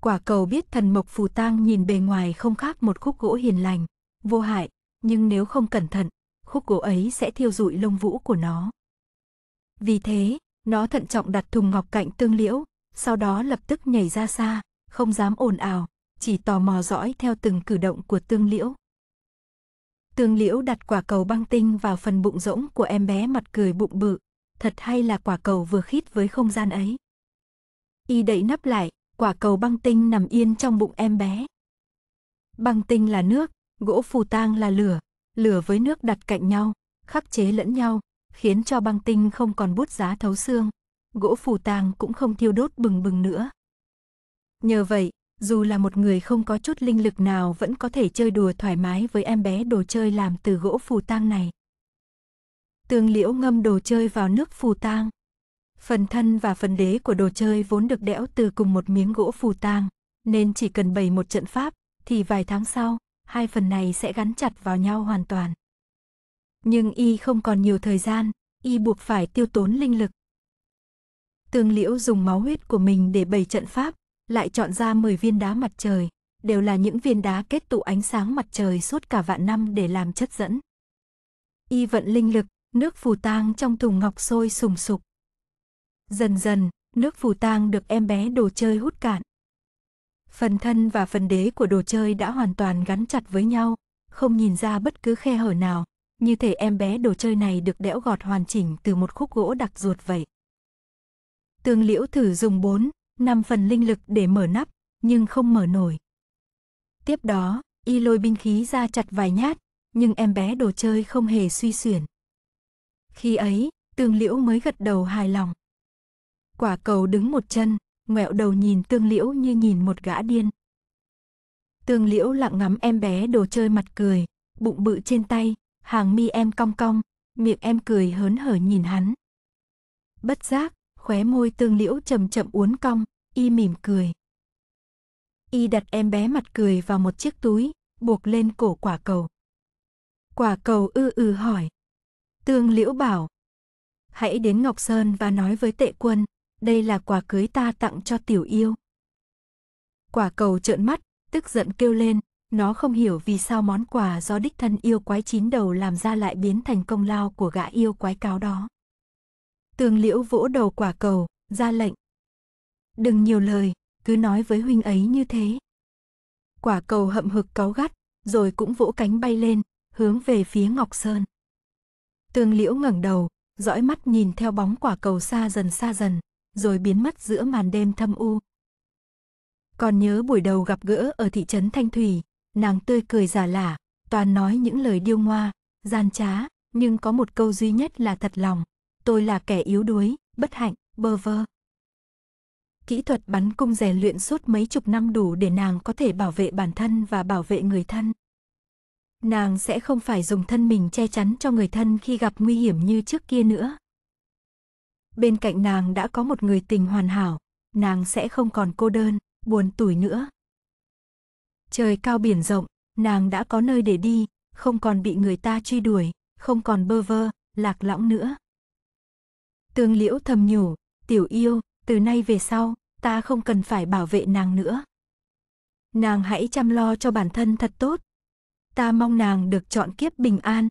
A: Quả cầu biết thần mộc phù tang nhìn bề ngoài không khác một khúc gỗ hiền lành, vô hại, nhưng nếu không cẩn thận, khúc gỗ ấy sẽ thiêu rụi lông vũ của nó. Vì thế, nó thận trọng đặt thùng ngọc cạnh tương liễu, sau đó lập tức nhảy ra xa, không dám ồn ào, chỉ tò mò dõi theo từng cử động của tương liễu. Tương liễu đặt quả cầu băng tinh vào phần bụng rỗng của em bé mặt cười bụng bự, thật hay là quả cầu vừa khít với không gian ấy. Y đậy nắp lại, quả cầu băng tinh nằm yên trong bụng em bé. Băng tinh là nước, gỗ phù tang là lửa, lửa với nước đặt cạnh nhau, khắc chế lẫn nhau, khiến cho băng tinh không còn bút giá thấu xương, gỗ phù tang cũng không thiêu đốt bừng bừng nữa. Nhờ vậy, dù là một người không có chút linh lực nào vẫn có thể chơi đùa thoải mái với em bé đồ chơi làm từ gỗ phù tang này. Tương liễu ngâm đồ chơi vào nước phù tang. Phần thân và phần đế của đồ chơi vốn được đẽo từ cùng một miếng gỗ phù tang, nên chỉ cần bày một trận pháp, thì vài tháng sau, hai phần này sẽ gắn chặt vào nhau hoàn toàn. Nhưng y không còn nhiều thời gian, y buộc phải tiêu tốn linh lực. Tương liễu dùng máu huyết của mình để bày trận pháp, lại chọn ra 10 viên đá mặt trời, đều là những viên đá kết tụ ánh sáng mặt trời suốt cả vạn năm để làm chất dẫn. Y vận linh lực, nước phù tang trong thùng ngọc sôi sùng sục. Dần dần, nước phù tang được em bé đồ chơi hút cạn. Phần thân và phần đế của đồ chơi đã hoàn toàn gắn chặt với nhau, không nhìn ra bất cứ khe hở nào, như thể em bé đồ chơi này được đẽo gọt hoàn chỉnh từ một khúc gỗ đặc ruột vậy. Tương Liễu thử dùng 4, 5 phần linh lực để mở nắp, nhưng không mở nổi. Tiếp đó, y lôi binh khí ra chặt vài nhát, nhưng em bé đồ chơi không hề suy xuyển. Khi ấy, tương liễu mới gật đầu hài lòng. Quả cầu đứng một chân, ngoẹo đầu nhìn tương liễu như nhìn một gã điên. Tương liễu lặng ngắm em bé đồ chơi mặt cười, bụng bự trên tay, hàng mi em cong cong, miệng em cười hớn hở nhìn hắn. Bất giác, khóe môi tương liễu chậm chậm uốn cong, y mỉm cười. Y đặt em bé mặt cười vào một chiếc túi, buộc lên cổ quả cầu. Quả cầu ư ư hỏi, Tương Liễu bảo, hãy đến Ngọc Sơn và nói với tệ quân, đây là quà cưới ta tặng cho tiểu yêu. Quả cầu trợn mắt, tức giận kêu lên, nó không hiểu vì sao món quà do đích thân yêu quái chín đầu làm ra lại biến thành công lao của gã yêu quái cáo đó. Tương liễu vỗ đầu quả cầu, ra lệnh. Đừng nhiều lời, cứ nói với huynh ấy như thế. Quả cầu hậm hực cáu gắt, rồi cũng vỗ cánh bay lên, hướng về phía Ngọc Sơn. Tương Liễu ngẩng đầu, dõi mắt nhìn theo bóng quả cầu xa dần xa dần, rồi biến mất giữa màn đêm thâm u. Còn nhớ buổi đầu gặp gỡ ở thị trấn Thanh Thủy, nàng tươi cười giả lả, toàn nói những lời điêu ngoa, gian trá, nhưng có một câu duy nhất là thật lòng, tôi là kẻ yếu đuối, bất hạnh, bơ vơ. Kỹ thuật bắn cung rèn luyện suốt mấy chục năm đủ để nàng có thể bảo vệ bản thân và bảo vệ người thân nàng sẽ không phải dùng thân mình che chắn cho người thân khi gặp nguy hiểm như trước kia nữa. Bên cạnh nàng đã có một người tình hoàn hảo, nàng sẽ không còn cô đơn, buồn tủi nữa. Trời cao biển rộng, nàng đã có nơi để đi, không còn bị người ta truy đuổi, không còn bơ vơ, lạc lõng nữa. Tương liễu thầm nhủ, tiểu yêu, từ nay về sau, ta không cần phải bảo vệ nàng nữa. Nàng hãy chăm lo cho bản thân thật tốt, ta mong nàng được chọn kiếp bình an.